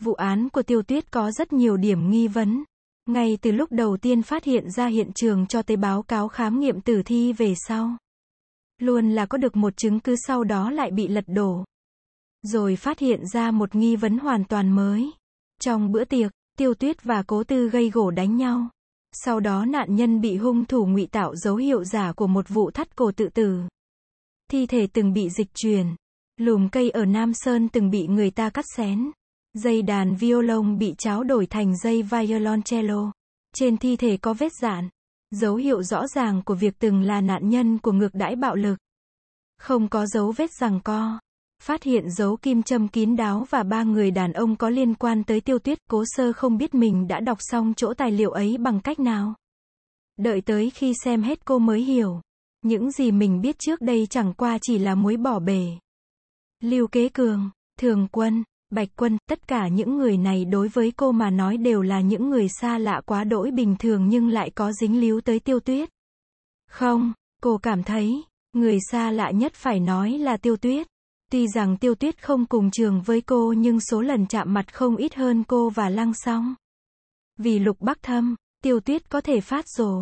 Vụ án của Tiêu Tuyết có rất nhiều điểm nghi vấn. Ngay từ lúc đầu tiên phát hiện ra hiện trường cho tới báo cáo khám nghiệm tử thi về sau. Luôn là có được một chứng cứ sau đó lại bị lật đổ. Rồi phát hiện ra một nghi vấn hoàn toàn mới. Trong bữa tiệc, Tiêu Tuyết và Cố Tư gây gổ đánh nhau. Sau đó nạn nhân bị hung thủ ngụy tạo dấu hiệu giả của một vụ thắt cổ tự tử. Thi thể từng bị dịch truyền, Lùm cây ở Nam Sơn từng bị người ta cắt xén. Dây đàn violon bị cháo đổi thành dây violoncello. Trên thi thể có vết dạn, dấu hiệu rõ ràng của việc từng là nạn nhân của ngược đãi bạo lực. Không có dấu vết rằng co. Phát hiện dấu kim châm kín đáo và ba người đàn ông có liên quan tới tiêu tuyết cố sơ không biết mình đã đọc xong chỗ tài liệu ấy bằng cách nào. Đợi tới khi xem hết cô mới hiểu. Những gì mình biết trước đây chẳng qua chỉ là mối bỏ bể. Lưu Kế Cường, Thường Quân Bạch Quân, tất cả những người này đối với cô mà nói đều là những người xa lạ quá đỗi bình thường nhưng lại có dính líu tới tiêu tuyết. Không, cô cảm thấy, người xa lạ nhất phải nói là tiêu tuyết. Tuy rằng tiêu tuyết không cùng trường với cô nhưng số lần chạm mặt không ít hơn cô và lăng song. Vì lục bắc thâm, tiêu tuyết có thể phát rồ,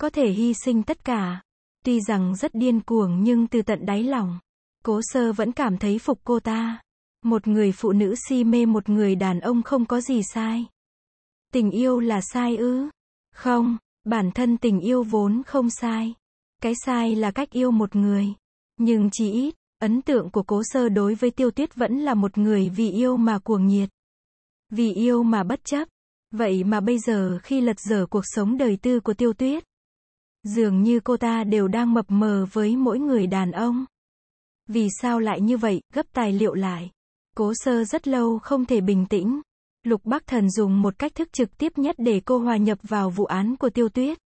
có thể hy sinh tất cả. Tuy rằng rất điên cuồng nhưng từ tận đáy lòng, cố sơ vẫn cảm thấy phục cô ta. Một người phụ nữ si mê một người đàn ông không có gì sai. Tình yêu là sai ư? Không, bản thân tình yêu vốn không sai. Cái sai là cách yêu một người. Nhưng chỉ ít, ấn tượng của cố sơ đối với tiêu tuyết vẫn là một người vì yêu mà cuồng nhiệt. Vì yêu mà bất chấp. Vậy mà bây giờ khi lật dở cuộc sống đời tư của tiêu tuyết, dường như cô ta đều đang mập mờ với mỗi người đàn ông. Vì sao lại như vậy, gấp tài liệu lại. Cố sơ rất lâu không thể bình tĩnh. Lục Bắc Thần dùng một cách thức trực tiếp nhất để cô hòa nhập vào vụ án của Tiêu Tuyết.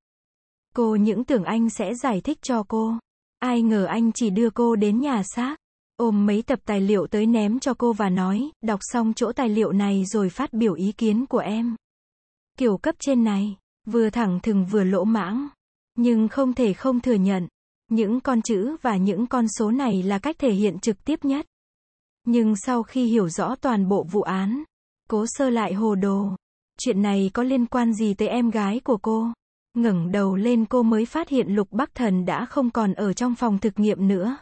Cô những tưởng anh sẽ giải thích cho cô. Ai ngờ anh chỉ đưa cô đến nhà xác, ôm mấy tập tài liệu tới ném cho cô và nói, đọc xong chỗ tài liệu này rồi phát biểu ý kiến của em. Kiểu cấp trên này, vừa thẳng thừng vừa lỗ mãng, nhưng không thể không thừa nhận, những con chữ và những con số này là cách thể hiện trực tiếp nhất. Nhưng sau khi hiểu rõ toàn bộ vụ án, cố sơ lại hồ đồ. Chuyện này có liên quan gì tới em gái của cô? ngẩng đầu lên cô mới phát hiện Lục Bắc Thần đã không còn ở trong phòng thực nghiệm nữa.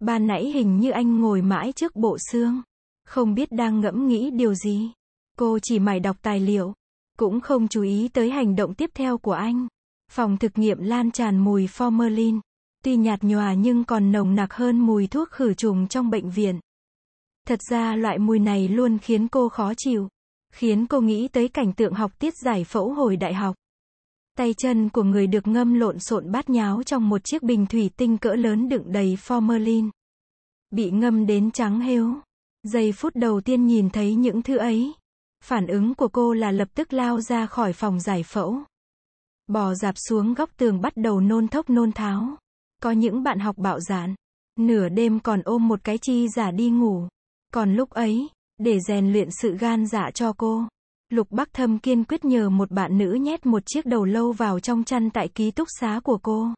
Ban nãy hình như anh ngồi mãi trước bộ xương. Không biết đang ngẫm nghĩ điều gì. Cô chỉ mải đọc tài liệu. Cũng không chú ý tới hành động tiếp theo của anh. Phòng thực nghiệm lan tràn mùi formalin. Tuy nhạt nhòa nhưng còn nồng nặc hơn mùi thuốc khử trùng trong bệnh viện. Thật ra loại mùi này luôn khiến cô khó chịu, khiến cô nghĩ tới cảnh tượng học tiết giải phẫu hồi đại học. Tay chân của người được ngâm lộn xộn bát nháo trong một chiếc bình thủy tinh cỡ lớn đựng đầy formalin. Bị ngâm đến trắng hếu. Giây phút đầu tiên nhìn thấy những thứ ấy. Phản ứng của cô là lập tức lao ra khỏi phòng giải phẫu. Bò dạp xuống góc tường bắt đầu nôn thốc nôn tháo. Có những bạn học bạo dạn. Nửa đêm còn ôm một cái chi giả đi ngủ. Còn lúc ấy, để rèn luyện sự gan dạ cho cô, Lục Bắc Thâm kiên quyết nhờ một bạn nữ nhét một chiếc đầu lâu vào trong chăn tại ký túc xá của cô.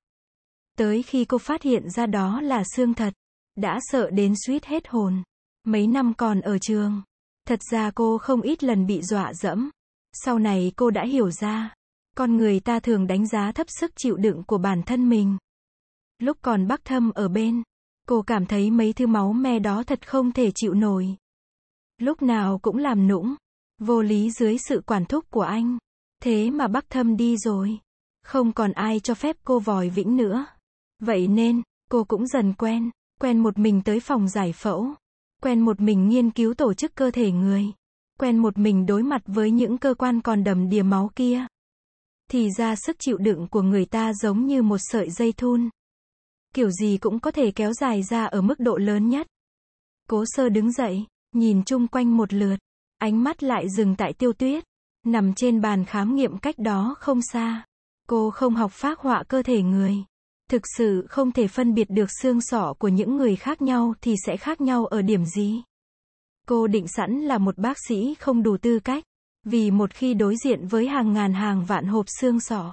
Tới khi cô phát hiện ra đó là xương thật, đã sợ đến suýt hết hồn. Mấy năm còn ở trường, thật ra cô không ít lần bị dọa dẫm. Sau này cô đã hiểu ra, con người ta thường đánh giá thấp sức chịu đựng của bản thân mình. Lúc còn Bắc Thâm ở bên, Cô cảm thấy mấy thứ máu me đó thật không thể chịu nổi. Lúc nào cũng làm nũng, vô lý dưới sự quản thúc của anh. Thế mà bác thâm đi rồi. Không còn ai cho phép cô vòi vĩnh nữa. Vậy nên, cô cũng dần quen, quen một mình tới phòng giải phẫu, quen một mình nghiên cứu tổ chức cơ thể người, quen một mình đối mặt với những cơ quan còn đầm đìa máu kia. Thì ra sức chịu đựng của người ta giống như một sợi dây thun. Kiểu gì cũng có thể kéo dài ra ở mức độ lớn nhất. Cố sơ đứng dậy, nhìn chung quanh một lượt, ánh mắt lại dừng tại tiêu tuyết, nằm trên bàn khám nghiệm cách đó không xa. Cô không học phác họa cơ thể người. Thực sự không thể phân biệt được xương sọ của những người khác nhau thì sẽ khác nhau ở điểm gì. Cô định sẵn là một bác sĩ không đủ tư cách, vì một khi đối diện với hàng ngàn hàng vạn hộp xương sọ,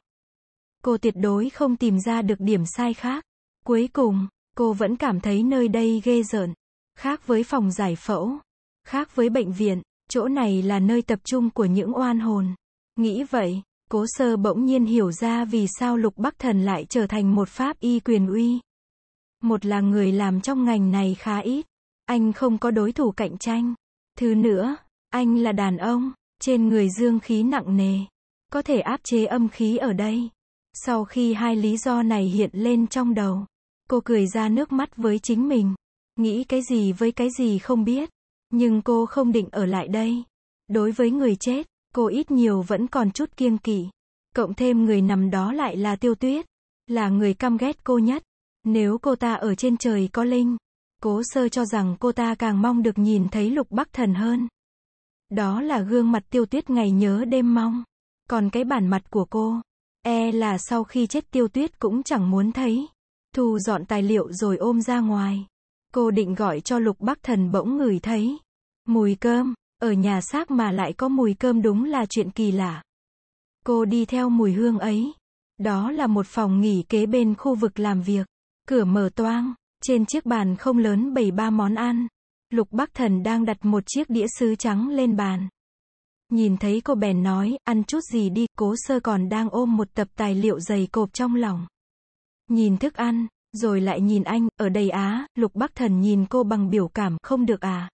cô tuyệt đối không tìm ra được điểm sai khác. Cuối cùng, cô vẫn cảm thấy nơi đây ghê rợn. Khác với phòng giải phẫu, khác với bệnh viện, chỗ này là nơi tập trung của những oan hồn. Nghĩ vậy, cố sơ bỗng nhiên hiểu ra vì sao lục bắc thần lại trở thành một pháp y quyền uy. Một là người làm trong ngành này khá ít, anh không có đối thủ cạnh tranh. Thứ nữa, anh là đàn ông, trên người dương khí nặng nề, có thể áp chế âm khí ở đây. Sau khi hai lý do này hiện lên trong đầu, Cô cười ra nước mắt với chính mình. Nghĩ cái gì với cái gì không biết. Nhưng cô không định ở lại đây. Đối với người chết, cô ít nhiều vẫn còn chút kiêng kỵ. Cộng thêm người nằm đó lại là tiêu tuyết. Là người căm ghét cô nhất. Nếu cô ta ở trên trời có linh, cố sơ cho rằng cô ta càng mong được nhìn thấy lục bắc thần hơn. Đó là gương mặt tiêu tuyết ngày nhớ đêm mong. Còn cái bản mặt của cô, e là sau khi chết tiêu tuyết cũng chẳng muốn thấy. Thu dọn tài liệu rồi ôm ra ngoài. Cô định gọi cho Lục Bắc Thần bỗng ngửi thấy. Mùi cơm, ở nhà xác mà lại có mùi cơm đúng là chuyện kỳ lạ. Cô đi theo mùi hương ấy. Đó là một phòng nghỉ kế bên khu vực làm việc. Cửa mở toang, trên chiếc bàn không lớn bày ba món ăn. Lục Bắc Thần đang đặt một chiếc đĩa sứ trắng lên bàn. Nhìn thấy cô bèn nói, ăn chút gì đi, cố sơ còn đang ôm một tập tài liệu dày cộp trong lòng. Nhìn thức ăn, rồi lại nhìn anh, ở đây á, lục bắc thần nhìn cô bằng biểu cảm, không được à.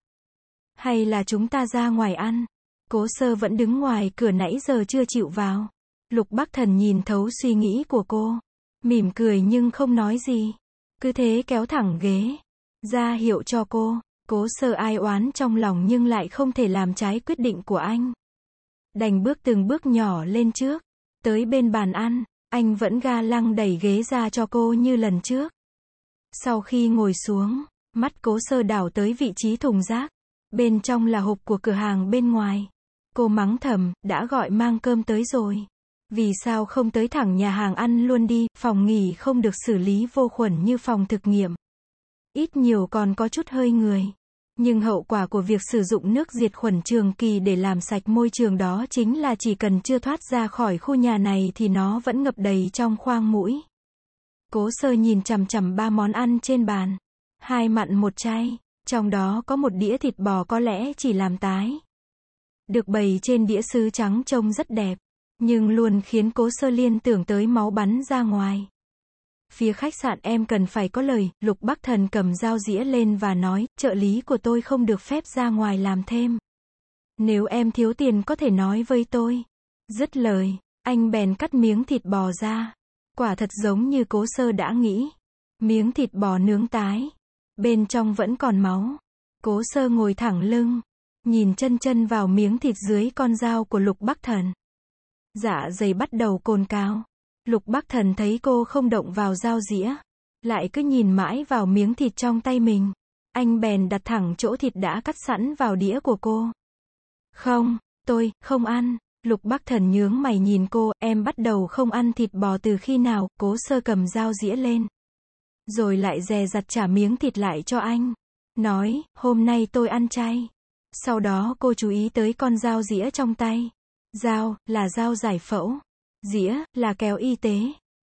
Hay là chúng ta ra ngoài ăn? Cố sơ vẫn đứng ngoài cửa nãy giờ chưa chịu vào. Lục bắc thần nhìn thấu suy nghĩ của cô. Mỉm cười nhưng không nói gì. Cứ thế kéo thẳng ghế. Ra hiệu cho cô. Cố sơ ai oán trong lòng nhưng lại không thể làm trái quyết định của anh. Đành bước từng bước nhỏ lên trước. Tới bên bàn ăn. Anh vẫn ga lăng đẩy ghế ra cho cô như lần trước. Sau khi ngồi xuống, mắt cố sơ đảo tới vị trí thùng rác. Bên trong là hộp của cửa hàng bên ngoài. Cô mắng thầm, đã gọi mang cơm tới rồi. Vì sao không tới thẳng nhà hàng ăn luôn đi, phòng nghỉ không được xử lý vô khuẩn như phòng thực nghiệm. Ít nhiều còn có chút hơi người. Nhưng hậu quả của việc sử dụng nước diệt khuẩn trường kỳ để làm sạch môi trường đó chính là chỉ cần chưa thoát ra khỏi khu nhà này thì nó vẫn ngập đầy trong khoang mũi. Cố sơ nhìn chằm chằm ba món ăn trên bàn. Hai mặn một chay, trong đó có một đĩa thịt bò có lẽ chỉ làm tái. Được bày trên đĩa sứ trắng trông rất đẹp, nhưng luôn khiến cố sơ liên tưởng tới máu bắn ra ngoài phía khách sạn em cần phải có lời, lục bắc thần cầm dao dĩa lên và nói, trợ lý của tôi không được phép ra ngoài làm thêm. Nếu em thiếu tiền có thể nói với tôi. Dứt lời, anh bèn cắt miếng thịt bò ra. Quả thật giống như cố sơ đã nghĩ. Miếng thịt bò nướng tái. Bên trong vẫn còn máu. Cố sơ ngồi thẳng lưng. Nhìn chân chân vào miếng thịt dưới con dao của lục bắc thần. Dạ dày bắt đầu cồn cao. Lục Bắc Thần thấy cô không động vào dao dĩa, lại cứ nhìn mãi vào miếng thịt trong tay mình. Anh bèn đặt thẳng chỗ thịt đã cắt sẵn vào đĩa của cô. Không, tôi, không ăn. Lục Bắc Thần nhướng mày nhìn cô, em bắt đầu không ăn thịt bò từ khi nào, cố sơ cầm dao dĩa lên. Rồi lại dè dặt trả miếng thịt lại cho anh. Nói, hôm nay tôi ăn chay. Sau đó cô chú ý tới con dao dĩa trong tay. Dao, là dao giải phẫu. Dĩa, là kéo y tế.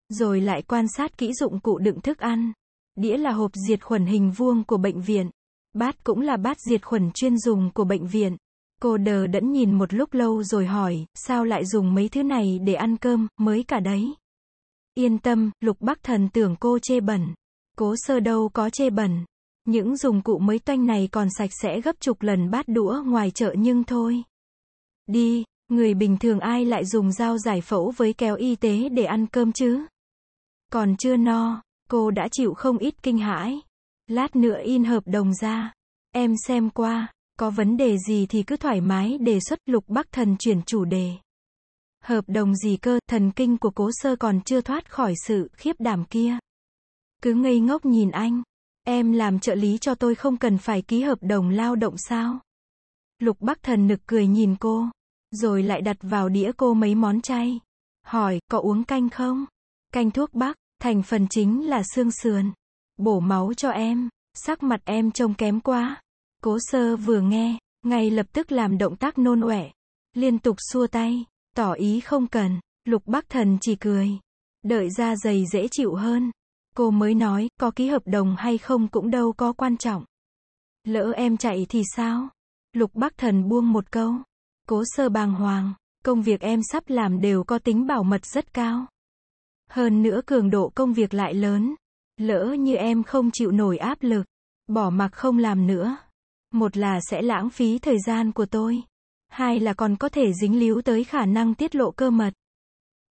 Rồi lại quan sát kỹ dụng cụ đựng thức ăn. Đĩa là hộp diệt khuẩn hình vuông của bệnh viện. Bát cũng là bát diệt khuẩn chuyên dùng của bệnh viện. Cô đờ đẫn nhìn một lúc lâu rồi hỏi, sao lại dùng mấy thứ này để ăn cơm, mới cả đấy. Yên tâm, lục bắc thần tưởng cô chê bẩn. Cố sơ đâu có chê bẩn. Những dụng cụ mới toanh này còn sạch sẽ gấp chục lần bát đũa ngoài chợ nhưng thôi. Đi, Người bình thường ai lại dùng dao giải phẫu với kéo y tế để ăn cơm chứ? Còn chưa no, cô đã chịu không ít kinh hãi. Lát nữa in hợp đồng ra. Em xem qua, có vấn đề gì thì cứ thoải mái đề xuất lục bắc thần chuyển chủ đề. Hợp đồng gì cơ, thần kinh của cố sơ còn chưa thoát khỏi sự khiếp đảm kia. Cứ ngây ngốc nhìn anh. Em làm trợ lý cho tôi không cần phải ký hợp đồng lao động sao? Lục Bắc Thần nực cười nhìn cô. Rồi lại đặt vào đĩa cô mấy món chay. Hỏi, có uống canh không? Canh thuốc bắc, thành phần chính là xương sườn. Bổ máu cho em, sắc mặt em trông kém quá. Cố sơ vừa nghe, ngay lập tức làm động tác nôn ọe, liên tục xua tay, tỏ ý không cần, lục bắc thần chỉ cười. Đợi ra giày dễ chịu hơn. Cô mới nói, có ký hợp đồng hay không cũng đâu có quan trọng. Lỡ em chạy thì sao? Lục Bắc Thần buông một câu. Cố sơ bàng hoàng, công việc em sắp làm đều có tính bảo mật rất cao. Hơn nữa cường độ công việc lại lớn. Lỡ như em không chịu nổi áp lực, bỏ mặc không làm nữa. Một là sẽ lãng phí thời gian của tôi. Hai là còn có thể dính líu tới khả năng tiết lộ cơ mật.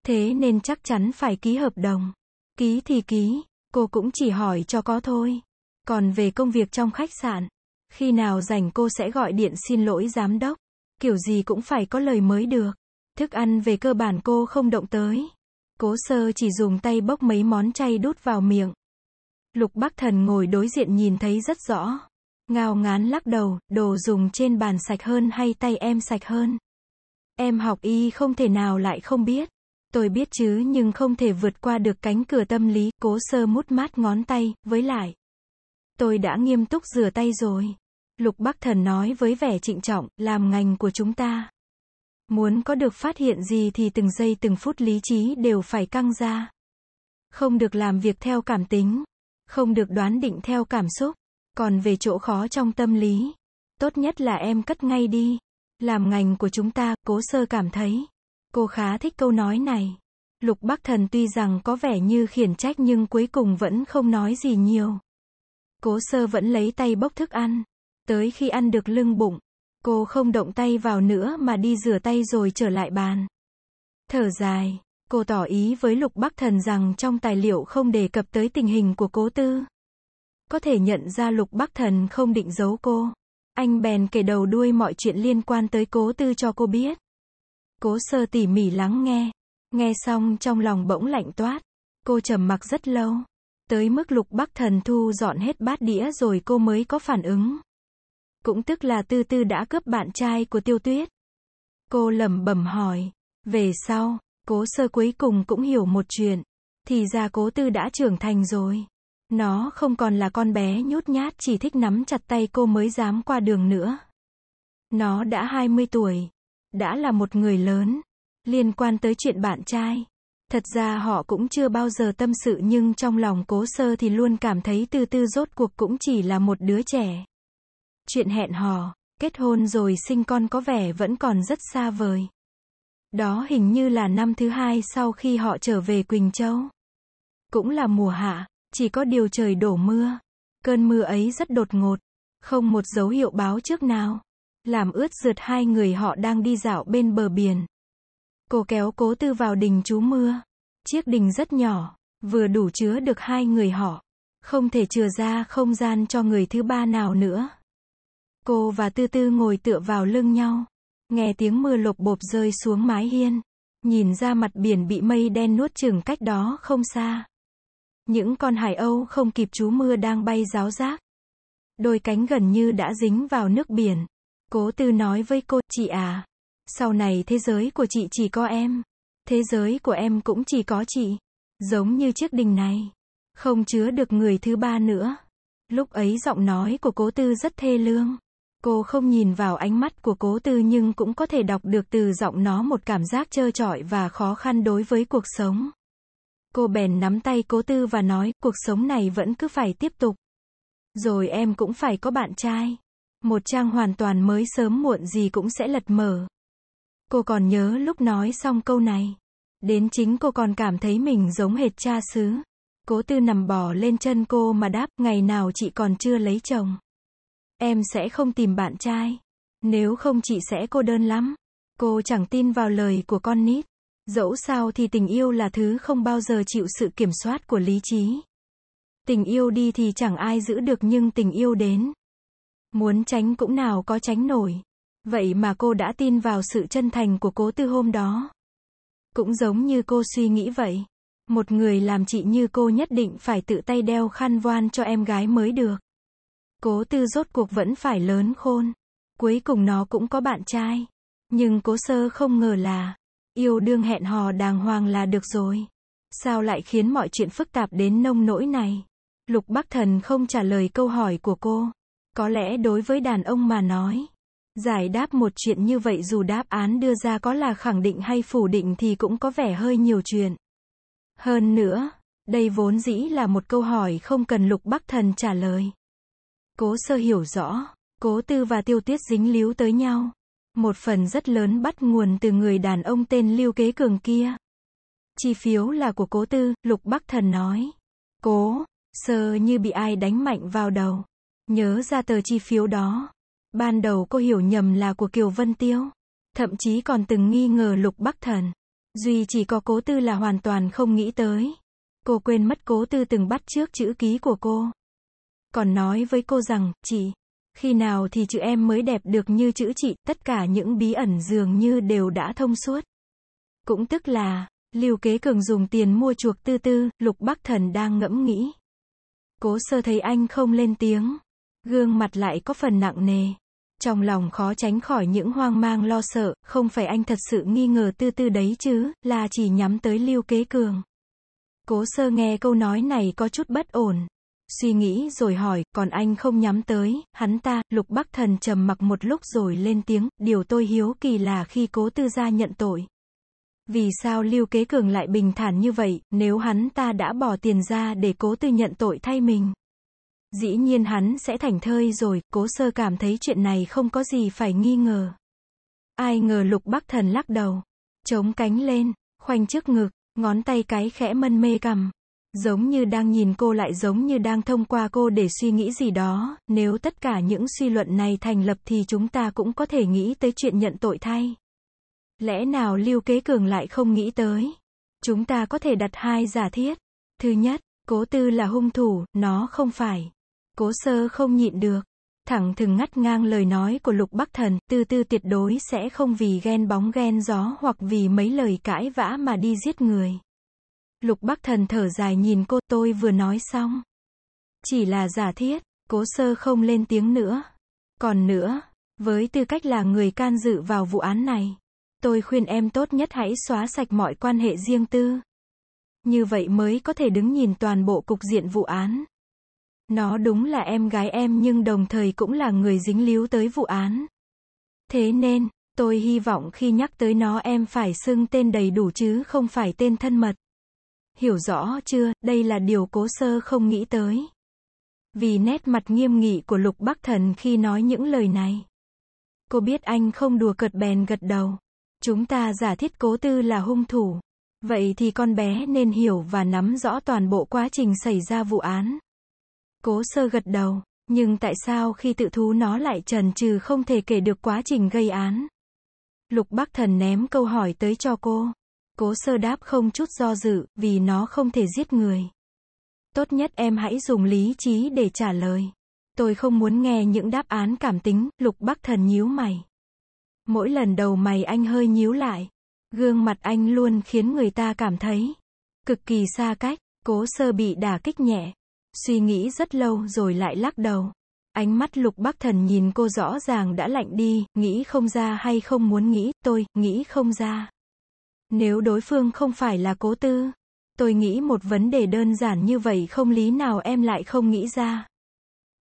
Thế nên chắc chắn phải ký hợp đồng. Ký thì ký, cô cũng chỉ hỏi cho có thôi. Còn về công việc trong khách sạn, khi nào rảnh cô sẽ gọi điện xin lỗi giám đốc kiểu gì cũng phải có lời mới được. Thức ăn về cơ bản cô không động tới. Cố sơ chỉ dùng tay bốc mấy món chay đút vào miệng. Lục Bắc Thần ngồi đối diện nhìn thấy rất rõ. Ngao ngán lắc đầu, đồ dùng trên bàn sạch hơn hay tay em sạch hơn? Em học y không thể nào lại không biết. Tôi biết chứ nhưng không thể vượt qua được cánh cửa tâm lý, cố sơ mút mát ngón tay, với lại. Tôi đã nghiêm túc rửa tay rồi. Lục Bắc Thần nói với vẻ trịnh trọng, làm ngành của chúng ta. Muốn có được phát hiện gì thì từng giây từng phút lý trí đều phải căng ra. Không được làm việc theo cảm tính. Không được đoán định theo cảm xúc. Còn về chỗ khó trong tâm lý. Tốt nhất là em cất ngay đi. Làm ngành của chúng ta, cố sơ cảm thấy. Cô khá thích câu nói này. Lục Bắc Thần tuy rằng có vẻ như khiển trách nhưng cuối cùng vẫn không nói gì nhiều. Cố sơ vẫn lấy tay bốc thức ăn. Tới khi ăn được lưng bụng, cô không động tay vào nữa mà đi rửa tay rồi trở lại bàn. Thở dài, cô tỏ ý với Lục Bắc Thần rằng trong tài liệu không đề cập tới tình hình của cố tư. Có thể nhận ra Lục Bắc Thần không định giấu cô. Anh bèn kể đầu đuôi mọi chuyện liên quan tới cố tư cho cô biết. Cố sơ tỉ mỉ lắng nghe. Nghe xong trong lòng bỗng lạnh toát. Cô trầm mặc rất lâu. Tới mức Lục Bắc Thần thu dọn hết bát đĩa rồi cô mới có phản ứng cũng tức là Tư Tư đã cướp bạn trai của Tiêu Tuyết. Cô lẩm bẩm hỏi, về sau, cố sơ cuối cùng cũng hiểu một chuyện, thì ra cố tư đã trưởng thành rồi. Nó không còn là con bé nhút nhát chỉ thích nắm chặt tay cô mới dám qua đường nữa. Nó đã 20 tuổi, đã là một người lớn, liên quan tới chuyện bạn trai. Thật ra họ cũng chưa bao giờ tâm sự nhưng trong lòng cố sơ thì luôn cảm thấy tư tư rốt cuộc cũng chỉ là một đứa trẻ. Chuyện hẹn hò, kết hôn rồi sinh con có vẻ vẫn còn rất xa vời. Đó hình như là năm thứ hai sau khi họ trở về Quỳnh Châu. Cũng là mùa hạ, chỉ có điều trời đổ mưa. Cơn mưa ấy rất đột ngột, không một dấu hiệu báo trước nào. Làm ướt rượt hai người họ đang đi dạo bên bờ biển. Cô kéo cố tư vào đình chú mưa. Chiếc đình rất nhỏ, vừa đủ chứa được hai người họ. Không thể chừa ra không gian cho người thứ ba nào nữa. Cô và Tư Tư ngồi tựa vào lưng nhau. Nghe tiếng mưa lột bộp rơi xuống mái hiên. Nhìn ra mặt biển bị mây đen nuốt chừng cách đó không xa. Những con hải âu không kịp chú mưa đang bay ráo rác. Đôi cánh gần như đã dính vào nước biển. Cố tư nói với cô, chị à. Sau này thế giới của chị chỉ có em. Thế giới của em cũng chỉ có chị. Giống như chiếc đình này. Không chứa được người thứ ba nữa. Lúc ấy giọng nói của cố tư rất thê lương. Cô không nhìn vào ánh mắt của cố tư nhưng cũng có thể đọc được từ giọng nó một cảm giác trơ trọi và khó khăn đối với cuộc sống. Cô bèn nắm tay cố tư và nói, cuộc sống này vẫn cứ phải tiếp tục. Rồi em cũng phải có bạn trai. Một trang hoàn toàn mới sớm muộn gì cũng sẽ lật mở. Cô còn nhớ lúc nói xong câu này. Đến chính cô còn cảm thấy mình giống hệt cha xứ. Cố tư nằm bò lên chân cô mà đáp, ngày nào chị còn chưa lấy chồng. Em sẽ không tìm bạn trai. Nếu không chị sẽ cô đơn lắm. Cô chẳng tin vào lời của con nít. Dẫu sao thì tình yêu là thứ không bao giờ chịu sự kiểm soát của lý trí. Tình yêu đi thì chẳng ai giữ được nhưng tình yêu đến. Muốn tránh cũng nào có tránh nổi. Vậy mà cô đã tin vào sự chân thành của cố tư hôm đó. Cũng giống như cô suy nghĩ vậy. Một người làm chị như cô nhất định phải tự tay đeo khăn voan cho em gái mới được. Cố tư rốt cuộc vẫn phải lớn khôn. Cuối cùng nó cũng có bạn trai. Nhưng cố sơ không ngờ là, yêu đương hẹn hò đàng hoàng là được rồi. Sao lại khiến mọi chuyện phức tạp đến nông nỗi này? Lục Bắc Thần không trả lời câu hỏi của cô. Có lẽ đối với đàn ông mà nói, giải đáp một chuyện như vậy dù đáp án đưa ra có là khẳng định hay phủ định thì cũng có vẻ hơi nhiều chuyện. Hơn nữa, đây vốn dĩ là một câu hỏi không cần Lục Bắc Thần trả lời. Cố sơ hiểu rõ, cố tư và tiêu tiết dính líu tới nhau. Một phần rất lớn bắt nguồn từ người đàn ông tên Lưu Kế Cường kia. Chi phiếu là của cố tư, Lục Bắc Thần nói. Cố, sơ như bị ai đánh mạnh vào đầu. Nhớ ra tờ chi phiếu đó. Ban đầu cô hiểu nhầm là của Kiều Vân Tiêu. Thậm chí còn từng nghi ngờ Lục Bắc Thần. Duy chỉ có cố tư là hoàn toàn không nghĩ tới. Cô quên mất cố tư từng bắt trước chữ ký của cô còn nói với cô rằng, chị, khi nào thì chữ em mới đẹp được như chữ chị, tất cả những bí ẩn dường như đều đã thông suốt. Cũng tức là, Lưu Kế Cường dùng tiền mua chuộc tư tư, Lục Bắc Thần đang ngẫm nghĩ. Cố sơ thấy anh không lên tiếng, gương mặt lại có phần nặng nề. Trong lòng khó tránh khỏi những hoang mang lo sợ, không phải anh thật sự nghi ngờ tư tư đấy chứ, là chỉ nhắm tới Lưu Kế Cường. Cố sơ nghe câu nói này có chút bất ổn suy nghĩ rồi hỏi, còn anh không nhắm tới, hắn ta, lục bắc thần trầm mặc một lúc rồi lên tiếng, điều tôi hiếu kỳ là khi cố tư gia nhận tội. Vì sao Lưu Kế Cường lại bình thản như vậy, nếu hắn ta đã bỏ tiền ra để cố tư nhận tội thay mình? Dĩ nhiên hắn sẽ thành thơi rồi, cố sơ cảm thấy chuyện này không có gì phải nghi ngờ. Ai ngờ lục bắc thần lắc đầu, chống cánh lên, khoanh trước ngực, ngón tay cái khẽ mân mê cầm. Giống như đang nhìn cô lại giống như đang thông qua cô để suy nghĩ gì đó, nếu tất cả những suy luận này thành lập thì chúng ta cũng có thể nghĩ tới chuyện nhận tội thay. Lẽ nào Lưu Kế Cường lại không nghĩ tới? Chúng ta có thể đặt hai giả thiết. Thứ nhất, cố tư là hung thủ, nó không phải. Cố sơ không nhịn được. Thẳng thừng ngắt ngang lời nói của Lục Bắc Thần, tư tư tuyệt đối sẽ không vì ghen bóng ghen gió hoặc vì mấy lời cãi vã mà đi giết người. Lục Bắc Thần thở dài nhìn cô tôi vừa nói xong. Chỉ là giả thiết, cố sơ không lên tiếng nữa. Còn nữa, với tư cách là người can dự vào vụ án này, tôi khuyên em tốt nhất hãy xóa sạch mọi quan hệ riêng tư. Như vậy mới có thể đứng nhìn toàn bộ cục diện vụ án. Nó đúng là em gái em nhưng đồng thời cũng là người dính líu tới vụ án. Thế nên, tôi hy vọng khi nhắc tới nó em phải xưng tên đầy đủ chứ không phải tên thân mật hiểu rõ chưa, đây là điều cố sơ không nghĩ tới. Vì nét mặt nghiêm nghị của Lục Bắc Thần khi nói những lời này. Cô biết anh không đùa cợt bèn gật đầu. Chúng ta giả thiết cố tư là hung thủ. Vậy thì con bé nên hiểu và nắm rõ toàn bộ quá trình xảy ra vụ án. Cố sơ gật đầu, nhưng tại sao khi tự thú nó lại trần trừ không thể kể được quá trình gây án? Lục Bắc Thần ném câu hỏi tới cho cô. Cố sơ đáp không chút do dự, vì nó không thể giết người. Tốt nhất em hãy dùng lý trí để trả lời. Tôi không muốn nghe những đáp án cảm tính, lục bắc thần nhíu mày. Mỗi lần đầu mày anh hơi nhíu lại. Gương mặt anh luôn khiến người ta cảm thấy cực kỳ xa cách. Cố sơ bị đả kích nhẹ. Suy nghĩ rất lâu rồi lại lắc đầu. Ánh mắt lục bắc thần nhìn cô rõ ràng đã lạnh đi, nghĩ không ra hay không muốn nghĩ, tôi, nghĩ không ra. Nếu đối phương không phải là cố tư, tôi nghĩ một vấn đề đơn giản như vậy không lý nào em lại không nghĩ ra.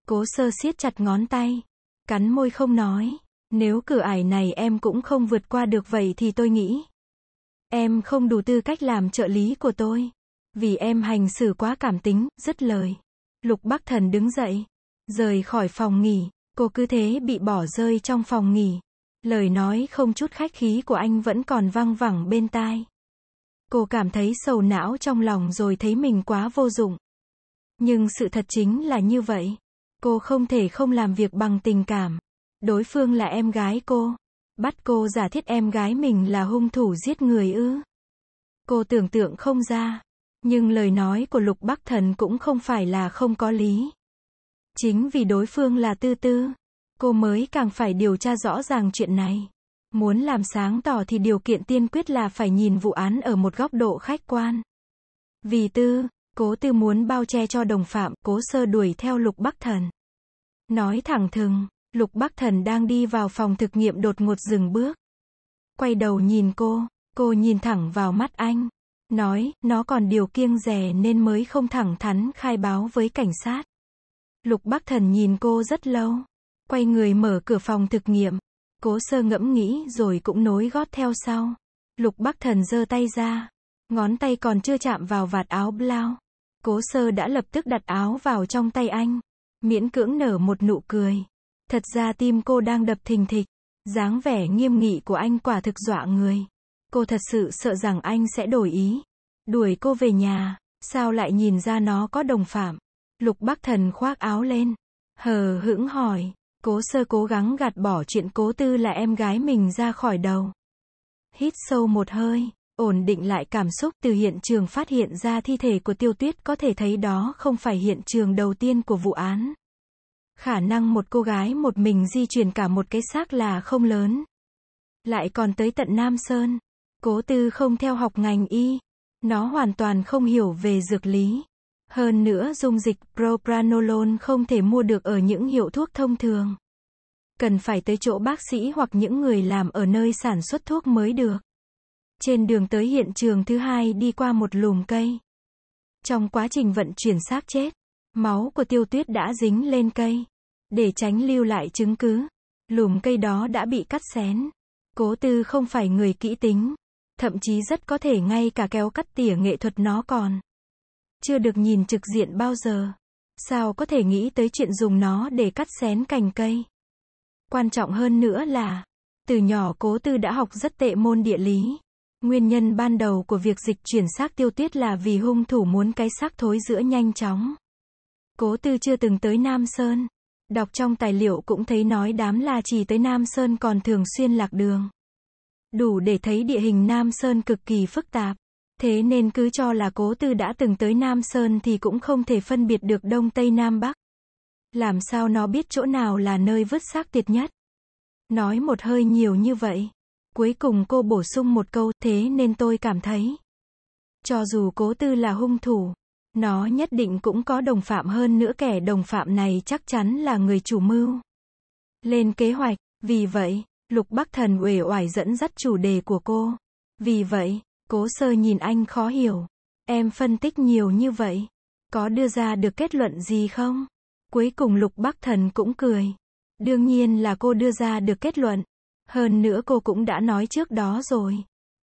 Cố sơ siết chặt ngón tay, cắn môi không nói, nếu cửa ải này em cũng không vượt qua được vậy thì tôi nghĩ. Em không đủ tư cách làm trợ lý của tôi, vì em hành xử quá cảm tính, rất lời. Lục Bắc Thần đứng dậy, rời khỏi phòng nghỉ, cô cứ thế bị bỏ rơi trong phòng nghỉ. Lời nói không chút khách khí của anh vẫn còn văng vẳng bên tai. Cô cảm thấy sầu não trong lòng rồi thấy mình quá vô dụng. Nhưng sự thật chính là như vậy. Cô không thể không làm việc bằng tình cảm. Đối phương là em gái cô. Bắt cô giả thiết em gái mình là hung thủ giết người ư. Cô tưởng tượng không ra. Nhưng lời nói của Lục Bắc Thần cũng không phải là không có lý. Chính vì đối phương là tư tư. Cô mới càng phải điều tra rõ ràng chuyện này. Muốn làm sáng tỏ thì điều kiện tiên quyết là phải nhìn vụ án ở một góc độ khách quan. Vì tư, cố tư muốn bao che cho đồng phạm, cố sơ đuổi theo lục bắc thần. Nói thẳng thừng, lục bắc thần đang đi vào phòng thực nghiệm đột ngột dừng bước. Quay đầu nhìn cô, cô nhìn thẳng vào mắt anh. Nói, nó còn điều kiêng rẻ nên mới không thẳng thắn khai báo với cảnh sát. Lục bắc thần nhìn cô rất lâu quay người mở cửa phòng thực nghiệm. Cố sơ ngẫm nghĩ rồi cũng nối gót theo sau. Lục Bắc Thần giơ tay ra. Ngón tay còn chưa chạm vào vạt áo blau. Cố sơ đã lập tức đặt áo vào trong tay anh. Miễn cưỡng nở một nụ cười. Thật ra tim cô đang đập thình thịch. dáng vẻ nghiêm nghị của anh quả thực dọa người. Cô thật sự sợ rằng anh sẽ đổi ý. Đuổi cô về nhà. Sao lại nhìn ra nó có đồng phạm? Lục Bắc Thần khoác áo lên. Hờ hững hỏi. Cố sơ cố gắng gạt bỏ chuyện cố tư là em gái mình ra khỏi đầu. Hít sâu một hơi, ổn định lại cảm xúc từ hiện trường phát hiện ra thi thể của tiêu tuyết có thể thấy đó không phải hiện trường đầu tiên của vụ án. Khả năng một cô gái một mình di chuyển cả một cái xác là không lớn. Lại còn tới tận Nam Sơn. Cố tư không theo học ngành y. Nó hoàn toàn không hiểu về dược lý. Hơn nữa dung dịch propranolol không thể mua được ở những hiệu thuốc thông thường. Cần phải tới chỗ bác sĩ hoặc những người làm ở nơi sản xuất thuốc mới được. Trên đường tới hiện trường thứ hai đi qua một lùm cây. Trong quá trình vận chuyển xác chết, máu của tiêu tuyết đã dính lên cây. Để tránh lưu lại chứng cứ, lùm cây đó đã bị cắt xén. Cố tư không phải người kỹ tính. Thậm chí rất có thể ngay cả kéo cắt tỉa nghệ thuật nó còn. Chưa được nhìn trực diện bao giờ. Sao có thể nghĩ tới chuyện dùng nó để cắt xén cành cây? Quan trọng hơn nữa là, từ nhỏ cố tư đã học rất tệ môn địa lý. Nguyên nhân ban đầu của việc dịch chuyển xác tiêu tuyết là vì hung thủ muốn cái xác thối giữa nhanh chóng. Cố tư chưa từng tới Nam Sơn. Đọc trong tài liệu cũng thấy nói đám là chỉ tới Nam Sơn còn thường xuyên lạc đường. Đủ để thấy địa hình Nam Sơn cực kỳ phức tạp. Thế nên cứ cho là cố tư đã từng tới Nam Sơn thì cũng không thể phân biệt được Đông Tây Nam Bắc. Làm sao nó biết chỗ nào là nơi vứt xác tiệt nhất? Nói một hơi nhiều như vậy. Cuối cùng cô bổ sung một câu thế nên tôi cảm thấy. Cho dù cố tư là hung thủ, nó nhất định cũng có đồng phạm hơn nữa kẻ đồng phạm này chắc chắn là người chủ mưu. Lên kế hoạch, vì vậy, Lục Bắc Thần uể oải dẫn dắt chủ đề của cô. Vì vậy, Cố sơ nhìn anh khó hiểu. Em phân tích nhiều như vậy. Có đưa ra được kết luận gì không? Cuối cùng lục bắc thần cũng cười. Đương nhiên là cô đưa ra được kết luận. Hơn nữa cô cũng đã nói trước đó rồi.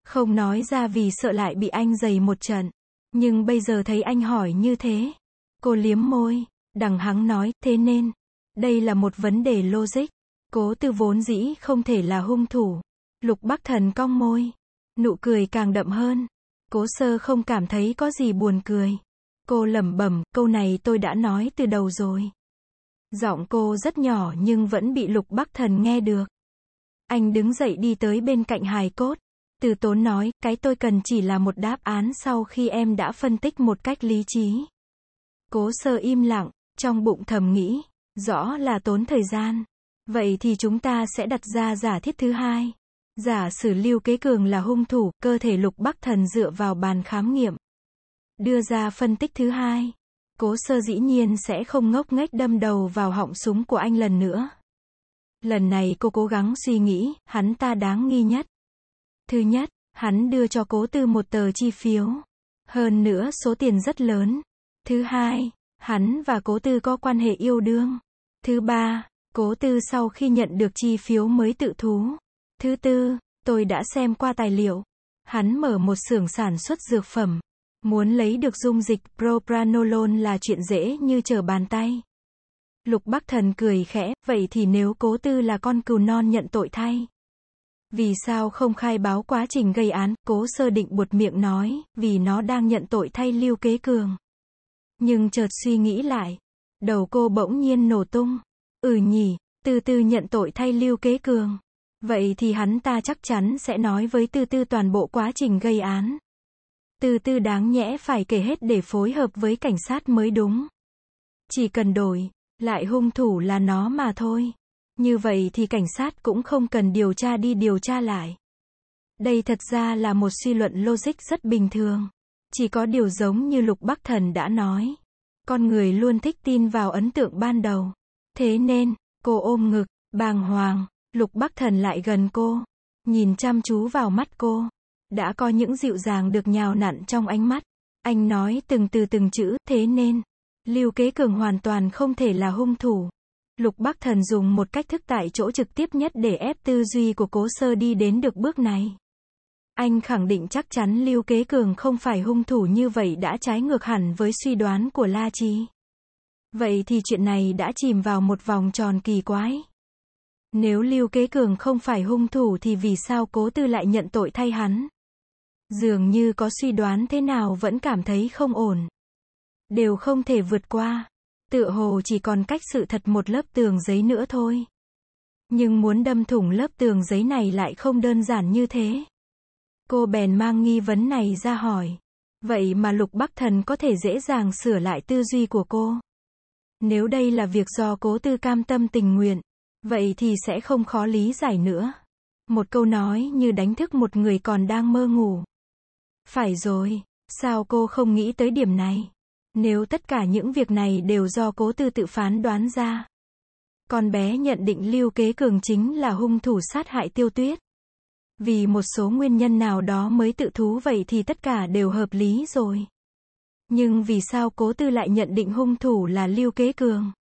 Không nói ra vì sợ lại bị anh giày một trận. Nhưng bây giờ thấy anh hỏi như thế. Cô liếm môi, đằng hắng nói, thế nên. Đây là một vấn đề logic. Cố tư vốn dĩ không thể là hung thủ. Lục bắc thần cong môi nụ cười càng đậm hơn. Cố sơ không cảm thấy có gì buồn cười. Cô lẩm bẩm, câu này tôi đã nói từ đầu rồi. Giọng cô rất nhỏ nhưng vẫn bị lục bắc thần nghe được. Anh đứng dậy đi tới bên cạnh hài cốt. Từ tốn nói, cái tôi cần chỉ là một đáp án sau khi em đã phân tích một cách lý trí. Cố sơ im lặng, trong bụng thầm nghĩ, rõ là tốn thời gian. Vậy thì chúng ta sẽ đặt ra giả thiết thứ hai. Giả sử Lưu Kế Cường là hung thủ, cơ thể Lục Bắc Thần dựa vào bàn khám nghiệm. Đưa ra phân tích thứ hai. Cố sơ dĩ nhiên sẽ không ngốc nghếch đâm đầu vào họng súng của anh lần nữa. Lần này cô cố gắng suy nghĩ, hắn ta đáng nghi nhất. Thứ nhất, hắn đưa cho cố tư một tờ chi phiếu. Hơn nữa số tiền rất lớn. Thứ hai, hắn và cố tư có quan hệ yêu đương. Thứ ba, cố tư sau khi nhận được chi phiếu mới tự thú. Thứ tư, tôi đã xem qua tài liệu. Hắn mở một xưởng sản xuất dược phẩm. Muốn lấy được dung dịch propranolol là chuyện dễ như trở bàn tay. Lục Bắc Thần cười khẽ, vậy thì nếu cố tư là con cừu non nhận tội thay. Vì sao không khai báo quá trình gây án, cố sơ định buột miệng nói, vì nó đang nhận tội thay lưu kế cường. Nhưng chợt suy nghĩ lại, đầu cô bỗng nhiên nổ tung. Ừ nhỉ, từ từ nhận tội thay lưu kế cường. Vậy thì hắn ta chắc chắn sẽ nói với Tư Tư toàn bộ quá trình gây án. Tư Tư đáng nhẽ phải kể hết để phối hợp với cảnh sát mới đúng. Chỉ cần đổi, lại hung thủ là nó mà thôi. Như vậy thì cảnh sát cũng không cần điều tra đi điều tra lại. Đây thật ra là một suy luận logic rất bình thường. Chỉ có điều giống như Lục Bắc Thần đã nói. Con người luôn thích tin vào ấn tượng ban đầu. Thế nên, cô ôm ngực, bàng hoàng. Lục Bắc Thần lại gần cô, nhìn chăm chú vào mắt cô, đã có những dịu dàng được nhào nặn trong ánh mắt. Anh nói từng từ từng chữ, thế nên, Lưu Kế Cường hoàn toàn không thể là hung thủ. Lục Bắc Thần dùng một cách thức tại chỗ trực tiếp nhất để ép tư duy của cố sơ đi đến được bước này. Anh khẳng định chắc chắn Lưu Kế Cường không phải hung thủ như vậy đã trái ngược hẳn với suy đoán của La Chi. Vậy thì chuyện này đã chìm vào một vòng tròn kỳ quái. Nếu Lưu Kế Cường không phải hung thủ thì vì sao cố tư lại nhận tội thay hắn? Dường như có suy đoán thế nào vẫn cảm thấy không ổn. Đều không thể vượt qua. Tựa hồ chỉ còn cách sự thật một lớp tường giấy nữa thôi. Nhưng muốn đâm thủng lớp tường giấy này lại không đơn giản như thế. Cô bèn mang nghi vấn này ra hỏi. Vậy mà Lục Bắc Thần có thể dễ dàng sửa lại tư duy của cô. Nếu đây là việc do cố tư cam tâm tình nguyện, Vậy thì sẽ không khó lý giải nữa. Một câu nói như đánh thức một người còn đang mơ ngủ. Phải rồi, sao cô không nghĩ tới điểm này? Nếu tất cả những việc này đều do cố tư tự phán đoán ra. Con bé nhận định lưu kế cường chính là hung thủ sát hại tiêu tuyết. Vì một số nguyên nhân nào đó mới tự thú vậy thì tất cả đều hợp lý rồi. Nhưng vì sao cố tư lại nhận định hung thủ là lưu kế cường?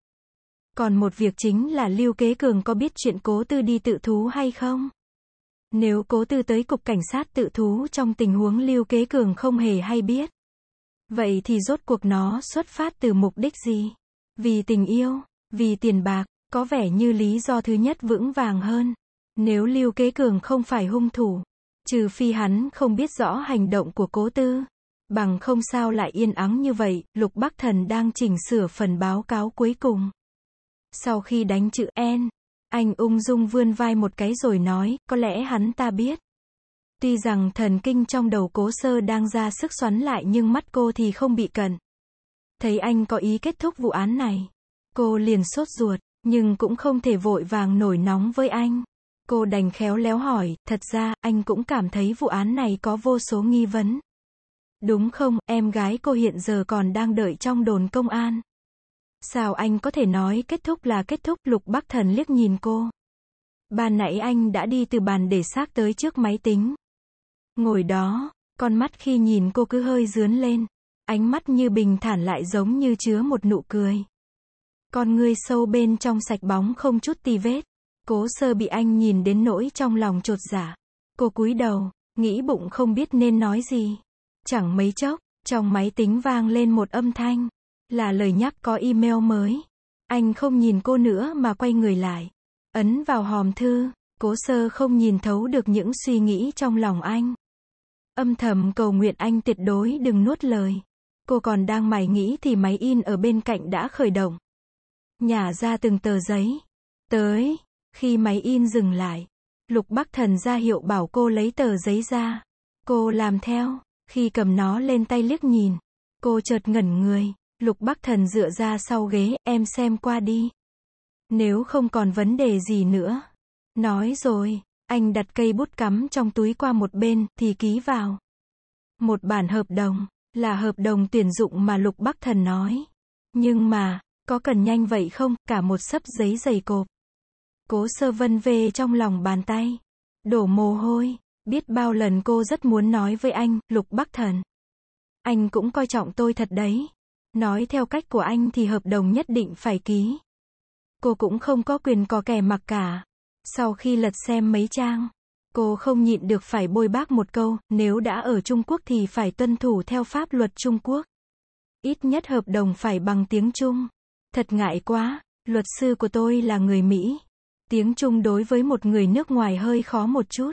Còn một việc chính là Lưu Kế Cường có biết chuyện cố tư đi tự thú hay không? Nếu cố tư tới cục cảnh sát tự thú trong tình huống Lưu Kế Cường không hề hay biết. Vậy thì rốt cuộc nó xuất phát từ mục đích gì? Vì tình yêu, vì tiền bạc, có vẻ như lý do thứ nhất vững vàng hơn. Nếu Lưu Kế Cường không phải hung thủ, trừ phi hắn không biết rõ hành động của cố tư. Bằng không sao lại yên ắng như vậy, Lục Bắc Thần đang chỉnh sửa phần báo cáo cuối cùng. Sau khi đánh chữ N, anh ung dung vươn vai một cái rồi nói, có lẽ hắn ta biết. Tuy rằng thần kinh trong đầu cố sơ đang ra sức xoắn lại nhưng mắt cô thì không bị cận. Thấy anh có ý kết thúc vụ án này. Cô liền sốt ruột, nhưng cũng không thể vội vàng nổi nóng với anh. Cô đành khéo léo hỏi, thật ra, anh cũng cảm thấy vụ án này có vô số nghi vấn. Đúng không, em gái cô hiện giờ còn đang đợi trong đồn công an. Sao anh có thể nói kết thúc là kết thúc, Lục Bắc Thần liếc nhìn cô. bàn nãy anh đã đi từ bàn để xác tới trước máy tính. Ngồi đó, con mắt khi nhìn cô cứ hơi dướn lên, ánh mắt như bình thản lại giống như chứa một nụ cười. Con ngươi sâu bên trong sạch bóng không chút tì vết. Cố sơ bị anh nhìn đến nỗi trong lòng trột giả. Dạ. Cô cúi đầu, nghĩ bụng không biết nên nói gì. Chẳng mấy chốc, trong máy tính vang lên một âm thanh. Là lời nhắc có email mới. Anh không nhìn cô nữa mà quay người lại. Ấn vào hòm thư, cố sơ không nhìn thấu được những suy nghĩ trong lòng anh. Âm thầm cầu nguyện anh tuyệt đối đừng nuốt lời. Cô còn đang mày nghĩ thì máy in ở bên cạnh đã khởi động. Nhả ra từng tờ giấy. Tới, khi máy in dừng lại, Lục Bắc Thần ra hiệu bảo cô lấy tờ giấy ra. Cô làm theo, khi cầm nó lên tay liếc nhìn, cô chợt ngẩn người. Lục Bắc Thần dựa ra sau ghế, em xem qua đi. Nếu không còn vấn đề gì nữa. Nói rồi, anh đặt cây bút cắm trong túi qua một bên, thì ký vào. Một bản hợp đồng, là hợp đồng tuyển dụng mà Lục Bắc Thần nói. Nhưng mà, có cần nhanh vậy không, cả một sấp giấy dày cộp. Cố sơ vân về trong lòng bàn tay. Đổ mồ hôi, biết bao lần cô rất muốn nói với anh, Lục Bắc Thần. Anh cũng coi trọng tôi thật đấy. Nói theo cách của anh thì hợp đồng nhất định phải ký. Cô cũng không có quyền có kẻ mặc cả. Sau khi lật xem mấy trang, cô không nhịn được phải bôi bác một câu, nếu đã ở Trung Quốc thì phải tuân thủ theo pháp luật Trung Quốc. Ít nhất hợp đồng phải bằng tiếng Trung. Thật ngại quá, luật sư của tôi là người Mỹ. Tiếng Trung đối với một người nước ngoài hơi khó một chút.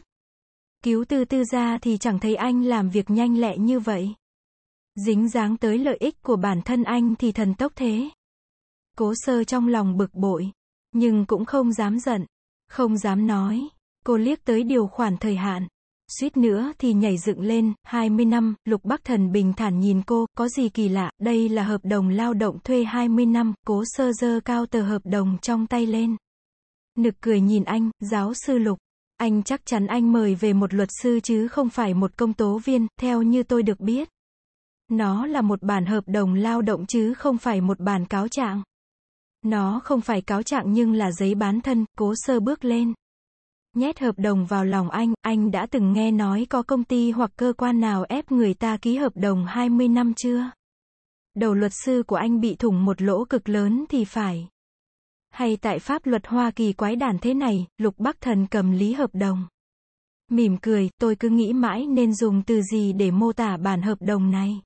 Cứu tư tư ra thì chẳng thấy anh làm việc nhanh lẹ như vậy. Dính dáng tới lợi ích của bản thân anh thì thần tốc thế. Cố sơ trong lòng bực bội, nhưng cũng không dám giận, không dám nói. Cô liếc tới điều khoản thời hạn. Suýt nữa thì nhảy dựng lên, 20 năm, Lục Bắc Thần bình thản nhìn cô, có gì kỳ lạ, đây là hợp đồng lao động thuê 20 năm, cố sơ dơ cao tờ hợp đồng trong tay lên. Nực cười nhìn anh, giáo sư Lục. Anh chắc chắn anh mời về một luật sư chứ không phải một công tố viên, theo như tôi được biết. Nó là một bản hợp đồng lao động chứ không phải một bản cáo trạng. Nó không phải cáo trạng nhưng là giấy bán thân, cố sơ bước lên. Nhét hợp đồng vào lòng anh, anh đã từng nghe nói có công ty hoặc cơ quan nào ép người ta ký hợp đồng 20 năm chưa? Đầu luật sư của anh bị thủng một lỗ cực lớn thì phải. Hay tại pháp luật Hoa Kỳ quái đản thế này, Lục Bắc Thần cầm lý hợp đồng. Mỉm cười, tôi cứ nghĩ mãi nên dùng từ gì để mô tả bản hợp đồng này.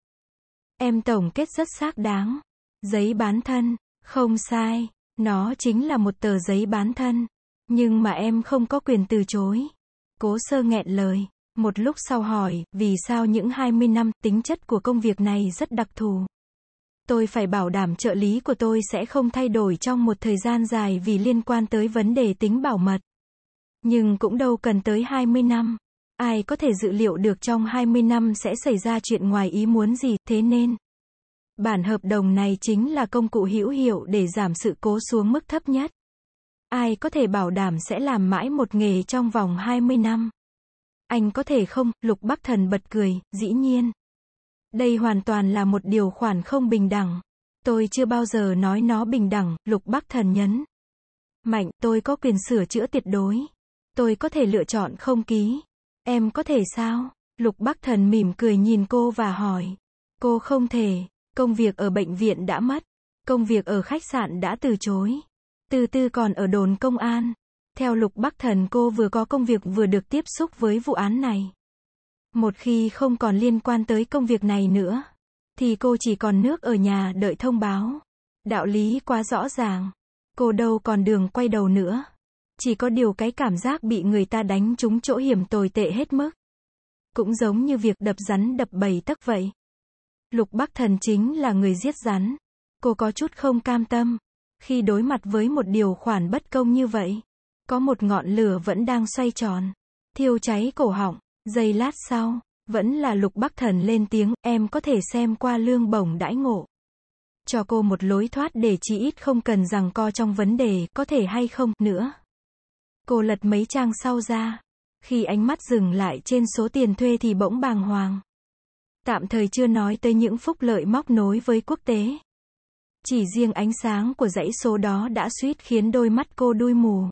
Em tổng kết rất xác đáng. Giấy bán thân, không sai, nó chính là một tờ giấy bán thân. Nhưng mà em không có quyền từ chối. Cố sơ nghẹn lời, một lúc sau hỏi, vì sao những 20 năm tính chất của công việc này rất đặc thù. Tôi phải bảo đảm trợ lý của tôi sẽ không thay đổi trong một thời gian dài vì liên quan tới vấn đề tính bảo mật. Nhưng cũng đâu cần tới 20 năm. Ai có thể dự liệu được trong 20 năm sẽ xảy ra chuyện ngoài ý muốn gì, thế nên bản hợp đồng này chính là công cụ hữu hiệu để giảm sự cố xuống mức thấp nhất. Ai có thể bảo đảm sẽ làm mãi một nghề trong vòng 20 năm? Anh có thể không? Lục Bắc Thần bật cười, dĩ nhiên. Đây hoàn toàn là một điều khoản không bình đẳng. Tôi chưa bao giờ nói nó bình đẳng, Lục Bắc Thần nhấn. Mạnh, tôi có quyền sửa chữa tuyệt đối. Tôi có thể lựa chọn không ký. Em có thể sao? Lục Bắc Thần mỉm cười nhìn cô và hỏi. Cô không thể, công việc ở bệnh viện đã mất, công việc ở khách sạn đã từ chối, từ từ còn ở đồn công an. Theo Lục Bắc Thần cô vừa có công việc vừa được tiếp xúc với vụ án này. Một khi không còn liên quan tới công việc này nữa, thì cô chỉ còn nước ở nhà đợi thông báo. Đạo lý quá rõ ràng, cô đâu còn đường quay đầu nữa chỉ có điều cái cảm giác bị người ta đánh trúng chỗ hiểm tồi tệ hết mức. Cũng giống như việc đập rắn đập bầy tắc vậy. Lục Bắc Thần chính là người giết rắn. Cô có chút không cam tâm. Khi đối mặt với một điều khoản bất công như vậy, có một ngọn lửa vẫn đang xoay tròn, thiêu cháy cổ họng, giây lát sau, vẫn là Lục Bắc Thần lên tiếng, em có thể xem qua lương bổng đãi ngộ. Cho cô một lối thoát để chỉ ít không cần rằng co trong vấn đề có thể hay không nữa. Cô lật mấy trang sau ra. Khi ánh mắt dừng lại trên số tiền thuê thì bỗng bàng hoàng. Tạm thời chưa nói tới những phúc lợi móc nối với quốc tế. Chỉ riêng ánh sáng của dãy số đó đã suýt khiến đôi mắt cô đuôi mù.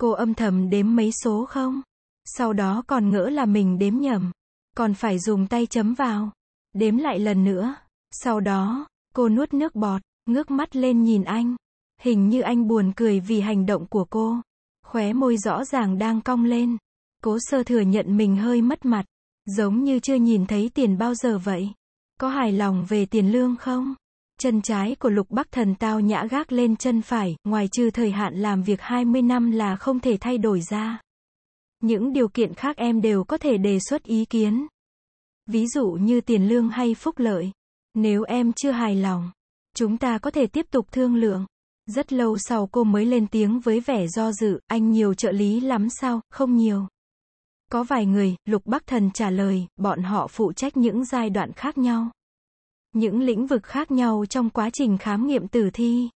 Cô âm thầm đếm mấy số không? Sau đó còn ngỡ là mình đếm nhầm. Còn phải dùng tay chấm vào. Đếm lại lần nữa. Sau đó, cô nuốt nước bọt, ngước mắt lên nhìn anh. Hình như anh buồn cười vì hành động của cô khóe môi rõ ràng đang cong lên. Cố sơ thừa nhận mình hơi mất mặt, giống như chưa nhìn thấy tiền bao giờ vậy. Có hài lòng về tiền lương không? Chân trái của lục bắc thần tao nhã gác lên chân phải, ngoài trừ thời hạn làm việc 20 năm là không thể thay đổi ra. Những điều kiện khác em đều có thể đề xuất ý kiến. Ví dụ như tiền lương hay phúc lợi. Nếu em chưa hài lòng, chúng ta có thể tiếp tục thương lượng. Rất lâu sau cô mới lên tiếng với vẻ do dự, anh nhiều trợ lý lắm sao, không nhiều. Có vài người, Lục Bắc Thần trả lời, bọn họ phụ trách những giai đoạn khác nhau. Những lĩnh vực khác nhau trong quá trình khám nghiệm tử thi.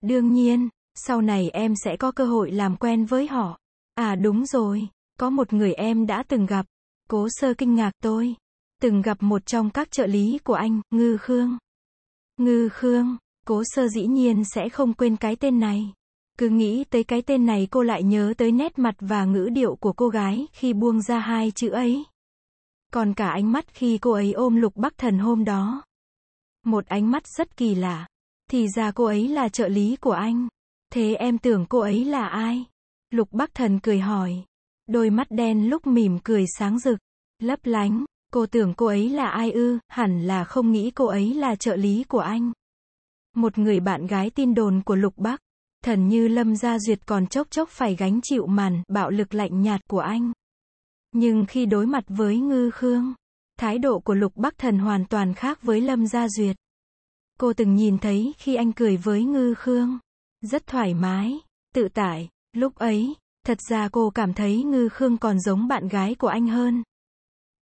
Đương nhiên, sau này em sẽ có cơ hội làm quen với họ. À đúng rồi, có một người em đã từng gặp. Cố sơ kinh ngạc tôi. Từng gặp một trong các trợ lý của anh, Ngư Khương. Ngư Khương, Cố sơ dĩ nhiên sẽ không quên cái tên này. Cứ nghĩ tới cái tên này cô lại nhớ tới nét mặt và ngữ điệu của cô gái khi buông ra hai chữ ấy. Còn cả ánh mắt khi cô ấy ôm lục bắc thần hôm đó. Một ánh mắt rất kỳ lạ. Thì ra cô ấy là trợ lý của anh. Thế em tưởng cô ấy là ai? Lục bắc thần cười hỏi. Đôi mắt đen lúc mỉm cười sáng rực, lấp lánh. Cô tưởng cô ấy là ai ư, hẳn là không nghĩ cô ấy là trợ lý của anh. Một người bạn gái tin đồn của Lục Bắc, thần như Lâm Gia Duyệt còn chốc chốc phải gánh chịu màn bạo lực lạnh nhạt của anh. Nhưng khi đối mặt với Ngư Khương, thái độ của Lục Bắc Thần hoàn toàn khác với Lâm Gia Duyệt. Cô từng nhìn thấy khi anh cười với Ngư Khương, rất thoải mái, tự tại, lúc ấy, thật ra cô cảm thấy Ngư Khương còn giống bạn gái của anh hơn.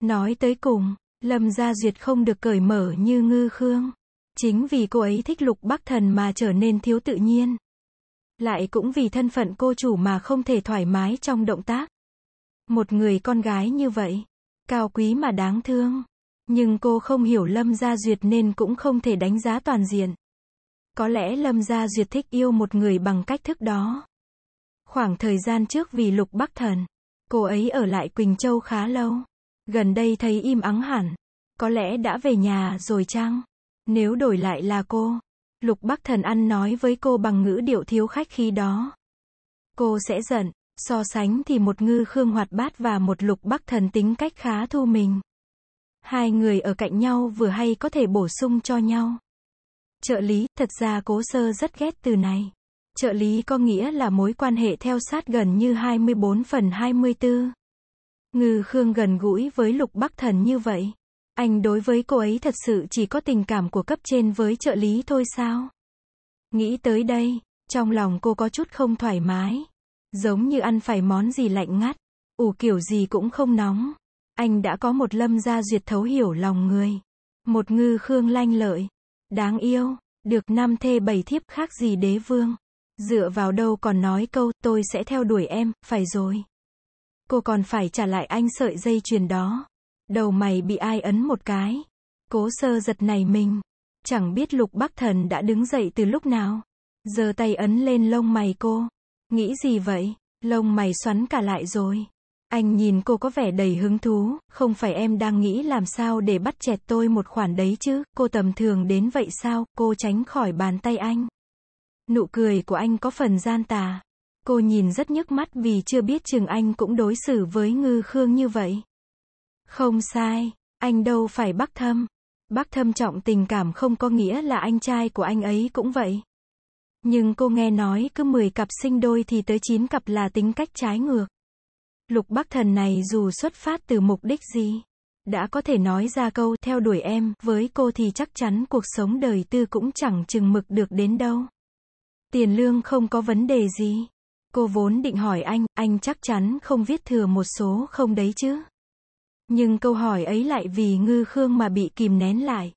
Nói tới cùng, Lâm Gia Duyệt không được cởi mở như Ngư Khương. Chính vì cô ấy thích lục bắc thần mà trở nên thiếu tự nhiên. Lại cũng vì thân phận cô chủ mà không thể thoải mái trong động tác. Một người con gái như vậy, cao quý mà đáng thương. Nhưng cô không hiểu Lâm Gia Duyệt nên cũng không thể đánh giá toàn diện. Có lẽ Lâm Gia Duyệt thích yêu một người bằng cách thức đó. Khoảng thời gian trước vì lục bắc thần, cô ấy ở lại Quỳnh Châu khá lâu. Gần đây thấy im ắng hẳn. Có lẽ đã về nhà rồi chăng? Nếu đổi lại là cô, Lục Bắc Thần ăn nói với cô bằng ngữ điệu thiếu khách khi đó. Cô sẽ giận, so sánh thì một ngư khương hoạt bát và một lục bắc thần tính cách khá thu mình. Hai người ở cạnh nhau vừa hay có thể bổ sung cho nhau. Trợ lý, thật ra cố sơ rất ghét từ này. Trợ lý có nghĩa là mối quan hệ theo sát gần như 24 phần 24. Ngư khương gần gũi với lục bắc thần như vậy. Anh đối với cô ấy thật sự chỉ có tình cảm của cấp trên với trợ lý thôi sao? Nghĩ tới đây, trong lòng cô có chút không thoải mái. Giống như ăn phải món gì lạnh ngắt, ủ kiểu gì cũng không nóng. Anh đã có một lâm gia duyệt thấu hiểu lòng người. Một ngư khương lanh lợi. Đáng yêu, được năm thê bảy thiếp khác gì đế vương. Dựa vào đâu còn nói câu tôi sẽ theo đuổi em, phải rồi. Cô còn phải trả lại anh sợi dây chuyền đó. Đầu mày bị ai ấn một cái. Cố sơ giật này mình. Chẳng biết lục bắc thần đã đứng dậy từ lúc nào. Giờ tay ấn lên lông mày cô. Nghĩ gì vậy? Lông mày xoắn cả lại rồi. Anh nhìn cô có vẻ đầy hứng thú, không phải em đang nghĩ làm sao để bắt chẹt tôi một khoản đấy chứ, cô tầm thường đến vậy sao, cô tránh khỏi bàn tay anh. Nụ cười của anh có phần gian tà. Cô nhìn rất nhức mắt vì chưa biết chừng anh cũng đối xử với ngư khương như vậy. Không sai, anh đâu phải bác thâm. Bác thâm trọng tình cảm không có nghĩa là anh trai của anh ấy cũng vậy. Nhưng cô nghe nói cứ 10 cặp sinh đôi thì tới 9 cặp là tính cách trái ngược. Lục bác thần này dù xuất phát từ mục đích gì, đã có thể nói ra câu theo đuổi em, với cô thì chắc chắn cuộc sống đời tư cũng chẳng chừng mực được đến đâu. Tiền lương không có vấn đề gì. Cô vốn định hỏi anh, anh chắc chắn không viết thừa một số không đấy chứ. Nhưng câu hỏi ấy lại vì ngư khương mà bị kìm nén lại.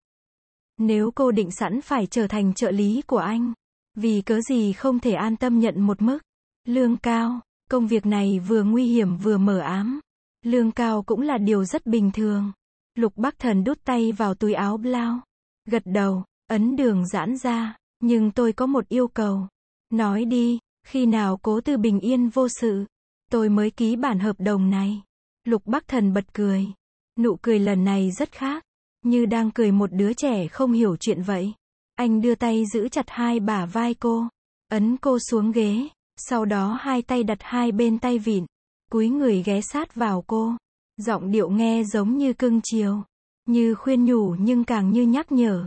Nếu cô định sẵn phải trở thành trợ lý của anh, vì cớ gì không thể an tâm nhận một mức lương cao, công việc này vừa nguy hiểm vừa mở ám. Lương cao cũng là điều rất bình thường. Lục Bắc Thần đút tay vào túi áo blau, gật đầu, ấn đường giãn ra, nhưng tôi có một yêu cầu. Nói đi, khi nào cố từ bình yên vô sự, tôi mới ký bản hợp đồng này. Lục Bắc Thần bật cười. Nụ cười lần này rất khác. Như đang cười một đứa trẻ không hiểu chuyện vậy. Anh đưa tay giữ chặt hai bả vai cô. Ấn cô xuống ghế. Sau đó hai tay đặt hai bên tay vịn. Cúi người ghé sát vào cô. Giọng điệu nghe giống như cưng chiều. Như khuyên nhủ nhưng càng như nhắc nhở.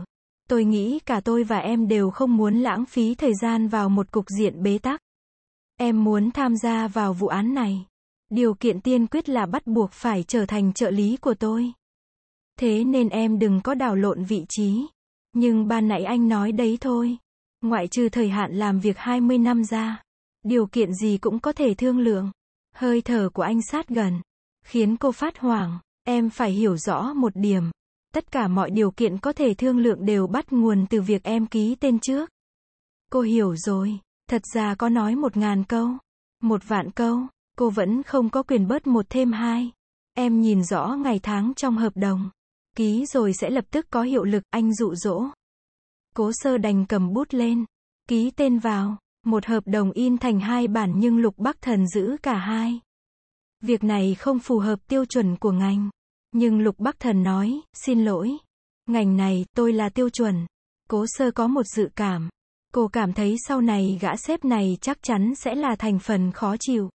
Tôi nghĩ cả tôi và em đều không muốn lãng phí thời gian vào một cục diện bế tắc. Em muốn tham gia vào vụ án này. Điều kiện tiên quyết là bắt buộc phải trở thành trợ lý của tôi. Thế nên em đừng có đảo lộn vị trí. Nhưng ban nãy anh nói đấy thôi. Ngoại trừ thời hạn làm việc 20 năm ra. Điều kiện gì cũng có thể thương lượng. Hơi thở của anh sát gần. Khiến cô phát hoảng. Em phải hiểu rõ một điểm. Tất cả mọi điều kiện có thể thương lượng đều bắt nguồn từ việc em ký tên trước. Cô hiểu rồi. Thật ra có nói một ngàn câu. Một vạn câu cô vẫn không có quyền bớt một thêm hai. Em nhìn rõ ngày tháng trong hợp đồng. Ký rồi sẽ lập tức có hiệu lực, anh dụ dỗ. Cố sơ đành cầm bút lên. Ký tên vào, một hợp đồng in thành hai bản nhưng Lục Bắc Thần giữ cả hai. Việc này không phù hợp tiêu chuẩn của ngành. Nhưng Lục Bắc Thần nói, xin lỗi. Ngành này, tôi là tiêu chuẩn. Cố sơ có một dự cảm. Cô cảm thấy sau này gã xếp này chắc chắn sẽ là thành phần khó chịu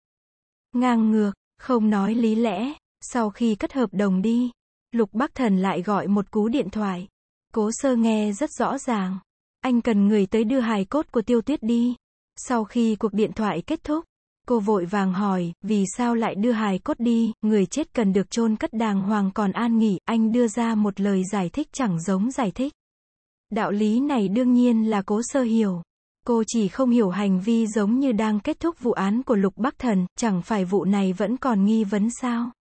ngang ngược, không nói lý lẽ. Sau khi cất hợp đồng đi, Lục Bắc Thần lại gọi một cú điện thoại. Cố sơ nghe rất rõ ràng. Anh cần người tới đưa hài cốt của tiêu tuyết đi. Sau khi cuộc điện thoại kết thúc, cô vội vàng hỏi, vì sao lại đưa hài cốt đi, người chết cần được chôn cất đàng hoàng còn an nghỉ, anh đưa ra một lời giải thích chẳng giống giải thích. Đạo lý này đương nhiên là cố sơ hiểu. Cô chỉ không hiểu hành vi giống như đang kết thúc vụ án của Lục Bắc Thần, chẳng phải vụ này vẫn còn nghi vấn sao?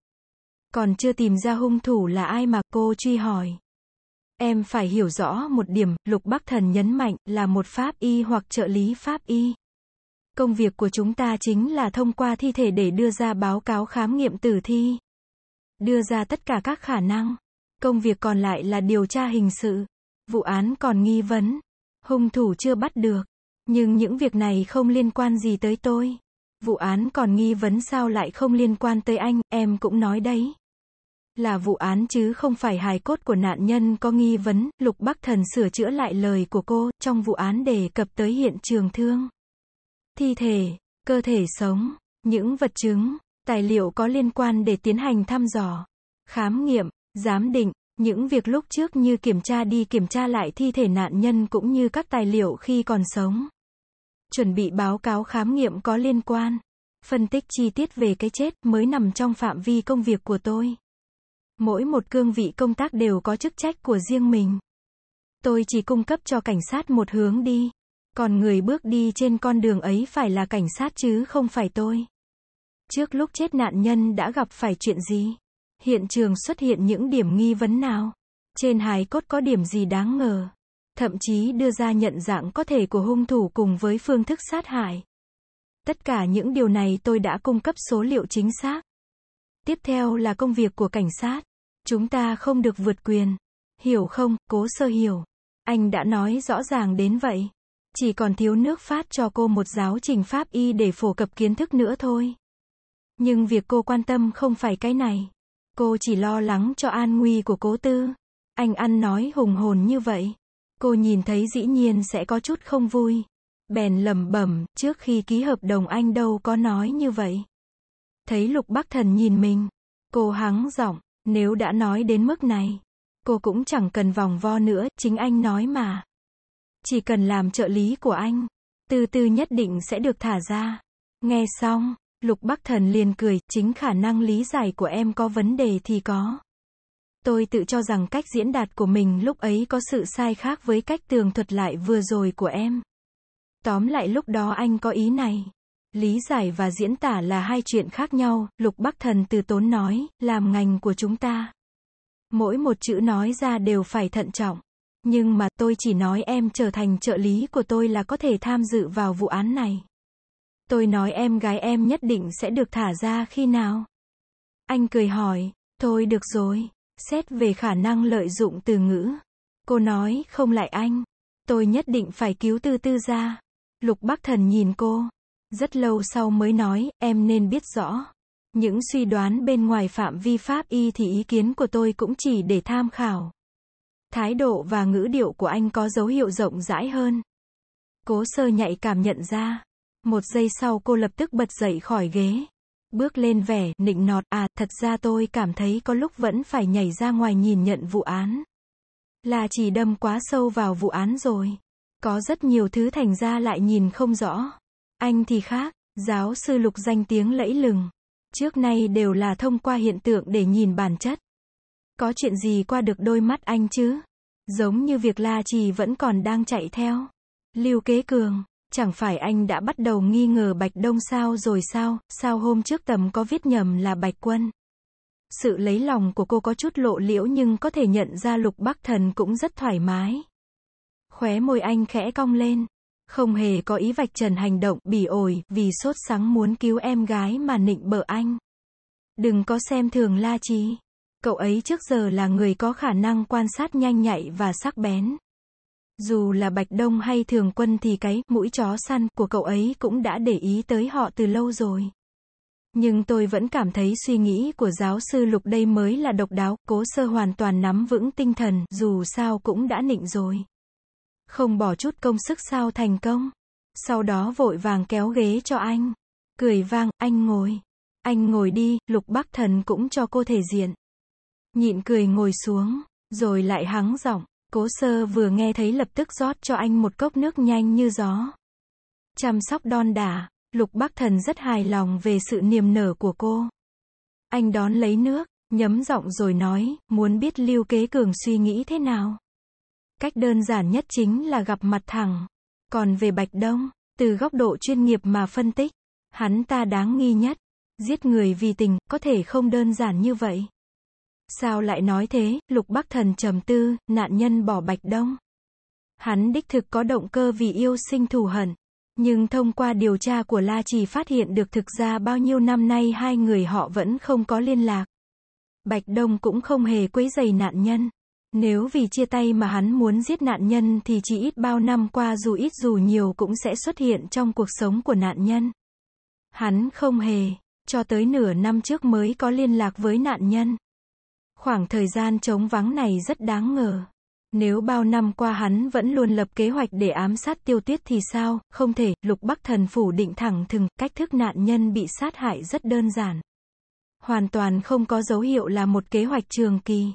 Còn chưa tìm ra hung thủ là ai mà cô truy hỏi. Em phải hiểu rõ một điểm, Lục Bắc Thần nhấn mạnh là một pháp y hoặc trợ lý pháp y. Công việc của chúng ta chính là thông qua thi thể để đưa ra báo cáo khám nghiệm tử thi. Đưa ra tất cả các khả năng. Công việc còn lại là điều tra hình sự. Vụ án còn nghi vấn. Hung thủ chưa bắt được. Nhưng những việc này không liên quan gì tới tôi. Vụ án còn nghi vấn sao lại không liên quan tới anh, em cũng nói đấy. Là vụ án chứ không phải hài cốt của nạn nhân có nghi vấn, Lục Bắc Thần sửa chữa lại lời của cô, trong vụ án đề cập tới hiện trường thương. Thi thể, cơ thể sống, những vật chứng, tài liệu có liên quan để tiến hành thăm dò, khám nghiệm, giám định, những việc lúc trước như kiểm tra đi kiểm tra lại thi thể nạn nhân cũng như các tài liệu khi còn sống. Chuẩn bị báo cáo khám nghiệm có liên quan. Phân tích chi tiết về cái chết mới nằm trong phạm vi công việc của tôi. Mỗi một cương vị công tác đều có chức trách của riêng mình. Tôi chỉ cung cấp cho cảnh sát một hướng đi. Còn người bước đi trên con đường ấy phải là cảnh sát chứ không phải tôi. Trước lúc chết nạn nhân đã gặp phải chuyện gì? hiện trường xuất hiện những điểm nghi vấn nào? Trên hài cốt có điểm gì đáng ngờ? Thậm chí đưa ra nhận dạng có thể của hung thủ cùng với phương thức sát hại. Tất cả những điều này tôi đã cung cấp số liệu chính xác. Tiếp theo là công việc của cảnh sát. Chúng ta không được vượt quyền. Hiểu không, cố sơ hiểu. Anh đã nói rõ ràng đến vậy. Chỉ còn thiếu nước phát cho cô một giáo trình pháp y để phổ cập kiến thức nữa thôi. Nhưng việc cô quan tâm không phải cái này. Cô chỉ lo lắng cho an nguy của cố tư. Anh ăn nói hùng hồn như vậy. Cô nhìn thấy dĩ nhiên sẽ có chút không vui. Bèn lẩm bẩm, trước khi ký hợp đồng anh đâu có nói như vậy. Thấy lục bắc thần nhìn mình. Cô hắng giọng, nếu đã nói đến mức này. Cô cũng chẳng cần vòng vo nữa, chính anh nói mà. Chỉ cần làm trợ lý của anh. Từ từ nhất định sẽ được thả ra. Nghe xong. Lục Bắc Thần liền cười, chính khả năng lý giải của em có vấn đề thì có. Tôi tự cho rằng cách diễn đạt của mình lúc ấy có sự sai khác với cách tường thuật lại vừa rồi của em. Tóm lại lúc đó anh có ý này. Lý giải và diễn tả là hai chuyện khác nhau, Lục Bắc Thần từ tốn nói, làm ngành của chúng ta. Mỗi một chữ nói ra đều phải thận trọng. Nhưng mà tôi chỉ nói em trở thành trợ lý của tôi là có thể tham dự vào vụ án này. Tôi nói em gái em nhất định sẽ được thả ra khi nào? Anh cười hỏi, thôi được rồi, xét về khả năng lợi dụng từ ngữ. Cô nói, không lại anh, tôi nhất định phải cứu tư tư ra. Lục Bắc Thần nhìn cô, rất lâu sau mới nói, em nên biết rõ. Những suy đoán bên ngoài phạm vi pháp y thì ý kiến của tôi cũng chỉ để tham khảo. Thái độ và ngữ điệu của anh có dấu hiệu rộng rãi hơn. Cố sơ nhạy cảm nhận ra, một giây sau cô lập tức bật dậy khỏi ghế. Bước lên vẻ, nịnh nọt, à, thật ra tôi cảm thấy có lúc vẫn phải nhảy ra ngoài nhìn nhận vụ án. Là chỉ đâm quá sâu vào vụ án rồi. Có rất nhiều thứ thành ra lại nhìn không rõ. Anh thì khác, giáo sư lục danh tiếng lẫy lừng. Trước nay đều là thông qua hiện tượng để nhìn bản chất. Có chuyện gì qua được đôi mắt anh chứ? Giống như việc La Trì vẫn còn đang chạy theo. Lưu Kế Cường chẳng phải anh đã bắt đầu nghi ngờ Bạch Đông sao rồi sao, sao hôm trước tầm có viết nhầm là Bạch Quân. Sự lấy lòng của cô có chút lộ liễu nhưng có thể nhận ra lục bắc thần cũng rất thoải mái. Khóe môi anh khẽ cong lên. Không hề có ý vạch trần hành động bỉ ổi vì sốt sắng muốn cứu em gái mà nịnh bợ anh. Đừng có xem thường la trí. Cậu ấy trước giờ là người có khả năng quan sát nhanh nhạy và sắc bén. Dù là Bạch Đông hay Thường Quân thì cái mũi chó săn của cậu ấy cũng đã để ý tới họ từ lâu rồi. Nhưng tôi vẫn cảm thấy suy nghĩ của giáo sư Lục đây mới là độc đáo, cố sơ hoàn toàn nắm vững tinh thần, dù sao cũng đã nịnh rồi. Không bỏ chút công sức sao thành công. Sau đó vội vàng kéo ghế cho anh. Cười vang, anh ngồi. Anh ngồi đi, Lục Bắc Thần cũng cho cô thể diện. Nhịn cười ngồi xuống, rồi lại hắng giọng. Cố sơ vừa nghe thấy lập tức rót cho anh một cốc nước nhanh như gió. Chăm sóc đon đả, Lục Bắc Thần rất hài lòng về sự niềm nở của cô. Anh đón lấy nước, nhấm giọng rồi nói, muốn biết Lưu Kế Cường suy nghĩ thế nào. Cách đơn giản nhất chính là gặp mặt thẳng. Còn về Bạch Đông, từ góc độ chuyên nghiệp mà phân tích, hắn ta đáng nghi nhất. Giết người vì tình, có thể không đơn giản như vậy. Sao lại nói thế, lục bắc thần trầm tư, nạn nhân bỏ bạch đông. Hắn đích thực có động cơ vì yêu sinh thù hận. Nhưng thông qua điều tra của La Trì phát hiện được thực ra bao nhiêu năm nay hai người họ vẫn không có liên lạc. Bạch Đông cũng không hề quấy dày nạn nhân. Nếu vì chia tay mà hắn muốn giết nạn nhân thì chỉ ít bao năm qua dù ít dù nhiều cũng sẽ xuất hiện trong cuộc sống của nạn nhân. Hắn không hề, cho tới nửa năm trước mới có liên lạc với nạn nhân. Khoảng thời gian trống vắng này rất đáng ngờ. Nếu bao năm qua hắn vẫn luôn lập kế hoạch để ám sát tiêu tiết thì sao, không thể, lục bắc thần phủ định thẳng thừng, cách thức nạn nhân bị sát hại rất đơn giản. Hoàn toàn không có dấu hiệu là một kế hoạch trường kỳ.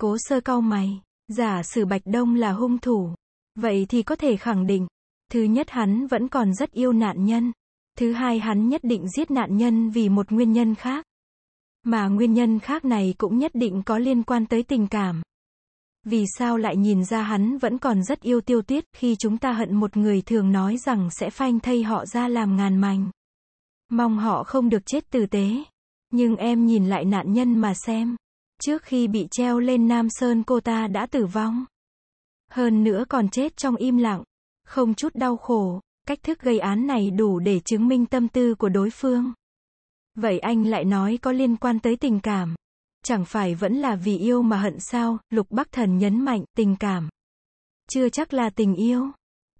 Cố sơ cau mày, giả sử Bạch Đông là hung thủ. Vậy thì có thể khẳng định, thứ nhất hắn vẫn còn rất yêu nạn nhân. Thứ hai hắn nhất định giết nạn nhân vì một nguyên nhân khác. Mà nguyên nhân khác này cũng nhất định có liên quan tới tình cảm. Vì sao lại nhìn ra hắn vẫn còn rất yêu tiêu tuyết khi chúng ta hận một người thường nói rằng sẽ phanh thay họ ra làm ngàn mảnh. Mong họ không được chết tử tế. Nhưng em nhìn lại nạn nhân mà xem. Trước khi bị treo lên Nam Sơn cô ta đã tử vong. Hơn nữa còn chết trong im lặng. Không chút đau khổ, cách thức gây án này đủ để chứng minh tâm tư của đối phương. Vậy anh lại nói có liên quan tới tình cảm. Chẳng phải vẫn là vì yêu mà hận sao, Lục Bắc Thần nhấn mạnh, tình cảm. Chưa chắc là tình yêu.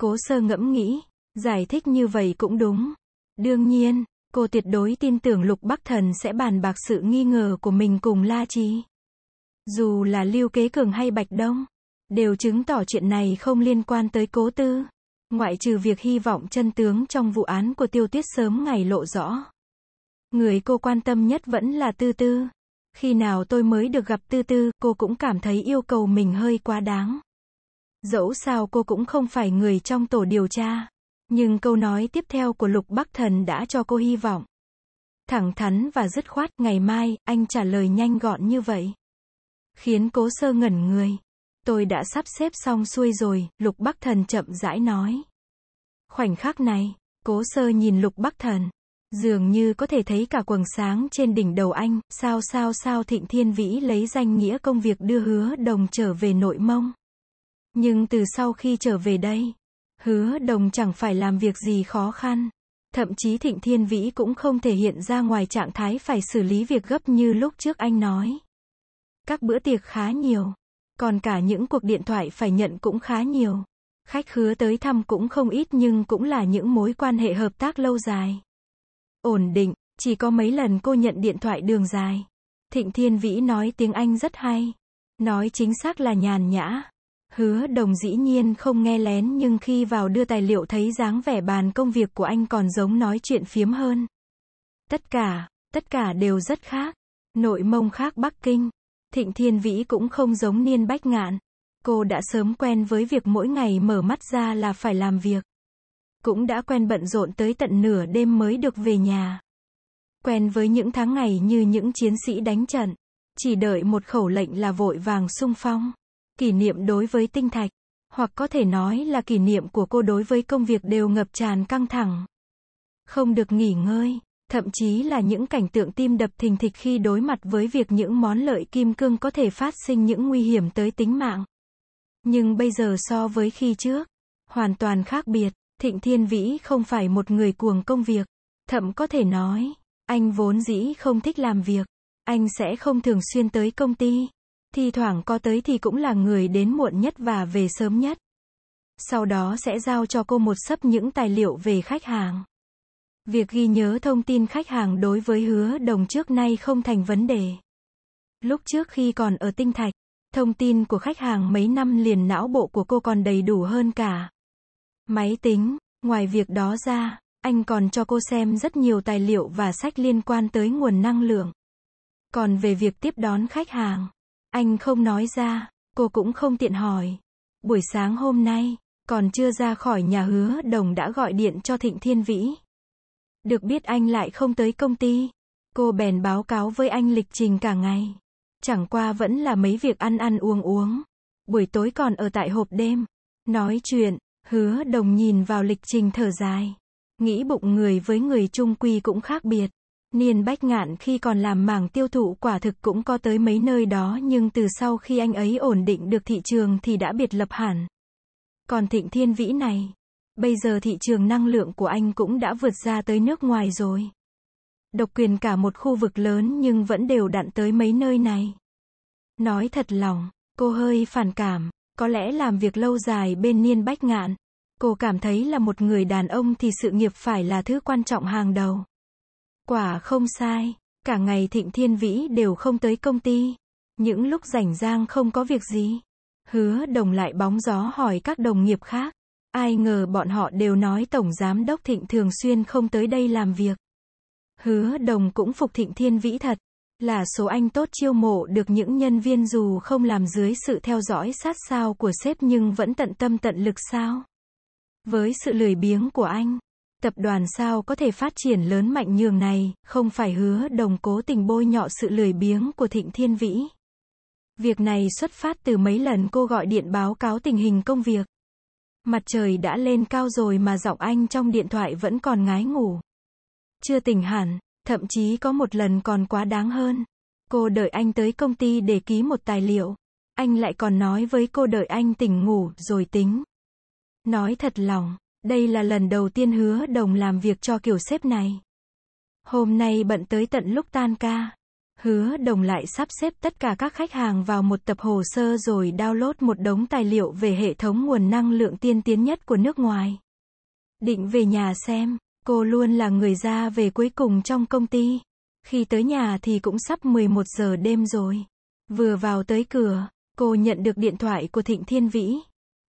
Cố sơ ngẫm nghĩ, giải thích như vậy cũng đúng. Đương nhiên, cô tuyệt đối tin tưởng Lục Bắc Thần sẽ bàn bạc sự nghi ngờ của mình cùng La Trí. Dù là Lưu Kế Cường hay Bạch Đông, đều chứng tỏ chuyện này không liên quan tới cố tư. Ngoại trừ việc hy vọng chân tướng trong vụ án của tiêu tuyết sớm ngày lộ rõ. Người cô quan tâm nhất vẫn là Tư Tư. Khi nào tôi mới được gặp Tư Tư, cô cũng cảm thấy yêu cầu mình hơi quá đáng. Dẫu sao cô cũng không phải người trong tổ điều tra. Nhưng câu nói tiếp theo của Lục Bắc Thần đã cho cô hy vọng. Thẳng thắn và dứt khoát, ngày mai, anh trả lời nhanh gọn như vậy. Khiến cố sơ ngẩn người. Tôi đã sắp xếp xong xuôi rồi, Lục Bắc Thần chậm rãi nói. Khoảnh khắc này, cố sơ nhìn Lục Bắc Thần. Dường như có thể thấy cả quầng sáng trên đỉnh đầu anh, sao sao sao Thịnh Thiên Vĩ lấy danh nghĩa công việc đưa hứa đồng trở về nội mông. Nhưng từ sau khi trở về đây, hứa đồng chẳng phải làm việc gì khó khăn. Thậm chí Thịnh Thiên Vĩ cũng không thể hiện ra ngoài trạng thái phải xử lý việc gấp như lúc trước anh nói. Các bữa tiệc khá nhiều, còn cả những cuộc điện thoại phải nhận cũng khá nhiều. Khách hứa tới thăm cũng không ít nhưng cũng là những mối quan hệ hợp tác lâu dài. Ổn định, chỉ có mấy lần cô nhận điện thoại đường dài. Thịnh Thiên Vĩ nói tiếng Anh rất hay. Nói chính xác là nhàn nhã. Hứa đồng dĩ nhiên không nghe lén nhưng khi vào đưa tài liệu thấy dáng vẻ bàn công việc của anh còn giống nói chuyện phiếm hơn. Tất cả, tất cả đều rất khác. Nội mông khác Bắc Kinh. Thịnh Thiên Vĩ cũng không giống Niên Bách Ngạn. Cô đã sớm quen với việc mỗi ngày mở mắt ra là phải làm việc cũng đã quen bận rộn tới tận nửa đêm mới được về nhà. Quen với những tháng ngày như những chiến sĩ đánh trận, chỉ đợi một khẩu lệnh là vội vàng sung phong. Kỷ niệm đối với tinh thạch, hoặc có thể nói là kỷ niệm của cô đối với công việc đều ngập tràn căng thẳng. Không được nghỉ ngơi, thậm chí là những cảnh tượng tim đập thình thịch khi đối mặt với việc những món lợi kim cương có thể phát sinh những nguy hiểm tới tính mạng. Nhưng bây giờ so với khi trước, hoàn toàn khác biệt. Thịnh Thiên Vĩ không phải một người cuồng công việc. Thậm có thể nói, anh vốn dĩ không thích làm việc. Anh sẽ không thường xuyên tới công ty. Thi thoảng có tới thì cũng là người đến muộn nhất và về sớm nhất. Sau đó sẽ giao cho cô một sấp những tài liệu về khách hàng. Việc ghi nhớ thông tin khách hàng đối với hứa đồng trước nay không thành vấn đề. Lúc trước khi còn ở Tinh Thạch, thông tin của khách hàng mấy năm liền não bộ của cô còn đầy đủ hơn cả máy tính. Ngoài việc đó ra, anh còn cho cô xem rất nhiều tài liệu và sách liên quan tới nguồn năng lượng. Còn về việc tiếp đón khách hàng, anh không nói ra, cô cũng không tiện hỏi. Buổi sáng hôm nay, còn chưa ra khỏi nhà hứa đồng đã gọi điện cho Thịnh Thiên Vĩ. Được biết anh lại không tới công ty. Cô bèn báo cáo với anh lịch trình cả ngày. Chẳng qua vẫn là mấy việc ăn ăn uống uống. Buổi tối còn ở tại hộp đêm. Nói chuyện, Hứa đồng nhìn vào lịch trình thở dài. Nghĩ bụng người với người trung quy cũng khác biệt. Niên Bách Ngạn khi còn làm mảng tiêu thụ quả thực cũng có tới mấy nơi đó nhưng từ sau khi anh ấy ổn định được thị trường thì đã biệt lập hẳn. Còn Thịnh Thiên Vĩ này, bây giờ thị trường năng lượng của anh cũng đã vượt ra tới nước ngoài rồi. Độc quyền cả một khu vực lớn nhưng vẫn đều đặn tới mấy nơi này. Nói thật lòng, cô hơi phản cảm. Có lẽ làm việc lâu dài bên Niên Bách Ngạn, cô cảm thấy là một người đàn ông thì sự nghiệp phải là thứ quan trọng hàng đầu. Quả không sai, cả ngày Thịnh Thiên Vĩ đều không tới công ty. Những lúc rảnh rang không có việc gì. Hứa đồng lại bóng gió hỏi các đồng nghiệp khác. Ai ngờ bọn họ đều nói Tổng Giám Đốc Thịnh thường xuyên không tới đây làm việc. Hứa đồng cũng phục Thịnh Thiên Vĩ thật là số anh tốt chiêu mộ được những nhân viên dù không làm dưới sự theo dõi sát sao của sếp nhưng vẫn tận tâm tận lực sao? Với sự lười biếng của anh, tập đoàn sao có thể phát triển lớn mạnh nhường này, không phải hứa đồng cố tình bôi nhọ sự lười biếng của Thịnh Thiên Vĩ. Việc này xuất phát từ mấy lần cô gọi điện báo cáo tình hình công việc. Mặt trời đã lên cao rồi mà giọng anh trong điện thoại vẫn còn ngái ngủ. Chưa tỉnh hẳn, Thậm chí có một lần còn quá đáng hơn. Cô đợi anh tới công ty để ký một tài liệu. Anh lại còn nói với cô đợi anh tỉnh ngủ rồi tính. Nói thật lòng, đây là lần đầu tiên hứa đồng làm việc cho kiểu sếp này. Hôm nay bận tới tận lúc tan ca. Hứa đồng lại sắp xếp tất cả các khách hàng vào một tập hồ sơ rồi download một đống tài liệu về hệ thống nguồn năng lượng tiên tiến nhất của nước ngoài. Định về nhà xem. Cô luôn là người ra về cuối cùng trong công ty. Khi tới nhà thì cũng sắp 11 giờ đêm rồi. Vừa vào tới cửa, cô nhận được điện thoại của Thịnh Thiên Vĩ.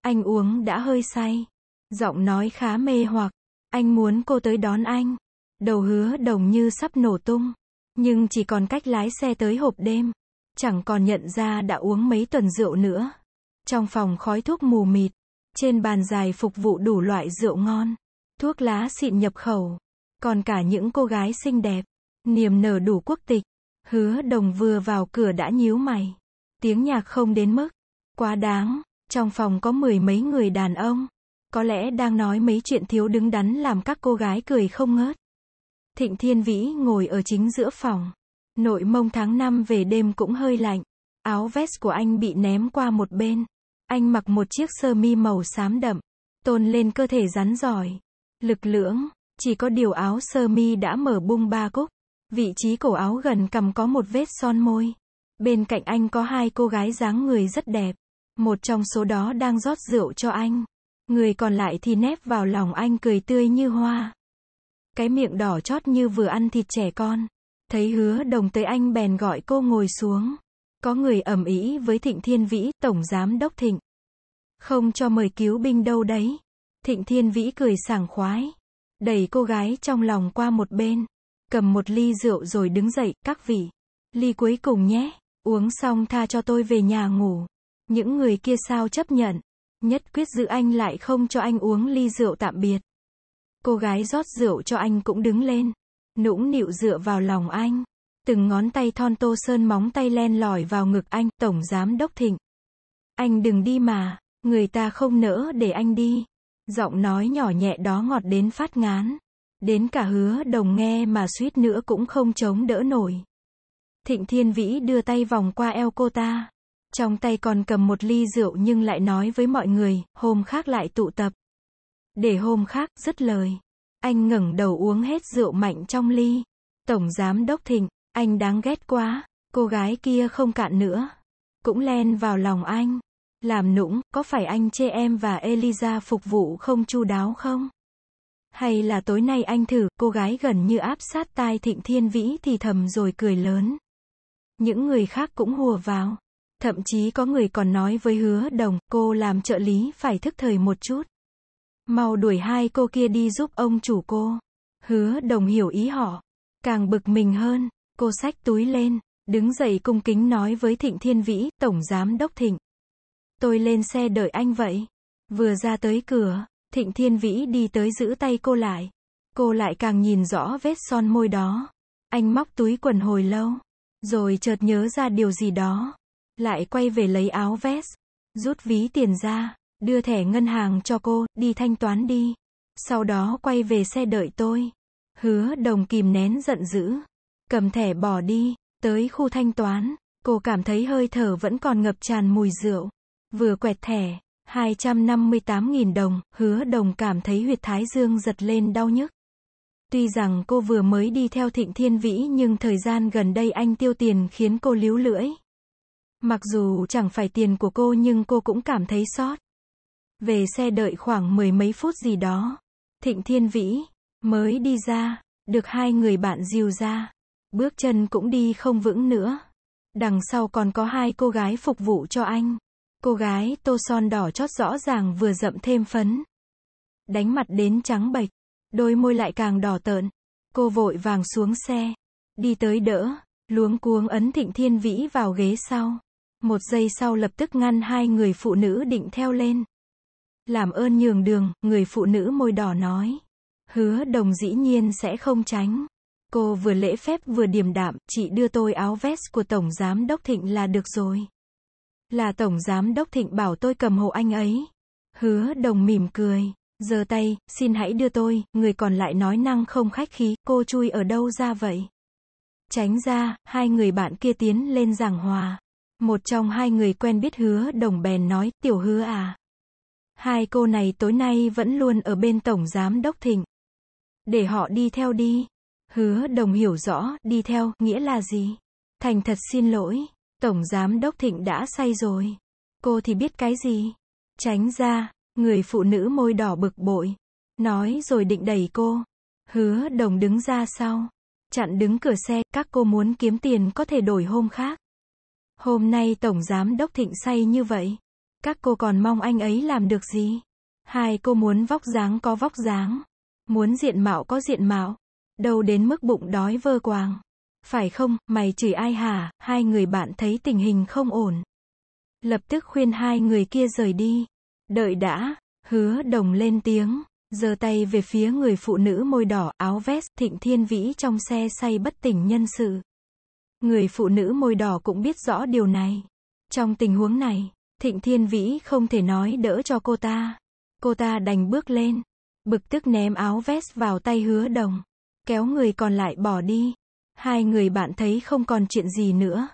Anh uống đã hơi say. Giọng nói khá mê hoặc. Anh muốn cô tới đón anh. Đầu hứa đồng như sắp nổ tung. Nhưng chỉ còn cách lái xe tới hộp đêm. Chẳng còn nhận ra đã uống mấy tuần rượu nữa. Trong phòng khói thuốc mù mịt. Trên bàn dài phục vụ đủ loại rượu ngon thuốc lá xịn nhập khẩu. Còn cả những cô gái xinh đẹp, niềm nở đủ quốc tịch. Hứa đồng vừa vào cửa đã nhíu mày. Tiếng nhạc không đến mức. Quá đáng, trong phòng có mười mấy người đàn ông. Có lẽ đang nói mấy chuyện thiếu đứng đắn làm các cô gái cười không ngớt. Thịnh Thiên Vĩ ngồi ở chính giữa phòng. Nội mông tháng năm về đêm cũng hơi lạnh. Áo vest của anh bị ném qua một bên. Anh mặc một chiếc sơ mi màu xám đậm. Tôn lên cơ thể rắn giỏi lực lưỡng, chỉ có điều áo sơ mi đã mở bung ba cúc. Vị trí cổ áo gần cầm có một vết son môi. Bên cạnh anh có hai cô gái dáng người rất đẹp. Một trong số đó đang rót rượu cho anh. Người còn lại thì nép vào lòng anh cười tươi như hoa. Cái miệng đỏ chót như vừa ăn thịt trẻ con. Thấy hứa đồng tới anh bèn gọi cô ngồi xuống. Có người ẩm ý với Thịnh Thiên Vĩ, Tổng Giám Đốc Thịnh. Không cho mời cứu binh đâu đấy. Thịnh Thiên Vĩ cười sảng khoái, đẩy cô gái trong lòng qua một bên, cầm một ly rượu rồi đứng dậy, các vị, ly cuối cùng nhé, uống xong tha cho tôi về nhà ngủ. Những người kia sao chấp nhận, nhất quyết giữ anh lại không cho anh uống ly rượu tạm biệt. Cô gái rót rượu cho anh cũng đứng lên, nũng nịu dựa vào lòng anh, từng ngón tay thon tô sơn móng tay len lỏi vào ngực anh, tổng giám đốc thịnh. Anh đừng đi mà, người ta không nỡ để anh đi. Giọng nói nhỏ nhẹ đó ngọt đến phát ngán. Đến cả hứa đồng nghe mà suýt nữa cũng không chống đỡ nổi. Thịnh Thiên Vĩ đưa tay vòng qua eo cô ta. Trong tay còn cầm một ly rượu nhưng lại nói với mọi người, hôm khác lại tụ tập. Để hôm khác, dứt lời. Anh ngẩng đầu uống hết rượu mạnh trong ly. Tổng giám đốc Thịnh, anh đáng ghét quá. Cô gái kia không cạn nữa. Cũng len vào lòng anh. Làm nũng, có phải anh chê em và Eliza phục vụ không chu đáo không? Hay là tối nay anh thử, cô gái gần như áp sát tai Thịnh Thiên Vĩ thì thầm rồi cười lớn. Những người khác cũng hùa vào. Thậm chí có người còn nói với hứa đồng, cô làm trợ lý phải thức thời một chút. Mau đuổi hai cô kia đi giúp ông chủ cô. Hứa đồng hiểu ý họ. Càng bực mình hơn, cô xách túi lên, đứng dậy cung kính nói với Thịnh Thiên Vĩ, Tổng Giám Đốc Thịnh tôi lên xe đợi anh vậy. Vừa ra tới cửa, Thịnh Thiên Vĩ đi tới giữ tay cô lại. Cô lại càng nhìn rõ vết son môi đó. Anh móc túi quần hồi lâu, rồi chợt nhớ ra điều gì đó. Lại quay về lấy áo vest, rút ví tiền ra, đưa thẻ ngân hàng cho cô, đi thanh toán đi. Sau đó quay về xe đợi tôi. Hứa đồng kìm nén giận dữ. Cầm thẻ bỏ đi, tới khu thanh toán, cô cảm thấy hơi thở vẫn còn ngập tràn mùi rượu. Vừa quẹt thẻ, 258.000 đồng, hứa đồng cảm thấy huyệt thái dương giật lên đau nhức. Tuy rằng cô vừa mới đi theo Thịnh Thiên Vĩ nhưng thời gian gần đây anh tiêu tiền khiến cô líu lưỡi. Mặc dù chẳng phải tiền của cô nhưng cô cũng cảm thấy sót. Về xe đợi khoảng mười mấy phút gì đó. Thịnh Thiên Vĩ mới đi ra, được hai người bạn dìu ra. Bước chân cũng đi không vững nữa. Đằng sau còn có hai cô gái phục vụ cho anh. Cô gái tô son đỏ chót rõ ràng vừa rậm thêm phấn. Đánh mặt đến trắng bệch, đôi môi lại càng đỏ tợn. Cô vội vàng xuống xe, đi tới đỡ, luống cuống ấn Thịnh Thiên Vĩ vào ghế sau. Một giây sau lập tức ngăn hai người phụ nữ định theo lên. Làm ơn nhường đường, người phụ nữ môi đỏ nói. Hứa đồng dĩ nhiên sẽ không tránh. Cô vừa lễ phép vừa điềm đạm, chị đưa tôi áo vest của Tổng Giám Đốc Thịnh là được rồi. Là tổng giám đốc Thịnh bảo tôi cầm hộ anh ấy. Hứa đồng mỉm cười, giơ tay, xin hãy đưa tôi, người còn lại nói năng không khách khí, cô chui ở đâu ra vậy? Tránh ra, hai người bạn kia tiến lên giảng hòa. Một trong hai người quen biết hứa đồng bèn nói, tiểu hứa à. Hai cô này tối nay vẫn luôn ở bên tổng giám đốc thịnh. Để họ đi theo đi. Hứa đồng hiểu rõ, đi theo, nghĩa là gì? Thành thật xin lỗi. Tổng giám đốc Thịnh đã say rồi. Cô thì biết cái gì? Tránh ra, người phụ nữ môi đỏ bực bội. Nói rồi định đẩy cô. Hứa đồng đứng ra sau. Chặn đứng cửa xe, các cô muốn kiếm tiền có thể đổi hôm khác. Hôm nay Tổng Giám Đốc Thịnh say như vậy. Các cô còn mong anh ấy làm được gì? Hai cô muốn vóc dáng có vóc dáng. Muốn diện mạo có diện mạo. Đâu đến mức bụng đói vơ quàng. Phải không, mày chửi ai hả, hai người bạn thấy tình hình không ổn. Lập tức khuyên hai người kia rời đi. Đợi đã, hứa đồng lên tiếng, giơ tay về phía người phụ nữ môi đỏ, áo vest, thịnh thiên vĩ trong xe say bất tỉnh nhân sự. Người phụ nữ môi đỏ cũng biết rõ điều này. Trong tình huống này, thịnh thiên vĩ không thể nói đỡ cho cô ta. Cô ta đành bước lên, bực tức ném áo vest vào tay hứa đồng, kéo người còn lại bỏ đi. Hai người bạn thấy không còn chuyện gì nữa.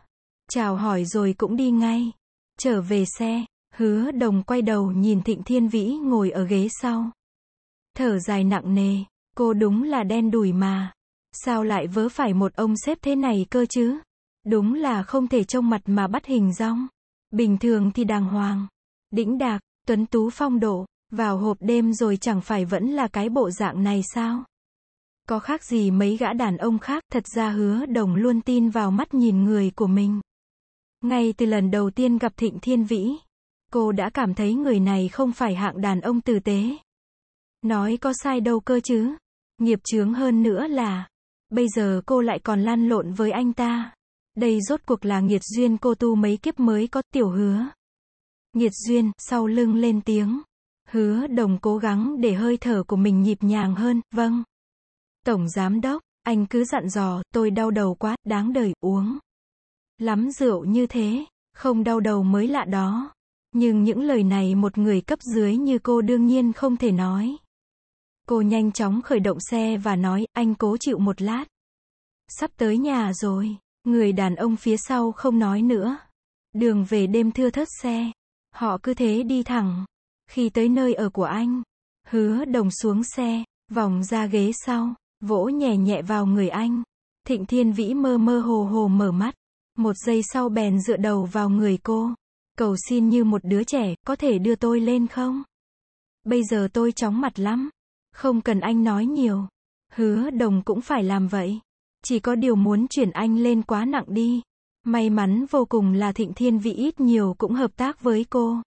Chào hỏi rồi cũng đi ngay. Trở về xe, hứa đồng quay đầu nhìn Thịnh Thiên Vĩ ngồi ở ghế sau. Thở dài nặng nề, cô đúng là đen đùi mà. Sao lại vớ phải một ông sếp thế này cơ chứ? Đúng là không thể trông mặt mà bắt hình rong. Bình thường thì đàng hoàng, đĩnh đạc, tuấn tú phong độ, vào hộp đêm rồi chẳng phải vẫn là cái bộ dạng này sao? có khác gì mấy gã đàn ông khác, thật ra hứa đồng luôn tin vào mắt nhìn người của mình. Ngay từ lần đầu tiên gặp Thịnh Thiên Vĩ, cô đã cảm thấy người này không phải hạng đàn ông tử tế. Nói có sai đâu cơ chứ. Nghiệp chướng hơn nữa là, bây giờ cô lại còn lan lộn với anh ta. Đây rốt cuộc là nghiệt duyên cô tu mấy kiếp mới có tiểu hứa. Nghiệt duyên, sau lưng lên tiếng. Hứa đồng cố gắng để hơi thở của mình nhịp nhàng hơn, vâng. Tổng giám đốc, anh cứ dặn dò, tôi đau đầu quá, đáng đời, uống. Lắm rượu như thế, không đau đầu mới lạ đó. Nhưng những lời này một người cấp dưới như cô đương nhiên không thể nói. Cô nhanh chóng khởi động xe và nói, anh cố chịu một lát. Sắp tới nhà rồi, người đàn ông phía sau không nói nữa. Đường về đêm thưa thớt xe, họ cứ thế đi thẳng. Khi tới nơi ở của anh, hứa đồng xuống xe, vòng ra ghế sau. Vỗ nhẹ nhẹ vào người anh. Thịnh Thiên Vĩ mơ mơ hồ hồ mở mắt. Một giây sau bèn dựa đầu vào người cô. Cầu xin như một đứa trẻ, có thể đưa tôi lên không? Bây giờ tôi chóng mặt lắm. Không cần anh nói nhiều. Hứa đồng cũng phải làm vậy. Chỉ có điều muốn chuyển anh lên quá nặng đi. May mắn vô cùng là Thịnh Thiên Vĩ ít nhiều cũng hợp tác với cô.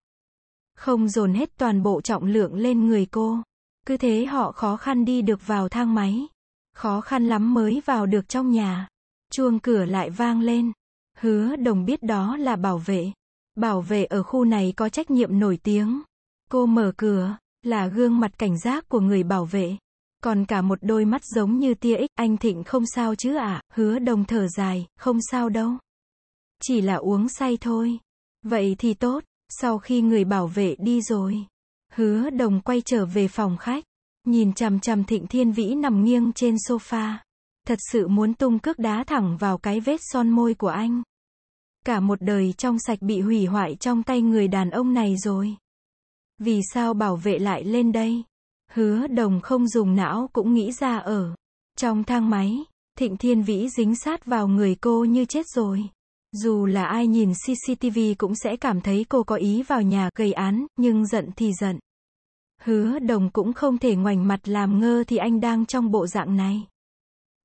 Không dồn hết toàn bộ trọng lượng lên người cô. Cứ thế họ khó khăn đi được vào thang máy. Khó khăn lắm mới vào được trong nhà. Chuông cửa lại vang lên. Hứa đồng biết đó là bảo vệ. Bảo vệ ở khu này có trách nhiệm nổi tiếng. Cô mở cửa, là gương mặt cảnh giác của người bảo vệ. Còn cả một đôi mắt giống như tia ích, anh Thịnh không sao chứ ạ, hứa đồng thở dài, không sao đâu. Chỉ là uống say thôi. Vậy thì tốt, sau khi người bảo vệ đi rồi, hứa đồng quay trở về phòng khách. Nhìn chằm chằm Thịnh Thiên Vĩ nằm nghiêng trên sofa. Thật sự muốn tung cước đá thẳng vào cái vết son môi của anh. Cả một đời trong sạch bị hủy hoại trong tay người đàn ông này rồi. Vì sao bảo vệ lại lên đây? Hứa đồng không dùng não cũng nghĩ ra ở. Trong thang máy, Thịnh Thiên Vĩ dính sát vào người cô như chết rồi. Dù là ai nhìn CCTV cũng sẽ cảm thấy cô có ý vào nhà gây án, nhưng giận thì giận. Hứa đồng cũng không thể ngoảnh mặt làm ngơ thì anh đang trong bộ dạng này.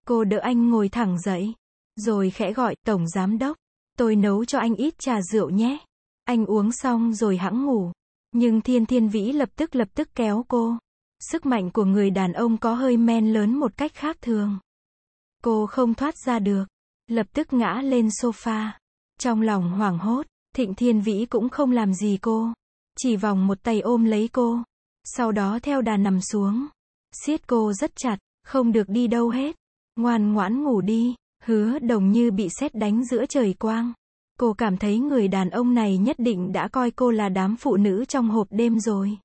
Cô đỡ anh ngồi thẳng dậy, rồi khẽ gọi tổng giám đốc, tôi nấu cho anh ít trà rượu nhé. Anh uống xong rồi hãng ngủ, nhưng thiên thiên vĩ lập tức lập tức kéo cô. Sức mạnh của người đàn ông có hơi men lớn một cách khác thường. Cô không thoát ra được, lập tức ngã lên sofa. Trong lòng hoảng hốt, Thịnh Thiên Vĩ cũng không làm gì cô, chỉ vòng một tay ôm lấy cô. Sau đó theo đà nằm xuống. siết cô rất chặt, không được đi đâu hết. Ngoan ngoãn ngủ đi, hứa đồng như bị xét đánh giữa trời quang. Cô cảm thấy người đàn ông này nhất định đã coi cô là đám phụ nữ trong hộp đêm rồi.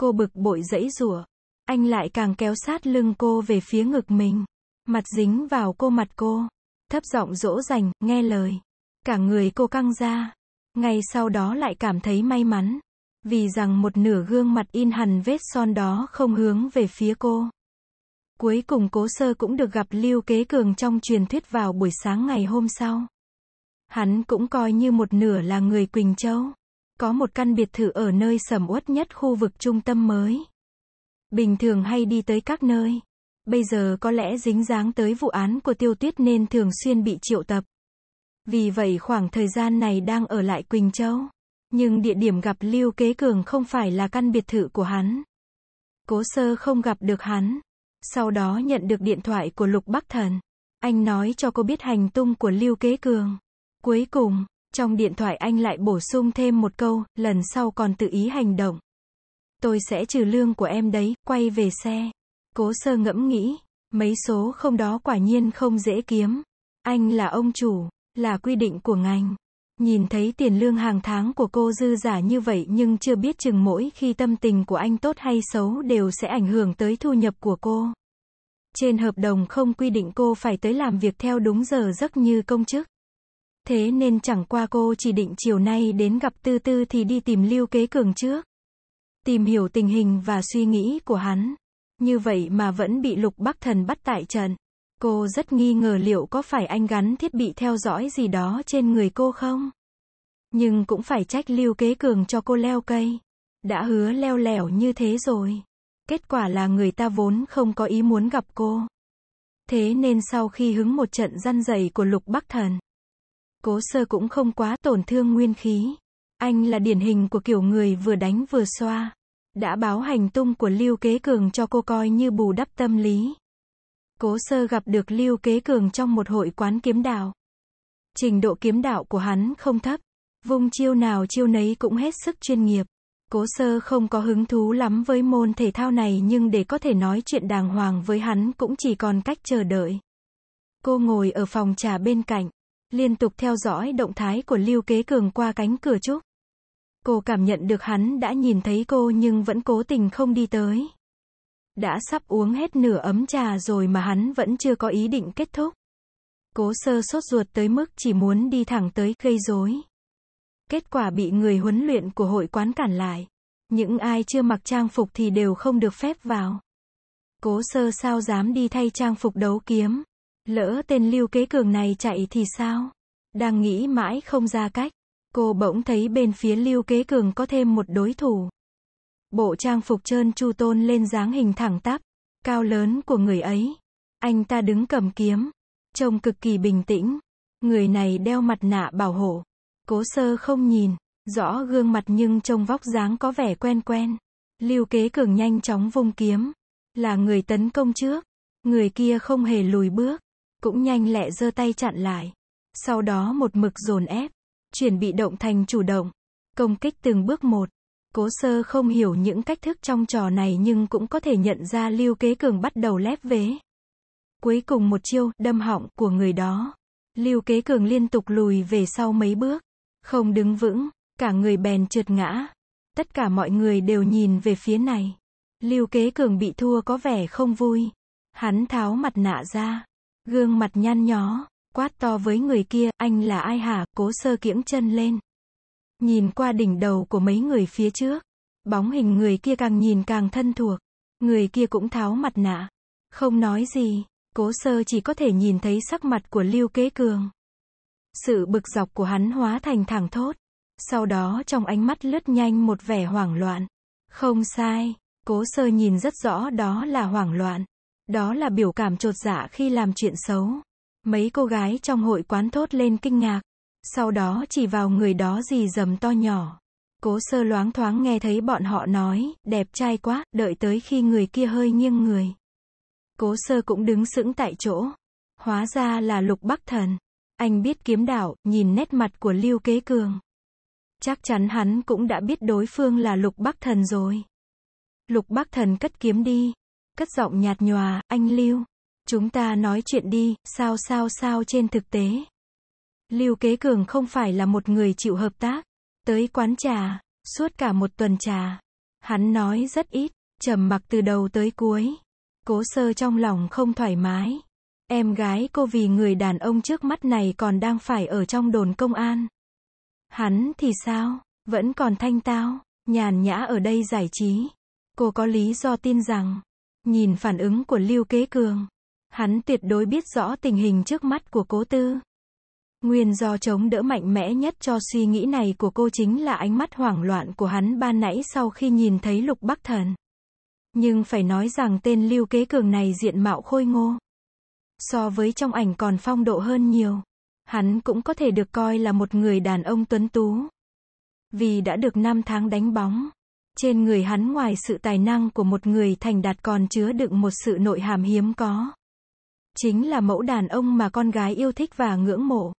Cô bực bội dẫy rủa, anh lại càng kéo sát lưng cô về phía ngực mình, mặt dính vào cô mặt cô, thấp giọng dỗ dành, nghe lời. Cả người cô căng ra, ngay sau đó lại cảm thấy may mắn, vì rằng một nửa gương mặt in hằn vết son đó không hướng về phía cô. Cuối cùng cố sơ cũng được gặp Lưu Kế Cường trong truyền thuyết vào buổi sáng ngày hôm sau. Hắn cũng coi như một nửa là người Quỳnh Châu. Có một căn biệt thự ở nơi sầm uất nhất khu vực trung tâm mới. Bình thường hay đi tới các nơi. Bây giờ có lẽ dính dáng tới vụ án của tiêu tuyết nên thường xuyên bị triệu tập. Vì vậy khoảng thời gian này đang ở lại Quỳnh Châu. Nhưng địa điểm gặp Lưu Kế Cường không phải là căn biệt thự của hắn. Cố sơ không gặp được hắn. Sau đó nhận được điện thoại của Lục Bắc Thần. Anh nói cho cô biết hành tung của Lưu Kế Cường. Cuối cùng, trong điện thoại anh lại bổ sung thêm một câu, lần sau còn tự ý hành động. Tôi sẽ trừ lương của em đấy, quay về xe. Cố sơ ngẫm nghĩ, mấy số không đó quả nhiên không dễ kiếm. Anh là ông chủ, là quy định của ngành. Nhìn thấy tiền lương hàng tháng của cô dư giả như vậy nhưng chưa biết chừng mỗi khi tâm tình của anh tốt hay xấu đều sẽ ảnh hưởng tới thu nhập của cô. Trên hợp đồng không quy định cô phải tới làm việc theo đúng giờ giấc như công chức. Thế nên chẳng qua cô chỉ định chiều nay đến gặp Tư Tư thì đi tìm Lưu Kế Cường trước. Tìm hiểu tình hình và suy nghĩ của hắn. Như vậy mà vẫn bị Lục Bắc Thần bắt tại trận. Cô rất nghi ngờ liệu có phải anh gắn thiết bị theo dõi gì đó trên người cô không? Nhưng cũng phải trách lưu kế cường cho cô leo cây. Đã hứa leo lẻo như thế rồi. Kết quả là người ta vốn không có ý muốn gặp cô. Thế nên sau khi hứng một trận răn dày của lục bắc thần, cố sơ cũng không quá tổn thương nguyên khí. Anh là điển hình của kiểu người vừa đánh vừa xoa. Đã báo hành tung của lưu kế cường cho cô coi như bù đắp tâm lý. Cố sơ gặp được Lưu Kế Cường trong một hội quán kiếm đạo. Trình độ kiếm đạo của hắn không thấp, vung chiêu nào chiêu nấy cũng hết sức chuyên nghiệp. Cố sơ không có hứng thú lắm với môn thể thao này nhưng để có thể nói chuyện đàng hoàng với hắn cũng chỉ còn cách chờ đợi. Cô ngồi ở phòng trà bên cạnh, liên tục theo dõi động thái của Lưu Kế Cường qua cánh cửa trúc. Cô cảm nhận được hắn đã nhìn thấy cô nhưng vẫn cố tình không đi tới đã sắp uống hết nửa ấm trà rồi mà hắn vẫn chưa có ý định kết thúc. Cố sơ sốt ruột tới mức chỉ muốn đi thẳng tới gây rối. Kết quả bị người huấn luyện của hội quán cản lại. Những ai chưa mặc trang phục thì đều không được phép vào. Cố sơ sao dám đi thay trang phục đấu kiếm. Lỡ tên lưu kế cường này chạy thì sao? Đang nghĩ mãi không ra cách. Cô bỗng thấy bên phía lưu kế cường có thêm một đối thủ. Bộ trang phục trơn chu tôn lên dáng hình thẳng tắp, cao lớn của người ấy. Anh ta đứng cầm kiếm, trông cực kỳ bình tĩnh. Người này đeo mặt nạ bảo hộ. Cố sơ không nhìn, rõ gương mặt nhưng trông vóc dáng có vẻ quen quen. Lưu kế cường nhanh chóng vung kiếm. Là người tấn công trước. Người kia không hề lùi bước. Cũng nhanh lẹ giơ tay chặn lại. Sau đó một mực dồn ép. Chuyển bị động thành chủ động. Công kích từng bước một. Cố sơ không hiểu những cách thức trong trò này nhưng cũng có thể nhận ra lưu kế cường bắt đầu lép vế. Cuối cùng một chiêu, đâm họng của người đó. Lưu kế cường liên tục lùi về sau mấy bước. Không đứng vững, cả người bèn trượt ngã. Tất cả mọi người đều nhìn về phía này. Lưu kế cường bị thua có vẻ không vui. Hắn tháo mặt nạ ra. Gương mặt nhăn nhó. Quát to với người kia, anh là ai hả, cố sơ kiễng chân lên. Nhìn qua đỉnh đầu của mấy người phía trước. Bóng hình người kia càng nhìn càng thân thuộc. Người kia cũng tháo mặt nạ. Không nói gì. Cố sơ chỉ có thể nhìn thấy sắc mặt của Lưu Kế Cường. Sự bực dọc của hắn hóa thành thẳng thốt. Sau đó trong ánh mắt lướt nhanh một vẻ hoảng loạn. Không sai, cố sơ nhìn rất rõ đó là hoảng loạn. Đó là biểu cảm trột dạ khi làm chuyện xấu. Mấy cô gái trong hội quán thốt lên kinh ngạc. Sau đó chỉ vào người đó gì dầm to nhỏ. Cố sơ loáng thoáng nghe thấy bọn họ nói, đẹp trai quá, đợi tới khi người kia hơi nghiêng người. Cố sơ cũng đứng sững tại chỗ. Hóa ra là lục bắc thần. Anh biết kiếm đạo, nhìn nét mặt của Lưu Kế Cường. Chắc chắn hắn cũng đã biết đối phương là lục bắc thần rồi. Lục bắc thần cất kiếm đi. Cất giọng nhạt nhòa, anh Lưu. Chúng ta nói chuyện đi, sao sao sao trên thực tế. Lưu Kế Cường không phải là một người chịu hợp tác. Tới quán trà, suốt cả một tuần trà. Hắn nói rất ít, trầm mặc từ đầu tới cuối. Cố sơ trong lòng không thoải mái. Em gái cô vì người đàn ông trước mắt này còn đang phải ở trong đồn công an. Hắn thì sao, vẫn còn thanh tao, nhàn nhã ở đây giải trí. Cô có lý do tin rằng, nhìn phản ứng của Lưu Kế Cường, hắn tuyệt đối biết rõ tình hình trước mắt của cố tư. Nguyên do chống đỡ mạnh mẽ nhất cho suy nghĩ này của cô chính là ánh mắt hoảng loạn của hắn ban nãy sau khi nhìn thấy Lục Bắc Thần. Nhưng phải nói rằng tên Lưu Kế Cường này diện mạo khôi ngô. So với trong ảnh còn phong độ hơn nhiều. Hắn cũng có thể được coi là một người đàn ông tuấn tú. Vì đã được 5 tháng đánh bóng. Trên người hắn ngoài sự tài năng của một người thành đạt còn chứa đựng một sự nội hàm hiếm có. Chính là mẫu đàn ông mà con gái yêu thích và ngưỡng mộ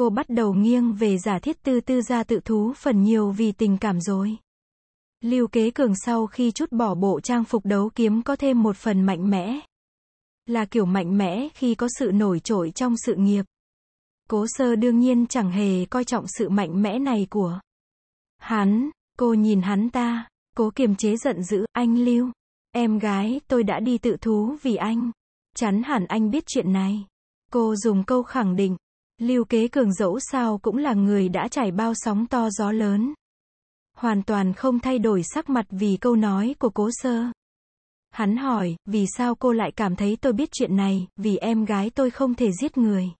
cô bắt đầu nghiêng về giả thiết tư tư ra tự thú phần nhiều vì tình cảm rồi. Lưu kế cường sau khi chút bỏ bộ trang phục đấu kiếm có thêm một phần mạnh mẽ. Là kiểu mạnh mẽ khi có sự nổi trội trong sự nghiệp. Cố sơ đương nhiên chẳng hề coi trọng sự mạnh mẽ này của hắn, cô nhìn hắn ta, cố kiềm chế giận dữ, anh Lưu, em gái, tôi đã đi tự thú vì anh. Chắn hẳn anh biết chuyện này. Cô dùng câu khẳng định, Lưu kế cường dẫu sao cũng là người đã trải bao sóng to gió lớn. Hoàn toàn không thay đổi sắc mặt vì câu nói của cố sơ. Hắn hỏi, vì sao cô lại cảm thấy tôi biết chuyện này, vì em gái tôi không thể giết người.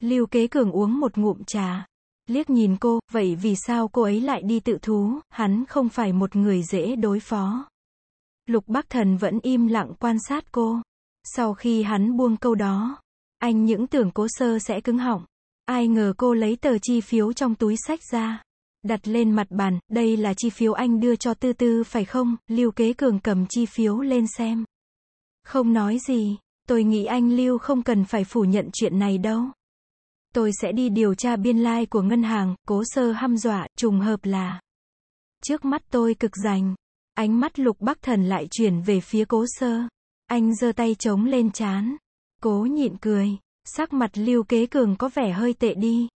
Lưu kế cường uống một ngụm trà. Liếc nhìn cô, vậy vì sao cô ấy lại đi tự thú, hắn không phải một người dễ đối phó. Lục Bắc Thần vẫn im lặng quan sát cô. Sau khi hắn buông câu đó, anh những tưởng cố sơ sẽ cứng họng. Ai ngờ cô lấy tờ chi phiếu trong túi sách ra. Đặt lên mặt bàn, đây là chi phiếu anh đưa cho tư tư phải không? Lưu kế cường cầm chi phiếu lên xem. Không nói gì, tôi nghĩ anh Lưu không cần phải phủ nhận chuyện này đâu. Tôi sẽ đi điều tra biên lai like của ngân hàng, cố sơ hăm dọa, trùng hợp là. Trước mắt tôi cực rành. Ánh mắt lục bắc thần lại chuyển về phía cố sơ. Anh giơ tay chống lên chán. Cố nhịn cười, sắc mặt Lưu Kế Cường có vẻ hơi tệ đi.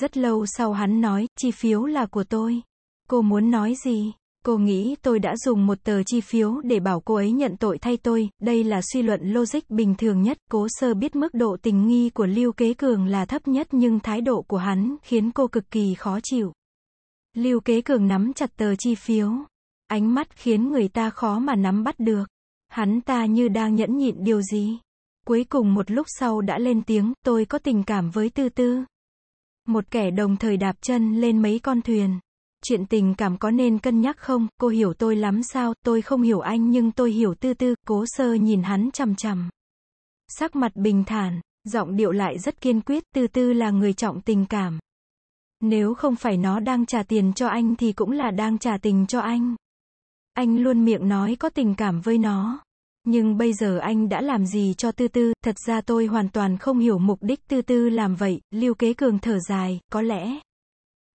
Rất lâu sau hắn nói, chi phiếu là của tôi. Cô muốn nói gì? Cô nghĩ tôi đã dùng một tờ chi phiếu để bảo cô ấy nhận tội thay tôi, đây là suy luận logic bình thường nhất. Cố sơ biết mức độ tình nghi của Lưu Kế Cường là thấp nhất nhưng thái độ của hắn khiến cô cực kỳ khó chịu. Lưu Kế Cường nắm chặt tờ chi phiếu. Ánh mắt khiến người ta khó mà nắm bắt được. Hắn ta như đang nhẫn nhịn điều gì. Cuối cùng một lúc sau đã lên tiếng, tôi có tình cảm với tư tư. Một kẻ đồng thời đạp chân lên mấy con thuyền. Chuyện tình cảm có nên cân nhắc không, cô hiểu tôi lắm sao, tôi không hiểu anh nhưng tôi hiểu tư tư, cố sơ nhìn hắn chằm chằm. Sắc mặt bình thản, giọng điệu lại rất kiên quyết, tư tư là người trọng tình cảm. Nếu không phải nó đang trả tiền cho anh thì cũng là đang trả tình cho anh. Anh luôn miệng nói có tình cảm với nó. Nhưng bây giờ anh đã làm gì cho tư tư, thật ra tôi hoàn toàn không hiểu mục đích tư tư làm vậy, Lưu Kế Cường thở dài, có lẽ.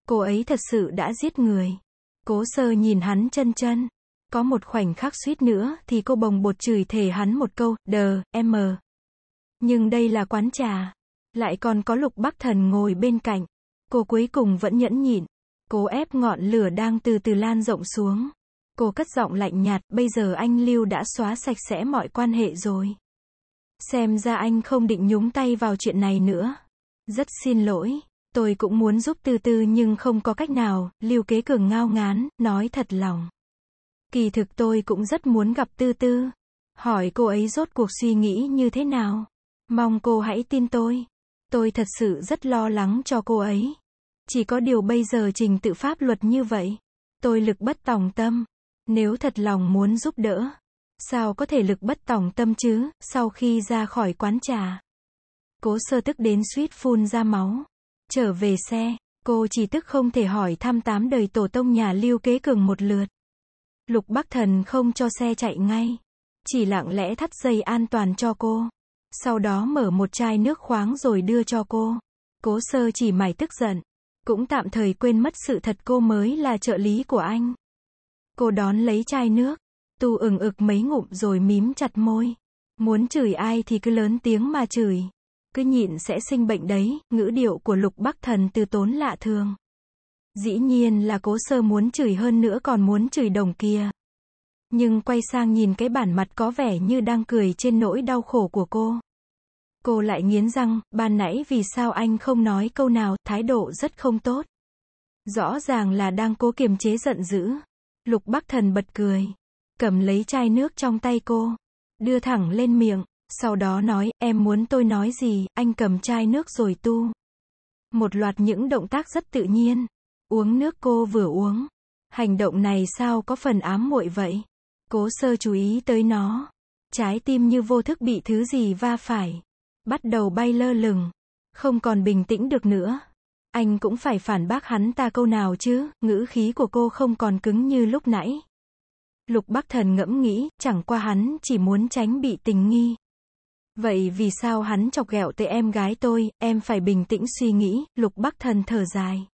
Cô ấy thật sự đã giết người. Cố sơ nhìn hắn chân chân. Có một khoảnh khắc suýt nữa, thì cô bồng bột chửi thề hắn một câu, đờ, em Nhưng đây là quán trà. Lại còn có lục bắc thần ngồi bên cạnh. Cô cuối cùng vẫn nhẫn nhịn. Cố ép ngọn lửa đang từ từ lan rộng xuống. Cô cất giọng lạnh nhạt, bây giờ anh Lưu đã xóa sạch sẽ mọi quan hệ rồi. Xem ra anh không định nhúng tay vào chuyện này nữa. Rất xin lỗi, tôi cũng muốn giúp tư tư nhưng không có cách nào, Lưu Kế Cường ngao ngán, nói thật lòng. Kỳ thực tôi cũng rất muốn gặp Tư Tư. Hỏi cô ấy rốt cuộc suy nghĩ như thế nào. Mong cô hãy tin tôi. Tôi thật sự rất lo lắng cho cô ấy. Chỉ có điều bây giờ trình tự pháp luật như vậy. Tôi lực bất tòng tâm. Nếu thật lòng muốn giúp đỡ, sao có thể lực bất tòng tâm chứ, sau khi ra khỏi quán trà. Cố sơ tức đến suýt phun ra máu. Trở về xe, cô chỉ tức không thể hỏi thăm tám đời tổ tông nhà lưu kế cường một lượt. Lục Bắc Thần không cho xe chạy ngay. Chỉ lặng lẽ thắt dây an toàn cho cô. Sau đó mở một chai nước khoáng rồi đưa cho cô. Cố sơ chỉ mải tức giận. Cũng tạm thời quên mất sự thật cô mới là trợ lý của anh. Cô đón lấy chai nước. Tu ừng ực mấy ngụm rồi mím chặt môi. Muốn chửi ai thì cứ lớn tiếng mà chửi. Cứ nhịn sẽ sinh bệnh đấy, ngữ điệu của lục bắc thần từ tốn lạ thường. Dĩ nhiên là cố sơ muốn chửi hơn nữa còn muốn chửi đồng kia. Nhưng quay sang nhìn cái bản mặt có vẻ như đang cười trên nỗi đau khổ của cô. Cô lại nghiến răng, ban nãy vì sao anh không nói câu nào, thái độ rất không tốt. Rõ ràng là đang cố kiềm chế giận dữ. Lục Bắc Thần bật cười. Cầm lấy chai nước trong tay cô. Đưa thẳng lên miệng. Sau đó nói, em muốn tôi nói gì, anh cầm chai nước rồi tu. Một loạt những động tác rất tự nhiên. Uống nước cô vừa uống. Hành động này sao có phần ám muội vậy? Cố sơ chú ý tới nó. Trái tim như vô thức bị thứ gì va phải. Bắt đầu bay lơ lửng. Không còn bình tĩnh được nữa. Anh cũng phải phản bác hắn ta câu nào chứ, ngữ khí của cô không còn cứng như lúc nãy. Lục Bắc Thần ngẫm nghĩ, chẳng qua hắn chỉ muốn tránh bị tình nghi. Vậy vì sao hắn chọc ghẹo tệ em gái tôi, em phải bình tĩnh suy nghĩ, Lục Bắc Thần thở dài.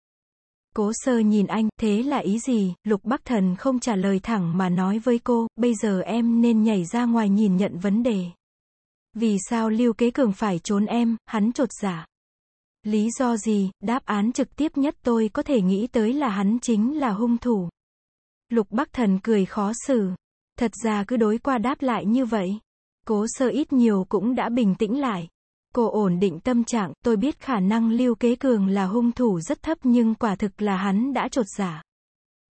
Cố sơ nhìn anh, thế là ý gì, Lục Bắc Thần không trả lời thẳng mà nói với cô, bây giờ em nên nhảy ra ngoài nhìn nhận vấn đề. Vì sao Lưu Kế Cường phải trốn em, hắn trột giả. Dạ? Lý do gì? Đáp án trực tiếp nhất tôi có thể nghĩ tới là hắn chính là hung thủ. Lục Bắc Thần cười khó xử. Thật ra cứ đối qua đáp lại như vậy. Cố sơ ít nhiều cũng đã bình tĩnh lại. Cô ổn định tâm trạng, tôi biết khả năng Lưu Kế Cường là hung thủ rất thấp nhưng quả thực là hắn đã trột giả. Dạ.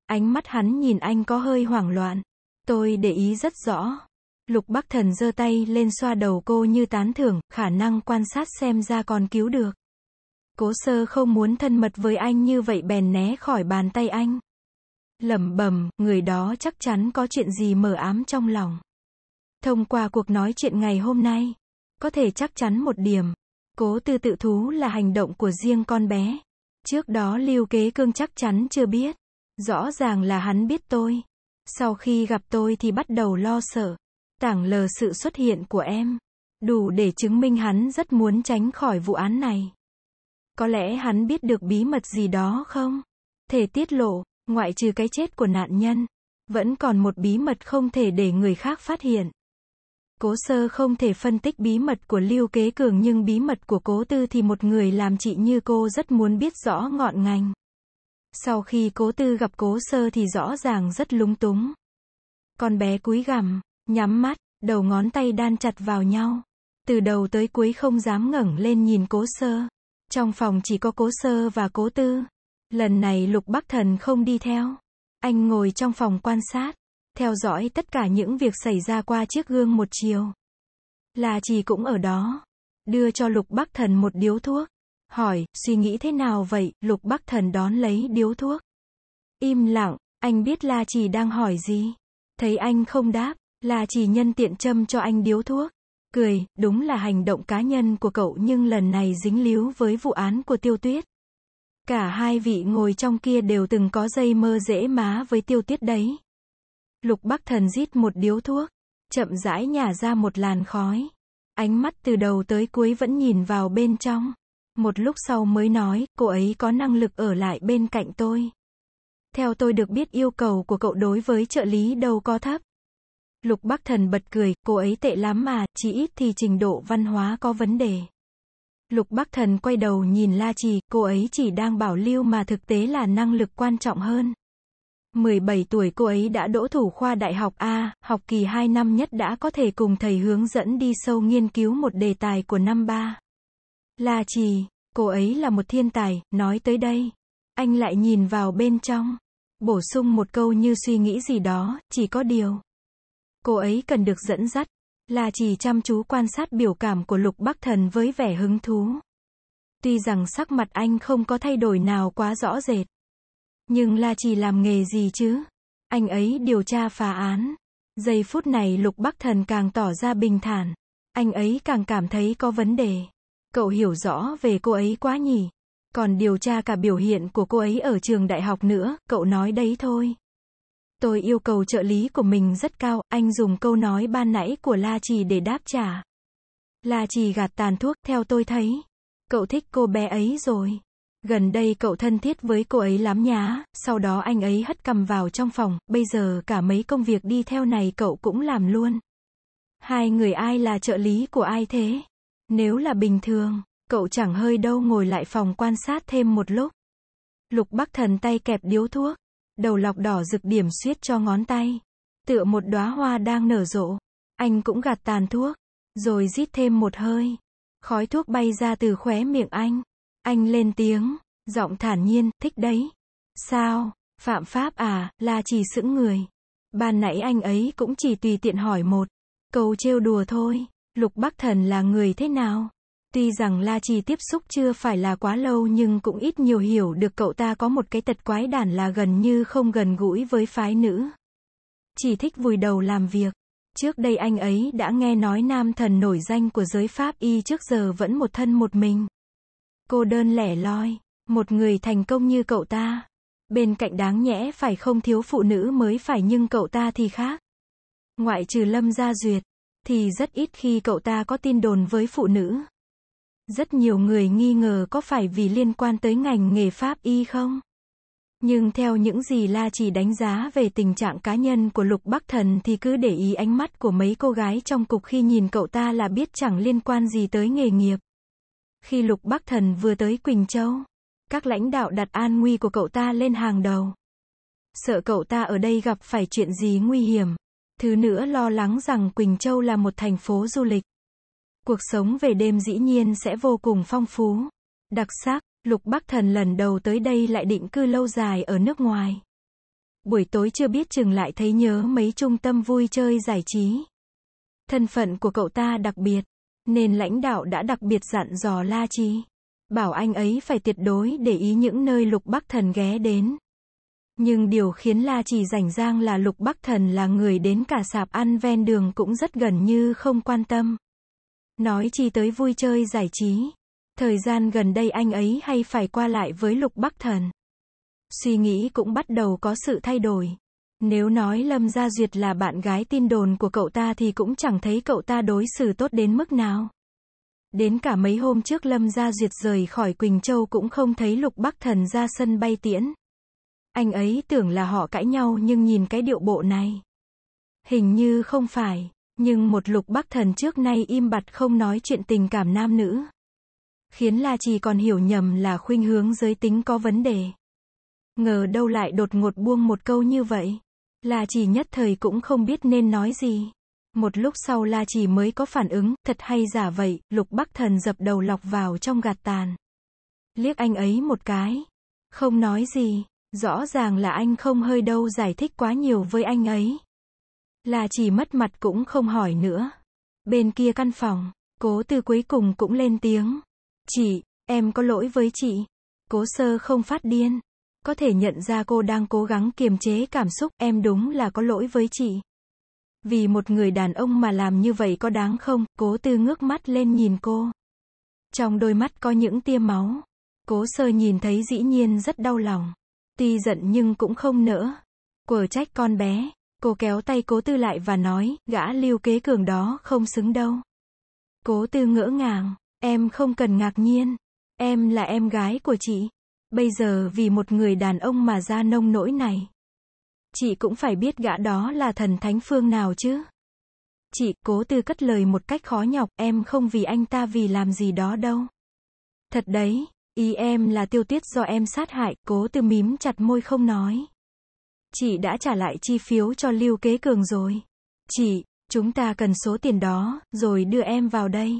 Ánh mắt hắn nhìn anh có hơi hoảng loạn. Tôi để ý rất rõ. Lục Bắc Thần giơ tay lên xoa đầu cô như tán thưởng, khả năng quan sát xem ra còn cứu được cố sơ không muốn thân mật với anh như vậy bèn né khỏi bàn tay anh. Lẩm bẩm, người đó chắc chắn có chuyện gì mờ ám trong lòng. Thông qua cuộc nói chuyện ngày hôm nay, có thể chắc chắn một điểm, cố tư tự thú là hành động của riêng con bé. Trước đó Lưu Kế Cương chắc chắn chưa biết, rõ ràng là hắn biết tôi. Sau khi gặp tôi thì bắt đầu lo sợ, tảng lờ sự xuất hiện của em, đủ để chứng minh hắn rất muốn tránh khỏi vụ án này. Có lẽ hắn biết được bí mật gì đó không? Thể tiết lộ, ngoại trừ cái chết của nạn nhân, vẫn còn một bí mật không thể để người khác phát hiện. Cố sơ không thể phân tích bí mật của Lưu Kế Cường nhưng bí mật của cố tư thì một người làm chị như cô rất muốn biết rõ ngọn ngành. Sau khi cố tư gặp cố sơ thì rõ ràng rất lúng túng. Con bé cúi gằm, nhắm mắt, đầu ngón tay đan chặt vào nhau. Từ đầu tới cuối không dám ngẩng lên nhìn cố sơ. Trong phòng chỉ có cố sơ và cố tư. Lần này Lục Bắc Thần không đi theo. Anh ngồi trong phòng quan sát, theo dõi tất cả những việc xảy ra qua chiếc gương một chiều. Là chỉ cũng ở đó. Đưa cho Lục Bắc Thần một điếu thuốc. Hỏi, suy nghĩ thế nào vậy? Lục Bắc Thần đón lấy điếu thuốc. Im lặng, anh biết La Chỉ đang hỏi gì. Thấy anh không đáp, La Chỉ nhân tiện châm cho anh điếu thuốc. Cười, đúng là hành động cá nhân của cậu nhưng lần này dính líu với vụ án của tiêu tuyết. Cả hai vị ngồi trong kia đều từng có dây mơ dễ má với tiêu tuyết đấy. Lục Bắc Thần rít một điếu thuốc, chậm rãi nhả ra một làn khói. Ánh mắt từ đầu tới cuối vẫn nhìn vào bên trong. Một lúc sau mới nói, cô ấy có năng lực ở lại bên cạnh tôi. Theo tôi được biết yêu cầu của cậu đối với trợ lý đâu có thấp. Lục Bắc Thần bật cười, cô ấy tệ lắm mà, chỉ ít thì trình độ văn hóa có vấn đề. Lục Bắc Thần quay đầu nhìn La Trì, cô ấy chỉ đang bảo lưu mà thực tế là năng lực quan trọng hơn. 17 tuổi cô ấy đã đỗ thủ khoa đại học A, học kỳ 2 năm nhất đã có thể cùng thầy hướng dẫn đi sâu nghiên cứu một đề tài của năm 3. La Trì, cô ấy là một thiên tài, nói tới đây. Anh lại nhìn vào bên trong, bổ sung một câu như suy nghĩ gì đó, chỉ có điều. Cô ấy cần được dẫn dắt, là chỉ chăm chú quan sát biểu cảm của Lục Bắc Thần với vẻ hứng thú. Tuy rằng sắc mặt anh không có thay đổi nào quá rõ rệt. Nhưng là chỉ làm nghề gì chứ? Anh ấy điều tra phá án. Giây phút này Lục Bắc Thần càng tỏ ra bình thản. Anh ấy càng cảm thấy có vấn đề. Cậu hiểu rõ về cô ấy quá nhỉ? Còn điều tra cả biểu hiện của cô ấy ở trường đại học nữa, cậu nói đấy thôi. Tôi yêu cầu trợ lý của mình rất cao, anh dùng câu nói ban nãy của La Trì để đáp trả. La Trì gạt tàn thuốc, theo tôi thấy. Cậu thích cô bé ấy rồi. Gần đây cậu thân thiết với cô ấy lắm nhá, sau đó anh ấy hất cầm vào trong phòng, bây giờ cả mấy công việc đi theo này cậu cũng làm luôn. Hai người ai là trợ lý của ai thế? Nếu là bình thường, cậu chẳng hơi đâu ngồi lại phòng quan sát thêm một lúc. Lục Bắc Thần tay kẹp điếu thuốc đầu lọc đỏ rực điểm suýt cho ngón tay. Tựa một đóa hoa đang nở rộ. Anh cũng gạt tàn thuốc, rồi rít thêm một hơi. Khói thuốc bay ra từ khóe miệng anh. Anh lên tiếng, giọng thản nhiên, thích đấy. Sao, phạm pháp à, là chỉ sững người. Ban nãy anh ấy cũng chỉ tùy tiện hỏi một câu trêu đùa thôi. Lục Bắc Thần là người thế nào? Tuy rằng La Chi tiếp xúc chưa phải là quá lâu nhưng cũng ít nhiều hiểu được cậu ta có một cái tật quái đản là gần như không gần gũi với phái nữ. Chỉ thích vùi đầu làm việc. Trước đây anh ấy đã nghe nói nam thần nổi danh của giới Pháp y trước giờ vẫn một thân một mình. Cô đơn lẻ loi, một người thành công như cậu ta. Bên cạnh đáng nhẽ phải không thiếu phụ nữ mới phải nhưng cậu ta thì khác. Ngoại trừ Lâm Gia Duyệt, thì rất ít khi cậu ta có tin đồn với phụ nữ. Rất nhiều người nghi ngờ có phải vì liên quan tới ngành nghề pháp y không? Nhưng theo những gì La chỉ đánh giá về tình trạng cá nhân của Lục Bắc Thần thì cứ để ý ánh mắt của mấy cô gái trong cục khi nhìn cậu ta là biết chẳng liên quan gì tới nghề nghiệp. Khi Lục Bắc Thần vừa tới Quỳnh Châu, các lãnh đạo đặt an nguy của cậu ta lên hàng đầu. Sợ cậu ta ở đây gặp phải chuyện gì nguy hiểm. Thứ nữa lo lắng rằng Quỳnh Châu là một thành phố du lịch. Cuộc sống về đêm dĩ nhiên sẽ vô cùng phong phú. Đặc sắc, Lục Bắc Thần lần đầu tới đây lại định cư lâu dài ở nước ngoài. Buổi tối chưa biết chừng lại thấy nhớ mấy trung tâm vui chơi giải trí. Thân phận của cậu ta đặc biệt, nên lãnh đạo đã đặc biệt dặn dò La Chi. Bảo anh ấy phải tuyệt đối để ý những nơi Lục Bắc Thần ghé đến. Nhưng điều khiến La trì rảnh rang là Lục Bắc Thần là người đến cả sạp ăn ven đường cũng rất gần như không quan tâm. Nói chi tới vui chơi giải trí. Thời gian gần đây anh ấy hay phải qua lại với Lục Bắc Thần. Suy nghĩ cũng bắt đầu có sự thay đổi. Nếu nói Lâm Gia Duyệt là bạn gái tin đồn của cậu ta thì cũng chẳng thấy cậu ta đối xử tốt đến mức nào. Đến cả mấy hôm trước Lâm Gia Duyệt rời khỏi Quỳnh Châu cũng không thấy Lục Bắc Thần ra sân bay tiễn. Anh ấy tưởng là họ cãi nhau nhưng nhìn cái điệu bộ này. Hình như không phải. Nhưng một lục bắc thần trước nay im bặt không nói chuyện tình cảm nam nữ. Khiến La Trì còn hiểu nhầm là khuynh hướng giới tính có vấn đề. Ngờ đâu lại đột ngột buông một câu như vậy. La Trì nhất thời cũng không biết nên nói gì. Một lúc sau La Trì mới có phản ứng, thật hay giả vậy, lục bắc thần dập đầu lọc vào trong gạt tàn. Liếc anh ấy một cái. Không nói gì, rõ ràng là anh không hơi đâu giải thích quá nhiều với anh ấy. Là chỉ mất mặt cũng không hỏi nữa. Bên kia căn phòng, cố tư cuối cùng cũng lên tiếng. Chị, em có lỗi với chị. Cố sơ không phát điên. Có thể nhận ra cô đang cố gắng kiềm chế cảm xúc, em đúng là có lỗi với chị. Vì một người đàn ông mà làm như vậy có đáng không, cố tư ngước mắt lên nhìn cô. Trong đôi mắt có những tia máu. Cố sơ nhìn thấy dĩ nhiên rất đau lòng. Tuy giận nhưng cũng không nỡ. Quở trách con bé. Cô kéo tay cố tư lại và nói, gã lưu kế cường đó không xứng đâu. Cố tư ngỡ ngàng, em không cần ngạc nhiên, em là em gái của chị. Bây giờ vì một người đàn ông mà ra nông nỗi này. Chị cũng phải biết gã đó là thần thánh phương nào chứ. Chị, cố tư cất lời một cách khó nhọc, em không vì anh ta vì làm gì đó đâu. Thật đấy, ý em là tiêu tiết do em sát hại, cố tư mím chặt môi không nói. Chị đã trả lại chi phiếu cho Lưu Kế Cường rồi. Chị, chúng ta cần số tiền đó, rồi đưa em vào đây.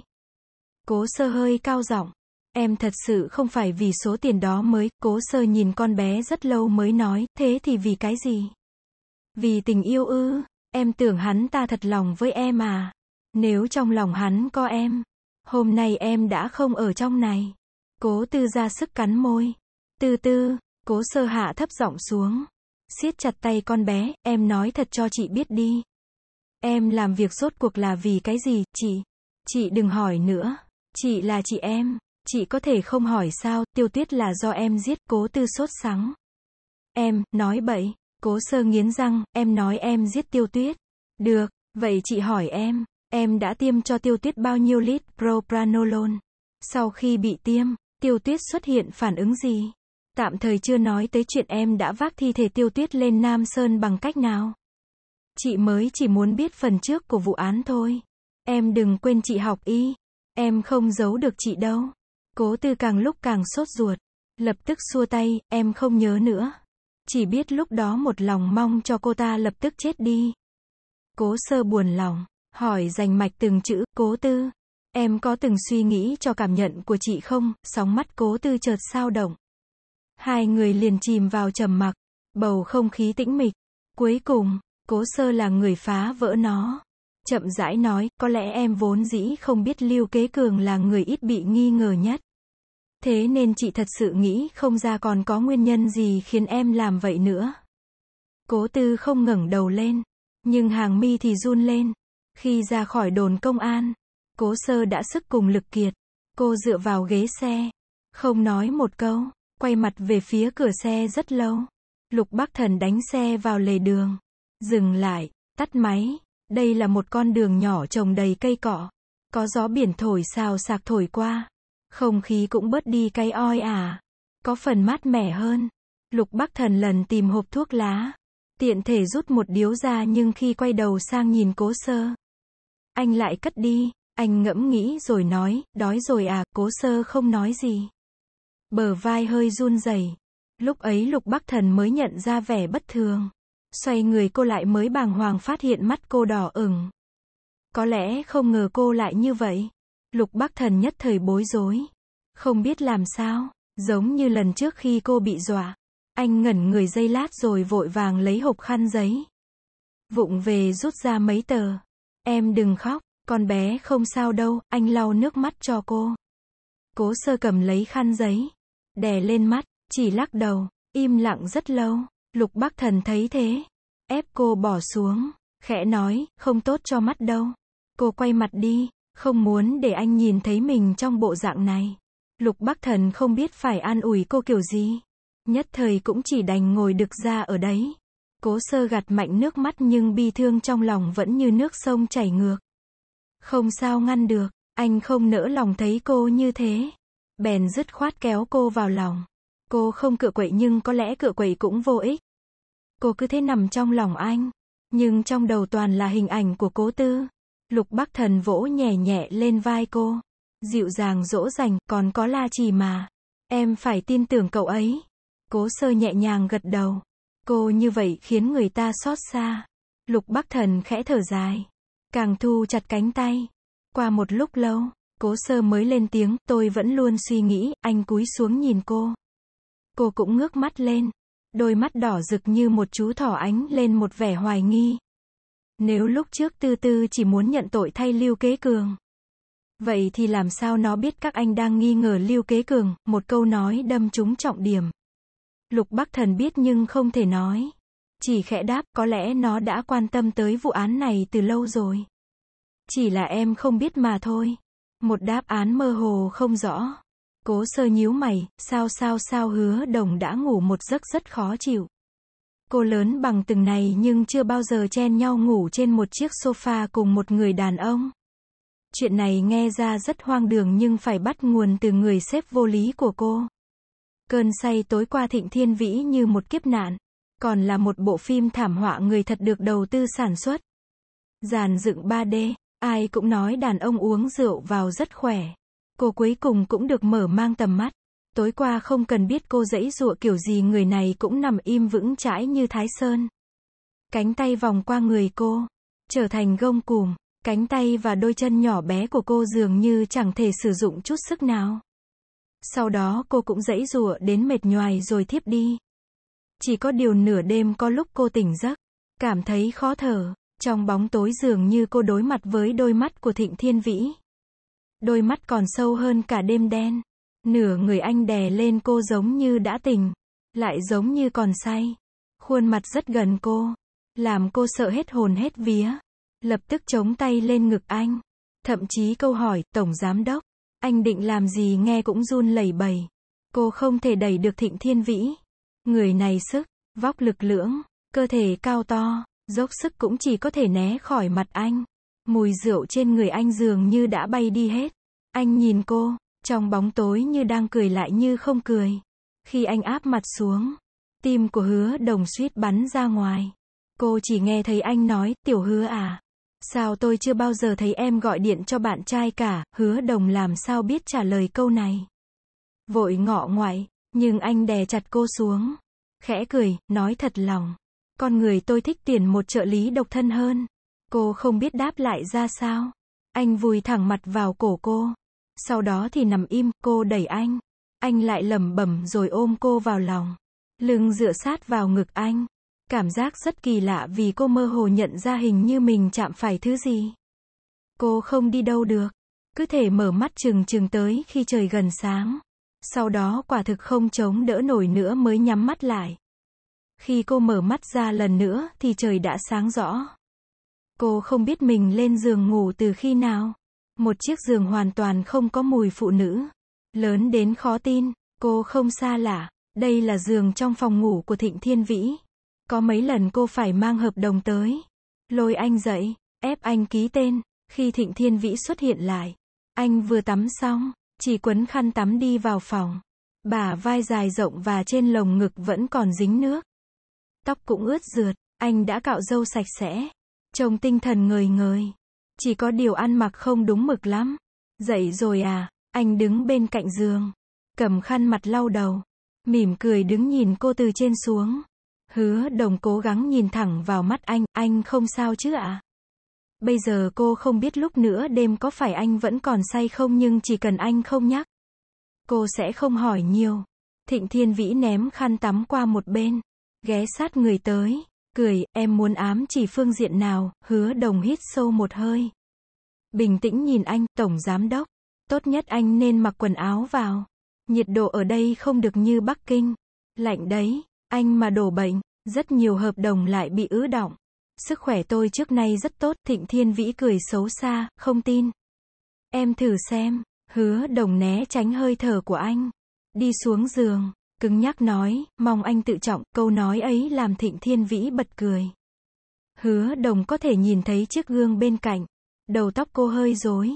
Cố sơ hơi cao giọng. Em thật sự không phải vì số tiền đó mới, cố sơ nhìn con bé rất lâu mới nói, thế thì vì cái gì? Vì tình yêu ư, em tưởng hắn ta thật lòng với em à? Nếu trong lòng hắn có em, hôm nay em đã không ở trong này. Cố tư ra sức cắn môi. Từ tư, cố sơ hạ thấp giọng xuống siết chặt tay con bé, em nói thật cho chị biết đi. Em làm việc sốt cuộc là vì cái gì, chị? Chị đừng hỏi nữa. Chị là chị em. Chị có thể không hỏi sao, tiêu tuyết là do em giết cố tư sốt sắng. Em, nói bậy. Cố sơ nghiến răng, em nói em giết tiêu tuyết. Được, vậy chị hỏi em, em đã tiêm cho tiêu tuyết bao nhiêu lít propranolol? Sau khi bị tiêm, tiêu tuyết xuất hiện phản ứng gì? Tạm thời chưa nói tới chuyện em đã vác thi thể tiêu tuyết lên Nam Sơn bằng cách nào. Chị mới chỉ muốn biết phần trước của vụ án thôi. Em đừng quên chị học y. Em không giấu được chị đâu. Cố tư càng lúc càng sốt ruột. Lập tức xua tay, em không nhớ nữa. Chỉ biết lúc đó một lòng mong cho cô ta lập tức chết đi. Cố sơ buồn lòng, hỏi dành mạch từng chữ, cố tư. Em có từng suy nghĩ cho cảm nhận của chị không? Sóng mắt cố tư chợt sao động. Hai người liền chìm vào trầm mặc, bầu không khí tĩnh mịch. Cuối cùng, Cố Sơ là người phá vỡ nó. Chậm rãi nói, có lẽ em vốn dĩ không biết Lưu Kế Cường là người ít bị nghi ngờ nhất. Thế nên chị thật sự nghĩ không ra còn có nguyên nhân gì khiến em làm vậy nữa. Cố tư không ngẩng đầu lên, nhưng hàng mi thì run lên. Khi ra khỏi đồn công an, cố sơ đã sức cùng lực kiệt. Cô dựa vào ghế xe, không nói một câu quay mặt về phía cửa xe rất lâu. Lục Bắc Thần đánh xe vào lề đường, dừng lại, tắt máy. Đây là một con đường nhỏ trồng đầy cây cỏ. có gió biển thổi xào sạc thổi qua, không khí cũng bớt đi cay oi à. có phần mát mẻ hơn. Lục Bắc Thần lần tìm hộp thuốc lá, tiện thể rút một điếu ra nhưng khi quay đầu sang nhìn Cố Sơ, anh lại cất đi. Anh ngẫm nghĩ rồi nói, đói rồi à, Cố Sơ không nói gì. Bờ vai hơi run rẩy. Lúc ấy Lục Bắc Thần mới nhận ra vẻ bất thường. Xoay người cô lại mới bàng hoàng phát hiện mắt cô đỏ ửng. Có lẽ không ngờ cô lại như vậy. Lục Bắc Thần nhất thời bối rối. Không biết làm sao, giống như lần trước khi cô bị dọa. Anh ngẩn người dây lát rồi vội vàng lấy hộp khăn giấy. Vụng về rút ra mấy tờ. Em đừng khóc, con bé không sao đâu, anh lau nước mắt cho cô. Cố sơ cầm lấy khăn giấy đè lên mắt, chỉ lắc đầu, im lặng rất lâu, lục bác thần thấy thế, ép cô bỏ xuống, khẽ nói, không tốt cho mắt đâu. Cô quay mặt đi, không muốn để anh nhìn thấy mình trong bộ dạng này. Lục bác thần không biết phải an ủi cô kiểu gì. Nhất thời cũng chỉ đành ngồi được ra ở đấy. Cố sơ gạt mạnh nước mắt nhưng bi thương trong lòng vẫn như nước sông chảy ngược. Không sao ngăn được, anh không nỡ lòng thấy cô như thế bèn dứt khoát kéo cô vào lòng. Cô không cựa quậy nhưng có lẽ cựa quậy cũng vô ích. Cô cứ thế nằm trong lòng anh, nhưng trong đầu toàn là hình ảnh của cố tư. Lục Bắc Thần vỗ nhẹ nhẹ lên vai cô, dịu dàng dỗ dành, còn có la chỉ mà. Em phải tin tưởng cậu ấy. Cố sơ nhẹ nhàng gật đầu. Cô như vậy khiến người ta xót xa. Lục Bắc Thần khẽ thở dài. Càng thu chặt cánh tay. Qua một lúc lâu. Cố sơ mới lên tiếng, tôi vẫn luôn suy nghĩ, anh cúi xuống nhìn cô. Cô cũng ngước mắt lên. Đôi mắt đỏ rực như một chú thỏ ánh lên một vẻ hoài nghi. Nếu lúc trước tư tư chỉ muốn nhận tội thay Lưu Kế Cường. Vậy thì làm sao nó biết các anh đang nghi ngờ Lưu Kế Cường, một câu nói đâm trúng trọng điểm. Lục Bắc Thần biết nhưng không thể nói. Chỉ khẽ đáp, có lẽ nó đã quan tâm tới vụ án này từ lâu rồi. Chỉ là em không biết mà thôi. Một đáp án mơ hồ không rõ. Cố sơ nhíu mày, sao sao sao hứa đồng đã ngủ một giấc rất khó chịu. Cô lớn bằng từng này nhưng chưa bao giờ chen nhau ngủ trên một chiếc sofa cùng một người đàn ông. Chuyện này nghe ra rất hoang đường nhưng phải bắt nguồn từ người xếp vô lý của cô. Cơn say tối qua thịnh thiên vĩ như một kiếp nạn, còn là một bộ phim thảm họa người thật được đầu tư sản xuất. Giàn dựng 3D Ai cũng nói đàn ông uống rượu vào rất khỏe. Cô cuối cùng cũng được mở mang tầm mắt. Tối qua không cần biết cô dãy dụa kiểu gì người này cũng nằm im vững chãi như thái sơn. Cánh tay vòng qua người cô, trở thành gông cùm, cánh tay và đôi chân nhỏ bé của cô dường như chẳng thể sử dụng chút sức nào. Sau đó cô cũng dãy dụa đến mệt nhoài rồi thiếp đi. Chỉ có điều nửa đêm có lúc cô tỉnh giấc, cảm thấy khó thở, trong bóng tối dường như cô đối mặt với đôi mắt của Thịnh Thiên Vĩ. Đôi mắt còn sâu hơn cả đêm đen. Nửa người anh đè lên cô giống như đã tỉnh, lại giống như còn say. Khuôn mặt rất gần cô, làm cô sợ hết hồn hết vía. Lập tức chống tay lên ngực anh. Thậm chí câu hỏi, Tổng Giám Đốc, anh định làm gì nghe cũng run lẩy bẩy. Cô không thể đẩy được Thịnh Thiên Vĩ. Người này sức, vóc lực lưỡng, cơ thể cao to, Dốc sức cũng chỉ có thể né khỏi mặt anh. Mùi rượu trên người anh dường như đã bay đi hết. Anh nhìn cô, trong bóng tối như đang cười lại như không cười. Khi anh áp mặt xuống, tim của hứa đồng suýt bắn ra ngoài. Cô chỉ nghe thấy anh nói, tiểu hứa à. Sao tôi chưa bao giờ thấy em gọi điện cho bạn trai cả, hứa đồng làm sao biết trả lời câu này. Vội ngọ ngoại, nhưng anh đè chặt cô xuống. Khẽ cười, nói thật lòng. Con người tôi thích tiền một trợ lý độc thân hơn. Cô không biết đáp lại ra sao. Anh vùi thẳng mặt vào cổ cô. Sau đó thì nằm im, cô đẩy anh. Anh lại lẩm bẩm rồi ôm cô vào lòng. Lưng dựa sát vào ngực anh. Cảm giác rất kỳ lạ vì cô mơ hồ nhận ra hình như mình chạm phải thứ gì. Cô không đi đâu được. Cứ thể mở mắt chừng chừng tới khi trời gần sáng. Sau đó quả thực không chống đỡ nổi nữa mới nhắm mắt lại. Khi cô mở mắt ra lần nữa thì trời đã sáng rõ. Cô không biết mình lên giường ngủ từ khi nào. Một chiếc giường hoàn toàn không có mùi phụ nữ. Lớn đến khó tin, cô không xa lạ. Đây là giường trong phòng ngủ của Thịnh Thiên Vĩ. Có mấy lần cô phải mang hợp đồng tới. Lôi anh dậy, ép anh ký tên. Khi Thịnh Thiên Vĩ xuất hiện lại, anh vừa tắm xong, chỉ quấn khăn tắm đi vào phòng. bà vai dài rộng và trên lồng ngực vẫn còn dính nước tóc cũng ướt rượt, anh đã cạo râu sạch sẽ. Trông tinh thần ngời ngời. Chỉ có điều ăn mặc không đúng mực lắm. Dậy rồi à, anh đứng bên cạnh giường. Cầm khăn mặt lau đầu. Mỉm cười đứng nhìn cô từ trên xuống. Hứa đồng cố gắng nhìn thẳng vào mắt anh, anh không sao chứ ạ. À? Bây giờ cô không biết lúc nữa đêm có phải anh vẫn còn say không nhưng chỉ cần anh không nhắc. Cô sẽ không hỏi nhiều. Thịnh Thiên Vĩ ném khăn tắm qua một bên. Ghé sát người tới, cười, em muốn ám chỉ phương diện nào, hứa đồng hít sâu một hơi. Bình tĩnh nhìn anh, tổng giám đốc, tốt nhất anh nên mặc quần áo vào. Nhiệt độ ở đây không được như Bắc Kinh. Lạnh đấy, anh mà đổ bệnh, rất nhiều hợp đồng lại bị ứ động. Sức khỏe tôi trước nay rất tốt, Thịnh Thiên Vĩ cười xấu xa, không tin. Em thử xem, hứa đồng né tránh hơi thở của anh. Đi xuống giường, cứng nhắc nói, mong anh tự trọng, câu nói ấy làm Thịnh Thiên Vĩ bật cười. Hứa đồng có thể nhìn thấy chiếc gương bên cạnh, đầu tóc cô hơi rối,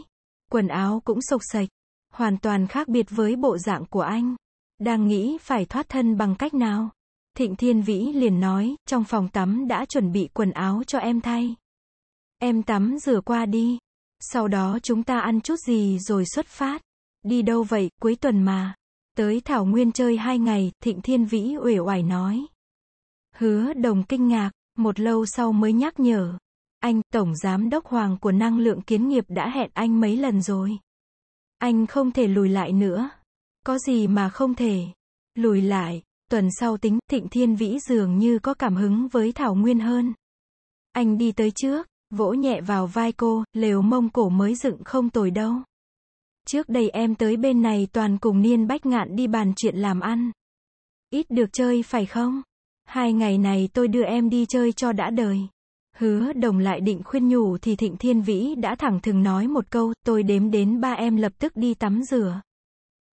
quần áo cũng sộc sạch, hoàn toàn khác biệt với bộ dạng của anh. Đang nghĩ phải thoát thân bằng cách nào? Thịnh Thiên Vĩ liền nói, trong phòng tắm đã chuẩn bị quần áo cho em thay. Em tắm rửa qua đi. Sau đó chúng ta ăn chút gì rồi xuất phát. Đi đâu vậy, cuối tuần mà. Tới Thảo Nguyên chơi hai ngày, Thịnh Thiên Vĩ uể oải nói. Hứa đồng kinh ngạc, một lâu sau mới nhắc nhở. Anh, Tổng Giám Đốc Hoàng của năng lượng kiến nghiệp đã hẹn anh mấy lần rồi. Anh không thể lùi lại nữa. Có gì mà không thể. Lùi lại, tuần sau tính, Thịnh Thiên Vĩ dường như có cảm hứng với Thảo Nguyên hơn. Anh đi tới trước, vỗ nhẹ vào vai cô, lều mông cổ mới dựng không tồi đâu. Trước đây em tới bên này toàn cùng niên bách ngạn đi bàn chuyện làm ăn. Ít được chơi phải không? Hai ngày này tôi đưa em đi chơi cho đã đời. Hứa đồng lại định khuyên nhủ thì Thịnh Thiên Vĩ đã thẳng thừng nói một câu, tôi đếm đến ba em lập tức đi tắm rửa.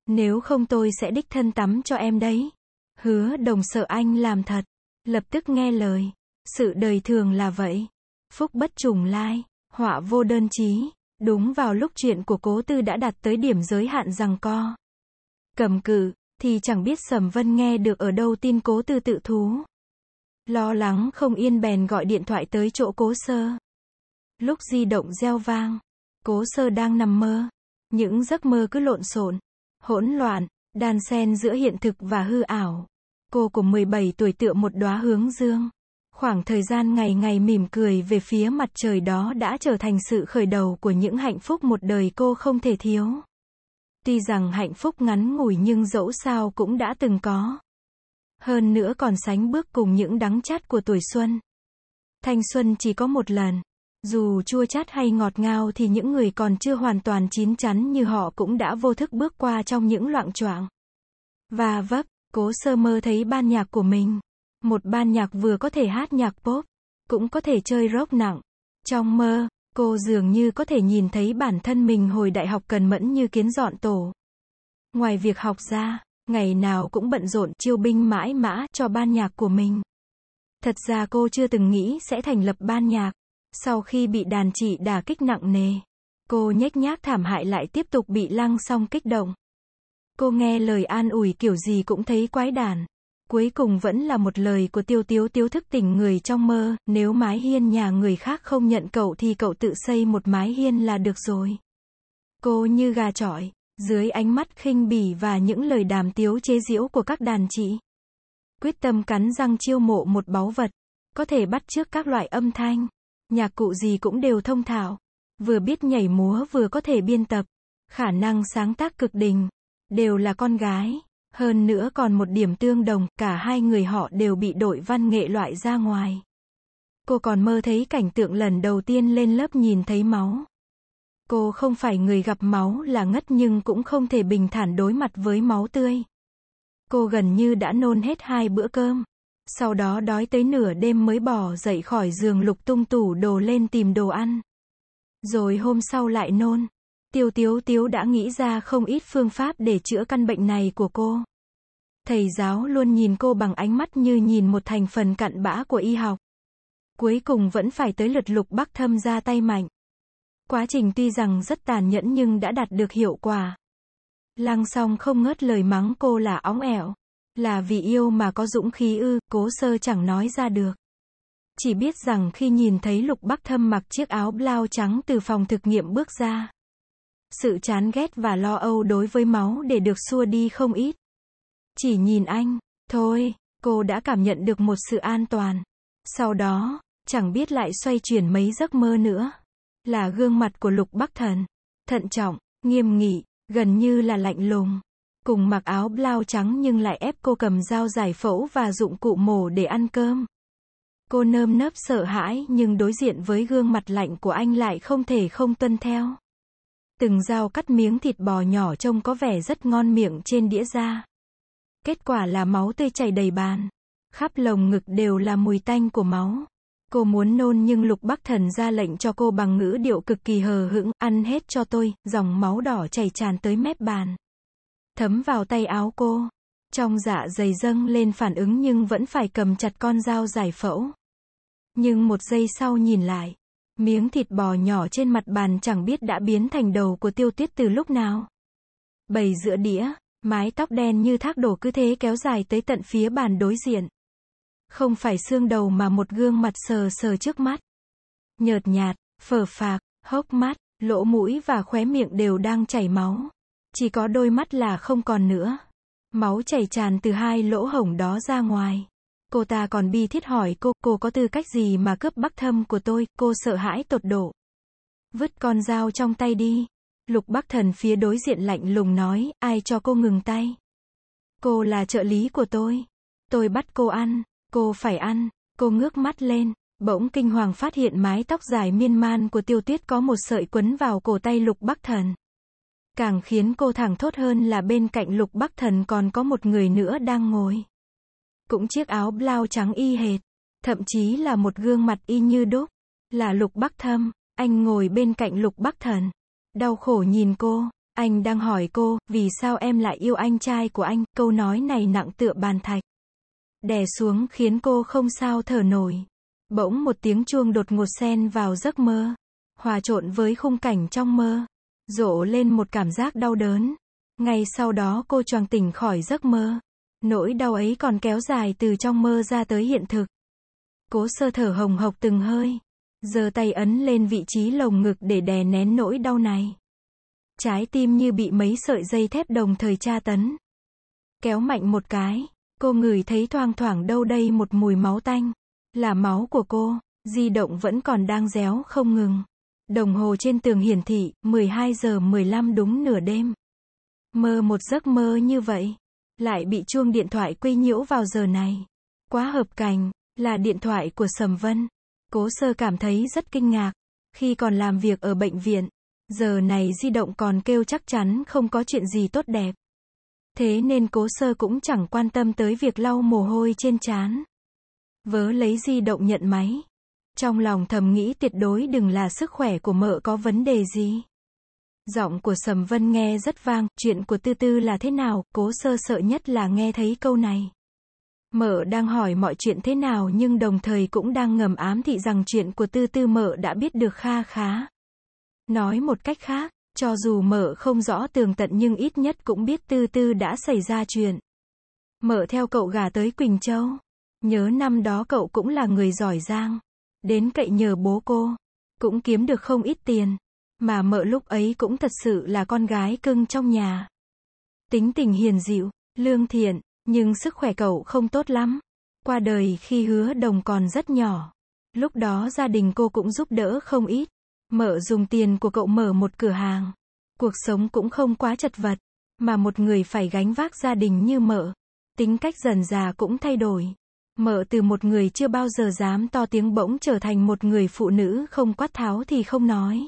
Nếu không tôi sẽ đích thân tắm cho em đấy. Hứa đồng sợ anh làm thật. Lập tức nghe lời. Sự đời thường là vậy. Phúc bất trùng lai, họa vô đơn chí. Đúng vào lúc chuyện của cố tư đã đạt tới điểm giới hạn rằng co. Cầm cự, thì chẳng biết Sầm Vân nghe được ở đâu tin cố tư tự thú. Lo lắng không yên bèn gọi điện thoại tới chỗ cố sơ. Lúc di động reo vang, cố sơ đang nằm mơ. Những giấc mơ cứ lộn xộn, hỗn loạn, đan xen giữa hiện thực và hư ảo. Cô của 17 tuổi tựa một đóa hướng dương. Khoảng thời gian ngày ngày mỉm cười về phía mặt trời đó đã trở thành sự khởi đầu của những hạnh phúc một đời cô không thể thiếu. Tuy rằng hạnh phúc ngắn ngủi nhưng dẫu sao cũng đã từng có. Hơn nữa còn sánh bước cùng những đắng chát của tuổi xuân. Thanh xuân chỉ có một lần. Dù chua chát hay ngọt ngào thì những người còn chưa hoàn toàn chín chắn như họ cũng đã vô thức bước qua trong những loạn choạng. Và vấp, cố sơ mơ thấy ban nhạc của mình. Một ban nhạc vừa có thể hát nhạc pop, cũng có thể chơi rock nặng. Trong mơ, cô dường như có thể nhìn thấy bản thân mình hồi đại học cần mẫn như kiến dọn tổ. Ngoài việc học ra, ngày nào cũng bận rộn chiêu binh mãi mã cho ban nhạc của mình. Thật ra cô chưa từng nghĩ sẽ thành lập ban nhạc. Sau khi bị đàn chị đả kích nặng nề, cô nhếch nhác thảm hại lại tiếp tục bị lăng song kích động. Cô nghe lời an ủi kiểu gì cũng thấy quái đản cuối cùng vẫn là một lời của tiêu tiếu tiếu thức tỉnh người trong mơ, nếu mái hiên nhà người khác không nhận cậu thì cậu tự xây một mái hiên là được rồi. Cô như gà trọi, dưới ánh mắt khinh bỉ và những lời đàm tiếu chế giễu của các đàn chị. Quyết tâm cắn răng chiêu mộ một báu vật, có thể bắt trước các loại âm thanh, nhạc cụ gì cũng đều thông thạo, vừa biết nhảy múa vừa có thể biên tập, khả năng sáng tác cực đình, đều là con gái. Hơn nữa còn một điểm tương đồng, cả hai người họ đều bị đội văn nghệ loại ra ngoài. Cô còn mơ thấy cảnh tượng lần đầu tiên lên lớp nhìn thấy máu. Cô không phải người gặp máu là ngất nhưng cũng không thể bình thản đối mặt với máu tươi. Cô gần như đã nôn hết hai bữa cơm. Sau đó đói tới nửa đêm mới bỏ dậy khỏi giường lục tung tủ đồ lên tìm đồ ăn. Rồi hôm sau lại nôn. Tiêu Tiếu Tiếu đã nghĩ ra không ít phương pháp để chữa căn bệnh này của cô. Thầy giáo luôn nhìn cô bằng ánh mắt như nhìn một thành phần cặn bã của y học. Cuối cùng vẫn phải tới lượt lục bắc thâm ra tay mạnh. Quá trình tuy rằng rất tàn nhẫn nhưng đã đạt được hiệu quả. Lăng song không ngớt lời mắng cô là óng ẻo. Là vì yêu mà có dũng khí ư, cố sơ chẳng nói ra được. Chỉ biết rằng khi nhìn thấy lục bắc thâm mặc chiếc áo blau trắng từ phòng thực nghiệm bước ra, sự chán ghét và lo âu đối với máu để được xua đi không ít. Chỉ nhìn anh, thôi, cô đã cảm nhận được một sự an toàn. Sau đó, chẳng biết lại xoay chuyển mấy giấc mơ nữa. Là gương mặt của Lục Bắc Thần. Thận trọng, nghiêm nghị, gần như là lạnh lùng. Cùng mặc áo blau trắng nhưng lại ép cô cầm dao giải phẫu và dụng cụ mổ để ăn cơm. Cô nơm nớp sợ hãi nhưng đối diện với gương mặt lạnh của anh lại không thể không tuân theo. Từng dao cắt miếng thịt bò nhỏ trông có vẻ rất ngon miệng trên đĩa ra. Kết quả là máu tươi chảy đầy bàn. Khắp lồng ngực đều là mùi tanh của máu. Cô muốn nôn nhưng Lục Bắc Thần ra lệnh cho cô bằng ngữ điệu cực kỳ hờ hững, ăn hết cho tôi, dòng máu đỏ chảy tràn tới mép bàn. Thấm vào tay áo cô. Trong dạ dày dâng lên phản ứng nhưng vẫn phải cầm chặt con dao giải phẫu. Nhưng một giây sau nhìn lại, Miếng thịt bò nhỏ trên mặt bàn chẳng biết đã biến thành đầu của tiêu tuyết từ lúc nào. Bầy giữa đĩa, mái tóc đen như thác đổ cứ thế kéo dài tới tận phía bàn đối diện. Không phải xương đầu mà một gương mặt sờ sờ trước mắt. Nhợt nhạt, phở phạc, hốc mắt, lỗ mũi và khóe miệng đều đang chảy máu. Chỉ có đôi mắt là không còn nữa. Máu chảy tràn từ hai lỗ hổng đó ra ngoài cô ta còn bi thiết hỏi cô, cô có tư cách gì mà cướp bắc thâm của tôi, cô sợ hãi tột độ. Vứt con dao trong tay đi. Lục bắc thần phía đối diện lạnh lùng nói, ai cho cô ngừng tay. Cô là trợ lý của tôi. Tôi bắt cô ăn, cô phải ăn, cô ngước mắt lên, bỗng kinh hoàng phát hiện mái tóc dài miên man của tiêu tuyết có một sợi quấn vào cổ tay lục bắc thần. Càng khiến cô thẳng thốt hơn là bên cạnh lục bắc thần còn có một người nữa đang ngồi cũng chiếc áo blau trắng y hệt, thậm chí là một gương mặt y như đúc, là Lục Bắc Thâm, anh ngồi bên cạnh Lục Bắc Thần, đau khổ nhìn cô, anh đang hỏi cô, vì sao em lại yêu anh trai của anh, câu nói này nặng tựa bàn thạch. Đè xuống khiến cô không sao thở nổi. Bỗng một tiếng chuông đột ngột xen vào giấc mơ, hòa trộn với khung cảnh trong mơ, rộ lên một cảm giác đau đớn. Ngay sau đó cô choàng tỉnh khỏi giấc mơ. Nỗi đau ấy còn kéo dài từ trong mơ ra tới hiện thực. Cố sơ thở hồng hộc từng hơi. giờ tay ấn lên vị trí lồng ngực để đè nén nỗi đau này. Trái tim như bị mấy sợi dây thép đồng thời tra tấn. Kéo mạnh một cái, cô ngửi thấy thoang thoảng đâu đây một mùi máu tanh. Là máu của cô, di động vẫn còn đang réo không ngừng. Đồng hồ trên tường hiển thị, 12 giờ 15 đúng nửa đêm. Mơ một giấc mơ như vậy lại bị chuông điện thoại quấy nhiễu vào giờ này. Quá hợp cành, là điện thoại của Sầm Vân. Cố sơ cảm thấy rất kinh ngạc. Khi còn làm việc ở bệnh viện, giờ này di động còn kêu chắc chắn không có chuyện gì tốt đẹp. Thế nên cố sơ cũng chẳng quan tâm tới việc lau mồ hôi trên chán Vớ lấy di động nhận máy. Trong lòng thầm nghĩ tuyệt đối đừng là sức khỏe của mợ có vấn đề gì. Giọng của Sầm Vân nghe rất vang, chuyện của Tư Tư là thế nào, cố sơ sợ nhất là nghe thấy câu này. mợ đang hỏi mọi chuyện thế nào nhưng đồng thời cũng đang ngầm ám thị rằng chuyện của Tư Tư mợ đã biết được kha khá. Nói một cách khác, cho dù mợ không rõ tường tận nhưng ít nhất cũng biết Tư Tư đã xảy ra chuyện. mợ theo cậu gà tới Quỳnh Châu. Nhớ năm đó cậu cũng là người giỏi giang. Đến cậy nhờ bố cô. Cũng kiếm được không ít tiền mà mợ lúc ấy cũng thật sự là con gái cưng trong nhà. Tính tình hiền dịu, lương thiện, nhưng sức khỏe cậu không tốt lắm. Qua đời khi hứa đồng còn rất nhỏ. Lúc đó gia đình cô cũng giúp đỡ không ít. Mợ dùng tiền của cậu mở một cửa hàng. Cuộc sống cũng không quá chật vật, mà một người phải gánh vác gia đình như mợ. Tính cách dần già cũng thay đổi. Mợ từ một người chưa bao giờ dám to tiếng bỗng trở thành một người phụ nữ không quát tháo thì không nói.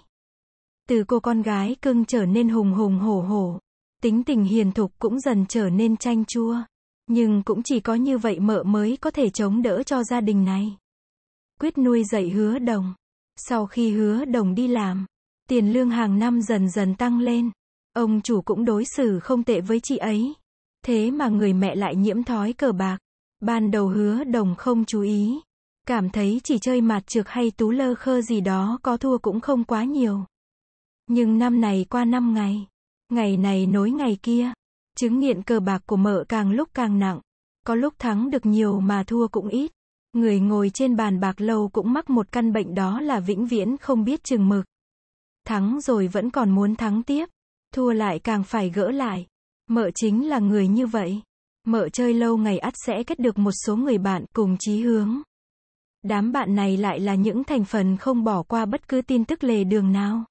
Từ cô con gái cưng trở nên hùng hùng hổ hổ. Tính tình hiền thục cũng dần trở nên chanh chua. Nhưng cũng chỉ có như vậy mợ mới có thể chống đỡ cho gia đình này. Quyết nuôi dạy hứa đồng. Sau khi hứa đồng đi làm, tiền lương hàng năm dần dần tăng lên. Ông chủ cũng đối xử không tệ với chị ấy. Thế mà người mẹ lại nhiễm thói cờ bạc. Ban đầu hứa đồng không chú ý. Cảm thấy chỉ chơi mạt trược hay tú lơ khơ gì đó có thua cũng không quá nhiều. Nhưng năm này qua năm ngày, ngày này nối ngày kia, chứng nghiện cờ bạc của mợ càng lúc càng nặng, có lúc thắng được nhiều mà thua cũng ít. Người ngồi trên bàn bạc lâu cũng mắc một căn bệnh đó là vĩnh viễn không biết chừng mực. Thắng rồi vẫn còn muốn thắng tiếp, thua lại càng phải gỡ lại. Mợ chính là người như vậy. Mợ chơi lâu ngày ắt sẽ kết được một số người bạn cùng chí hướng. Đám bạn này lại là những thành phần không bỏ qua bất cứ tin tức lề đường nào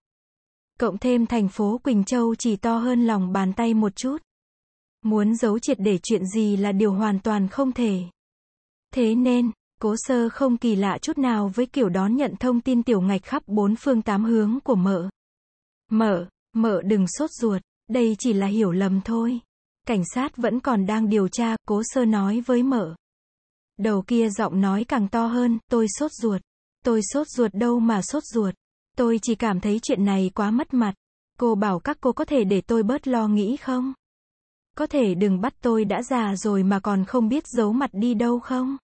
cộng thêm thành phố Quỳnh Châu chỉ to hơn lòng bàn tay một chút. Muốn giấu triệt để chuyện gì là điều hoàn toàn không thể. Thế nên, cố sơ không kỳ lạ chút nào với kiểu đón nhận thông tin tiểu ngạch khắp bốn phương tám hướng của mợ. Mợ, mợ đừng sốt ruột, đây chỉ là hiểu lầm thôi. Cảnh sát vẫn còn đang điều tra, cố sơ nói với mợ. Đầu kia giọng nói càng to hơn, tôi sốt ruột. Tôi sốt ruột đâu mà sốt ruột. Tôi chỉ cảm thấy chuyện này quá mất mặt. Cô bảo các cô có thể để tôi bớt lo nghĩ không? Có thể đừng bắt tôi đã già rồi mà còn không biết giấu mặt đi đâu không?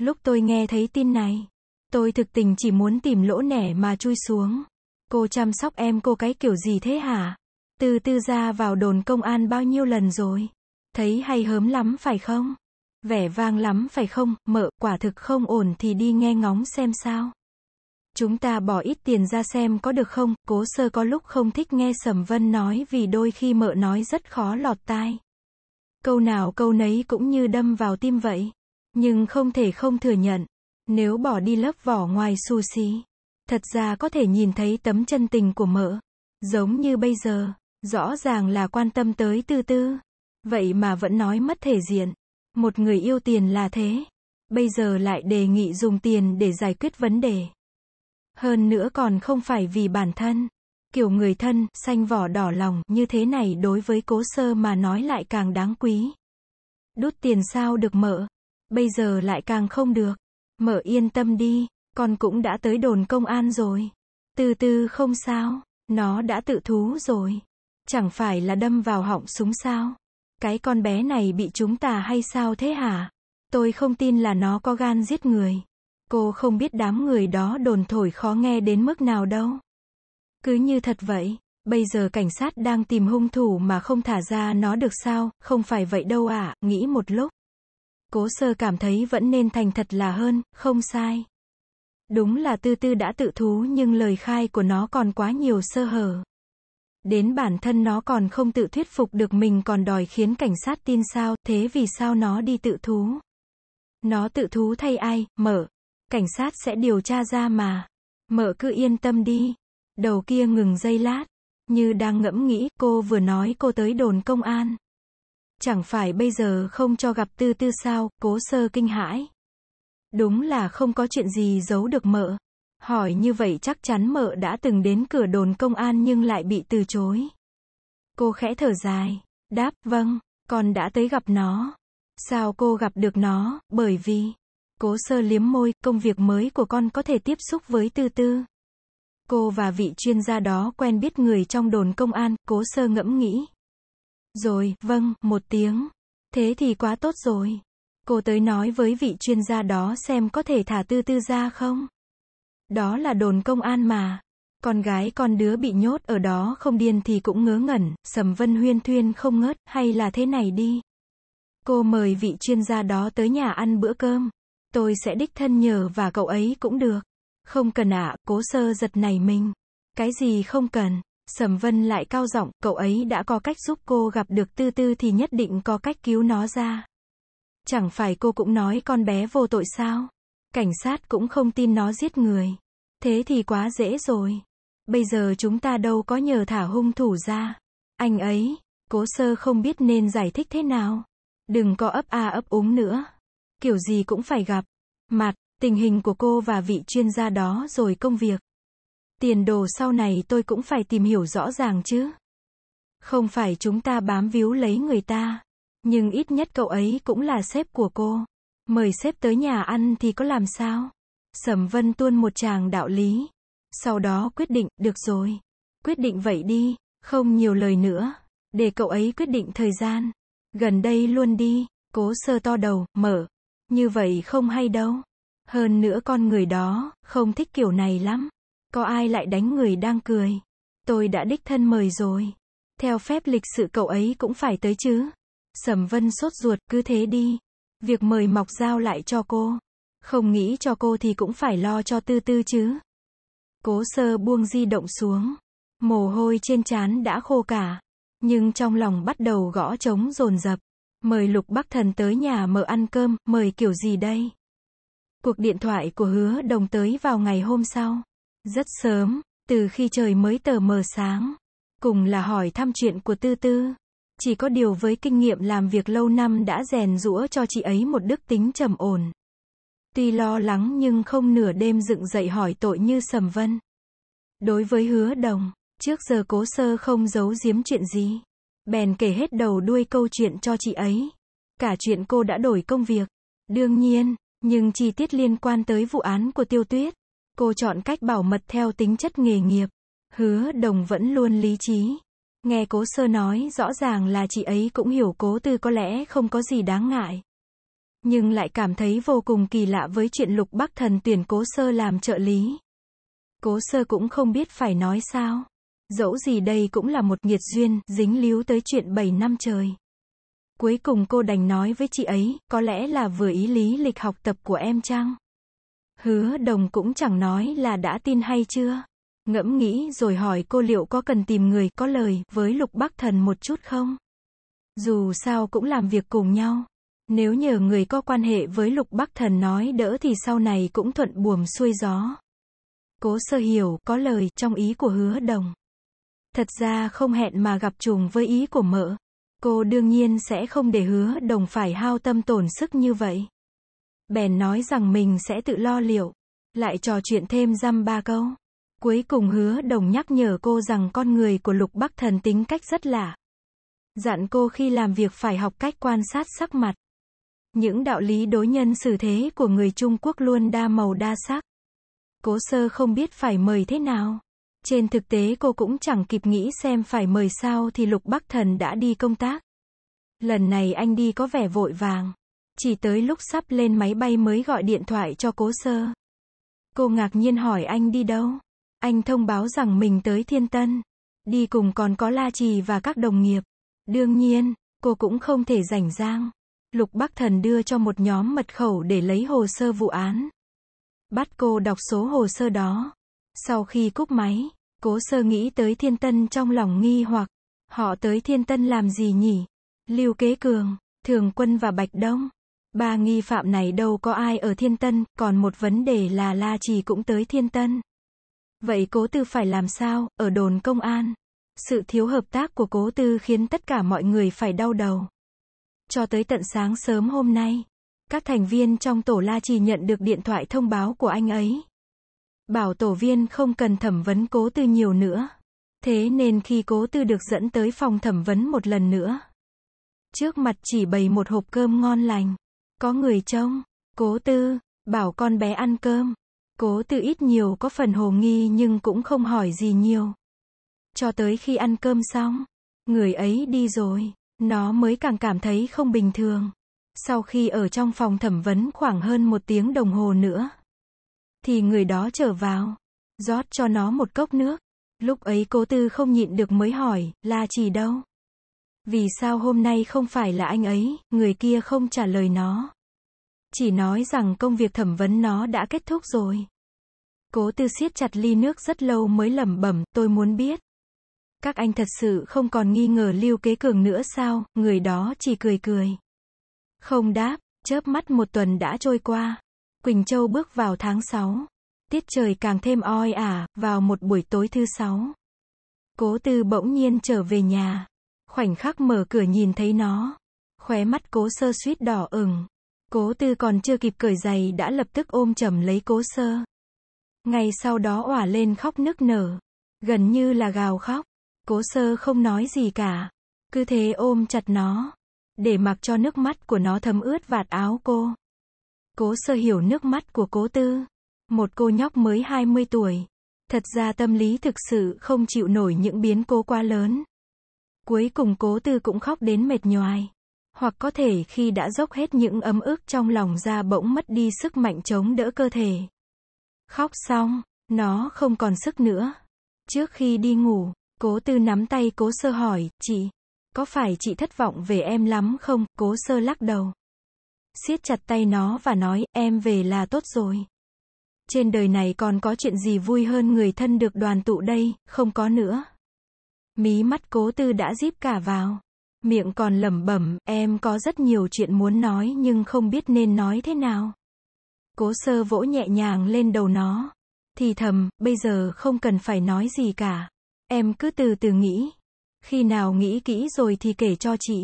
Lúc tôi nghe thấy tin này, tôi thực tình chỉ muốn tìm lỗ nẻ mà chui xuống. Cô chăm sóc em cô cái kiểu gì thế hả? Từ từ ra vào đồn công an bao nhiêu lần rồi? Thấy hay hớm lắm phải không? Vẻ vang lắm phải không, mợ, quả thực không ổn thì đi nghe ngóng xem sao. Chúng ta bỏ ít tiền ra xem có được không, cố sơ có lúc không thích nghe Sầm Vân nói vì đôi khi mợ nói rất khó lọt tai. Câu nào câu nấy cũng như đâm vào tim vậy. Nhưng không thể không thừa nhận, nếu bỏ đi lớp vỏ ngoài xu xí thật ra có thể nhìn thấy tấm chân tình của mợ. Giống như bây giờ, rõ ràng là quan tâm tới tư tư. Vậy mà vẫn nói mất thể diện. Một người yêu tiền là thế. Bây giờ lại đề nghị dùng tiền để giải quyết vấn đề. Hơn nữa còn không phải vì bản thân. Kiểu người thân, xanh vỏ đỏ lòng, như thế này đối với cố sơ mà nói lại càng đáng quý. Đút tiền sao được mở. Bây giờ lại càng không được. Mở yên tâm đi, con cũng đã tới đồn công an rồi. Từ từ không sao, nó đã tự thú rồi. Chẳng phải là đâm vào họng súng sao? Cái con bé này bị chúng ta hay sao thế hả? Tôi không tin là nó có gan giết người. Cô không biết đám người đó đồn thổi khó nghe đến mức nào đâu. Cứ như thật vậy, bây giờ cảnh sát đang tìm hung thủ mà không thả ra nó được sao, không phải vậy đâu à, nghĩ một lúc. Cố sơ cảm thấy vẫn nên thành thật là hơn, không sai. Đúng là tư tư đã tự thú nhưng lời khai của nó còn quá nhiều sơ hở. Đến bản thân nó còn không tự thuyết phục được mình còn đòi khiến cảnh sát tin sao, thế vì sao nó đi tự thú. Nó tự thú thay ai, mở, cảnh sát sẽ điều tra ra mà. Mợ cứ yên tâm đi. Đầu kia ngừng giây lát. Như đang ngẫm nghĩ, cô vừa nói cô tới đồn công an. Chẳng phải bây giờ không cho gặp tư tư sao, cố sơ kinh hãi. Đúng là không có chuyện gì giấu được mợ. Hỏi như vậy chắc chắn mợ đã từng đến cửa đồn công an nhưng lại bị từ chối. Cô khẽ thở dài, đáp, vâng, con đã tới gặp nó. Sao cô gặp được nó, bởi vì... Cố sơ liếm môi, công việc mới của con có thể tiếp xúc với tư tư Cô và vị chuyên gia đó quen biết người trong đồn công an, cố sơ ngẫm nghĩ. Rồi, vâng, một tiếng. Thế thì quá tốt rồi. Cô tới nói với vị chuyên gia đó xem có thể thả tư tư ra không. Đó là đồn công an mà. Con gái con đứa bị nhốt ở đó không điên thì cũng ngớ ngẩn, sầm vân huyên thuyên không ngớt, hay là thế này đi. Cô mời vị chuyên gia đó tới nhà ăn bữa cơm tôi sẽ đích thân nhờ và cậu ấy cũng được. Không cần ạ, à, cố sơ giật này mình. Cái gì không cần? Sầm Vân lại cao giọng, cậu ấy đã có cách giúp cô gặp được tư tư thì nhất định có cách cứu nó ra. Chẳng phải cô cũng nói con bé vô tội sao? Cảnh sát cũng không tin nó giết người. Thế thì quá dễ rồi. Bây giờ chúng ta đâu có nhờ thả hung thủ ra. Anh ấy, cố sơ không biết nên giải thích thế nào. Đừng có ấp a à ấp úng nữa kiểu gì cũng phải gặp. Mặt, tình hình của cô và vị chuyên gia đó rồi công việc. Tiền đồ sau này tôi cũng phải tìm hiểu rõ ràng chứ. Không phải chúng ta bám víu lấy người ta, nhưng ít nhất cậu ấy cũng là sếp của cô. Mời sếp tới nhà ăn thì có làm sao? Sầm Vân tuôn một chàng đạo lý. Sau đó quyết định, được rồi. Quyết định vậy đi, không nhiều lời nữa. Để cậu ấy quyết định thời gian. Gần đây luôn đi, cố sơ to đầu, mở. Như vậy không hay đâu. Hơn nữa con người đó, không thích kiểu này lắm. Có ai lại đánh người đang cười. Tôi đã đích thân mời rồi. Theo phép lịch sự cậu ấy cũng phải tới chứ. Sầm Vân sốt ruột, cứ thế đi. Việc mời mọc giao lại cho cô. Không nghĩ cho cô thì cũng phải lo cho tư tư chứ. Cố sơ buông di động xuống. Mồ hôi trên trán đã khô cả. Nhưng trong lòng bắt đầu gõ trống rồn rập. Mời Lục Bắc Thần tới nhà mở ăn cơm, mời kiểu gì đây? Cuộc điện thoại của hứa đồng tới vào ngày hôm sau. Rất sớm, từ khi trời mới tờ mờ sáng. Cùng là hỏi thăm chuyện của Tư Tư. Chỉ có điều với kinh nghiệm làm việc lâu năm đã rèn rũa cho chị ấy một đức tính trầm ổn. Tuy lo lắng nhưng không nửa đêm dựng dậy hỏi tội như Sầm Vân. Đối với hứa đồng, trước giờ cố sơ không giấu giếm chuyện gì. Bèn kể hết đầu đuôi câu chuyện cho chị ấy. Cả chuyện cô đã đổi công việc. Đương nhiên, nhưng chi tiết liên quan tới vụ án của tiêu tuyết. Cô chọn cách bảo mật theo tính chất nghề nghiệp. Hứa đồng vẫn luôn lý trí. Nghe cố sơ nói rõ ràng là chị ấy cũng hiểu cố tư có lẽ không có gì đáng ngại. Nhưng lại cảm thấy vô cùng kỳ lạ với chuyện lục bắc thần tuyển cố sơ làm trợ lý. Cố sơ cũng không biết phải nói sao. Dẫu gì đây cũng là một nghiệt duyên, dính líu tới chuyện 7 năm trời. Cuối cùng cô đành nói với chị ấy, có lẽ là vừa ý lý lịch học tập của em chăng? Hứa đồng cũng chẳng nói là đã tin hay chưa. Ngẫm nghĩ rồi hỏi cô liệu có cần tìm người có lời với Lục Bắc Thần một chút không? Dù sao cũng làm việc cùng nhau. Nếu nhờ người có quan hệ với Lục Bắc Thần nói đỡ thì sau này cũng thuận buồm xuôi gió. Cố sơ hiểu, có lời, trong ý của hứa đồng. Thật ra không hẹn mà gặp trùng với ý của mỡ Cô đương nhiên sẽ không để hứa đồng phải hao tâm tổn sức như vậy. Bèn nói rằng mình sẽ tự lo liệu. Lại trò chuyện thêm dăm ba câu. Cuối cùng hứa đồng nhắc nhở cô rằng con người của lục bắc thần tính cách rất lạ. Dặn cô khi làm việc phải học cách quan sát sắc mặt. Những đạo lý đối nhân xử thế của người Trung Quốc luôn đa màu đa sắc. Cố sơ không biết phải mời thế nào. Trên thực tế cô cũng chẳng kịp nghĩ xem phải mời sao thì Lục Bắc Thần đã đi công tác. Lần này anh đi có vẻ vội vàng. Chỉ tới lúc sắp lên máy bay mới gọi điện thoại cho cố sơ. Cô ngạc nhiên hỏi anh đi đâu. Anh thông báo rằng mình tới Thiên Tân. Đi cùng còn có La Trì và các đồng nghiệp. Đương nhiên, cô cũng không thể rảnh rang. Lục Bắc Thần đưa cho một nhóm mật khẩu để lấy hồ sơ vụ án. Bắt cô đọc số hồ sơ đó. Sau khi cúp máy, cố sơ nghĩ tới thiên tân trong lòng nghi hoặc, họ tới thiên tân làm gì nhỉ? Lưu Kế Cường, Thường Quân và Bạch Đông. Ba nghi phạm này đâu có ai ở thiên tân, còn một vấn đề là La Trì cũng tới thiên tân. Vậy cố tư phải làm sao, ở đồn công an? Sự thiếu hợp tác của cố tư khiến tất cả mọi người phải đau đầu. Cho tới tận sáng sớm hôm nay, các thành viên trong tổ La Trì nhận được điện thoại thông báo của anh ấy. Bảo tổ viên không cần thẩm vấn cố tư nhiều nữa. Thế nên khi cố tư được dẫn tới phòng thẩm vấn một lần nữa. Trước mặt chỉ bày một hộp cơm ngon lành. Có người trông. Cố tư, bảo con bé ăn cơm. Cố tư ít nhiều có phần hồ nghi nhưng cũng không hỏi gì nhiều. Cho tới khi ăn cơm xong, người ấy đi rồi, nó mới càng cảm thấy không bình thường. Sau khi ở trong phòng thẩm vấn khoảng hơn một tiếng đồng hồ nữa thì người đó trở vào, rót cho nó một cốc nước. Lúc ấy cố tư không nhịn được mới hỏi, là chỉ đâu? Vì sao hôm nay không phải là anh ấy, người kia không trả lời nó. Chỉ nói rằng công việc thẩm vấn nó đã kết thúc rồi. Cố tư siết chặt ly nước rất lâu mới lẩm bẩm, tôi muốn biết. Các anh thật sự không còn nghi ngờ lưu kế cường nữa sao, người đó chỉ cười cười. Không đáp, chớp mắt một tuần đã trôi qua. Quỳnh Châu bước vào tháng 6. Tiết trời càng thêm oi ả, vào một buổi tối thứ sáu. Cố tư bỗng nhiên trở về nhà. Khoảnh khắc mở cửa nhìn thấy nó. Khóe mắt cố sơ suýt đỏ ửng. Cố tư còn chưa kịp cởi giày đã lập tức ôm chầm lấy cố sơ. Ngày sau đó òa lên khóc nức nở. Gần như là gào khóc. Cố sơ không nói gì cả. Cứ thế ôm chặt nó. Để mặc cho nước mắt của nó thấm ướt vạt áo cô. Cố sơ hiểu nước mắt của cố tư. Một cô nhóc mới 20 tuổi. Thật ra tâm lý thực sự không chịu nổi những biến cố quá lớn. Cuối cùng cố tư cũng khóc đến mệt nhoài. Hoặc có thể khi đã dốc hết những ấm ức trong lòng ra bỗng mất đi sức mạnh chống đỡ cơ thể. Khóc xong, nó không còn sức nữa. Trước khi đi ngủ, cố tư nắm tay cố sơ hỏi, chị, có phải chị thất vọng về em lắm không? Cố sơ lắc đầu siết chặt tay nó và nói, em về là tốt rồi. Trên đời này còn có chuyện gì vui hơn người thân được đoàn tụ đây, không có nữa. Mí mắt cố tư đã díp cả vào. Miệng còn lẩm bẩm, em có rất nhiều chuyện muốn nói nhưng không biết nên nói thế nào. Cố sơ vỗ nhẹ nhàng lên đầu nó. Thì thầm, bây giờ không cần phải nói gì cả. Em cứ từ từ nghĩ. Khi nào nghĩ kỹ rồi thì kể cho chị.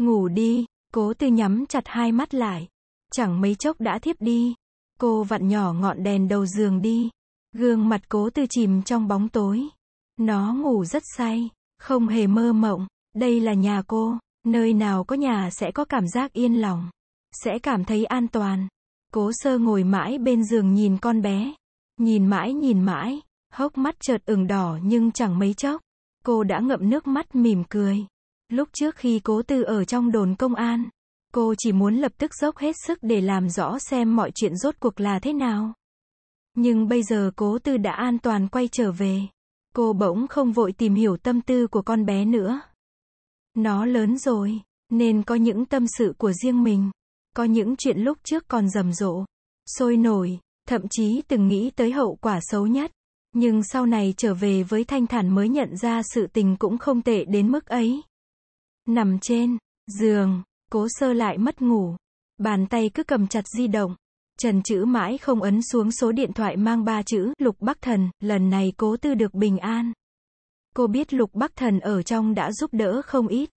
Ngủ đi. Cố tư nhắm chặt hai mắt lại. Chẳng mấy chốc đã thiếp đi. Cô vặn nhỏ ngọn đèn đầu giường đi. Gương mặt cố tư chìm trong bóng tối. Nó ngủ rất say, không hề mơ mộng. Đây là nhà cô, nơi nào có nhà sẽ có cảm giác yên lòng. Sẽ cảm thấy an toàn. Cố sơ ngồi mãi bên giường nhìn con bé. Nhìn mãi nhìn mãi, hốc mắt chợt ửng đỏ nhưng chẳng mấy chốc. Cô đã ngậm nước mắt mỉm cười. Lúc trước khi cố tư ở trong đồn công an, cô chỉ muốn lập tức dốc hết sức để làm rõ xem mọi chuyện rốt cuộc là thế nào. Nhưng bây giờ cố tư đã an toàn quay trở về. Cô bỗng không vội tìm hiểu tâm tư của con bé nữa. Nó lớn rồi, nên có những tâm sự của riêng mình. Có những chuyện lúc trước còn rầm rộ, sôi nổi, thậm chí từng nghĩ tới hậu quả xấu nhất. Nhưng sau này trở về với thanh thản mới nhận ra sự tình cũng không tệ đến mức ấy. Nằm trên giường, cố sơ lại mất ngủ. Bàn tay cứ cầm chặt di động. Trần chữ mãi không ấn xuống số điện thoại mang ba chữ Lục Bắc Thần, lần này cố tư được bình an. Cô biết Lục Bắc Thần ở trong đã giúp đỡ không ít.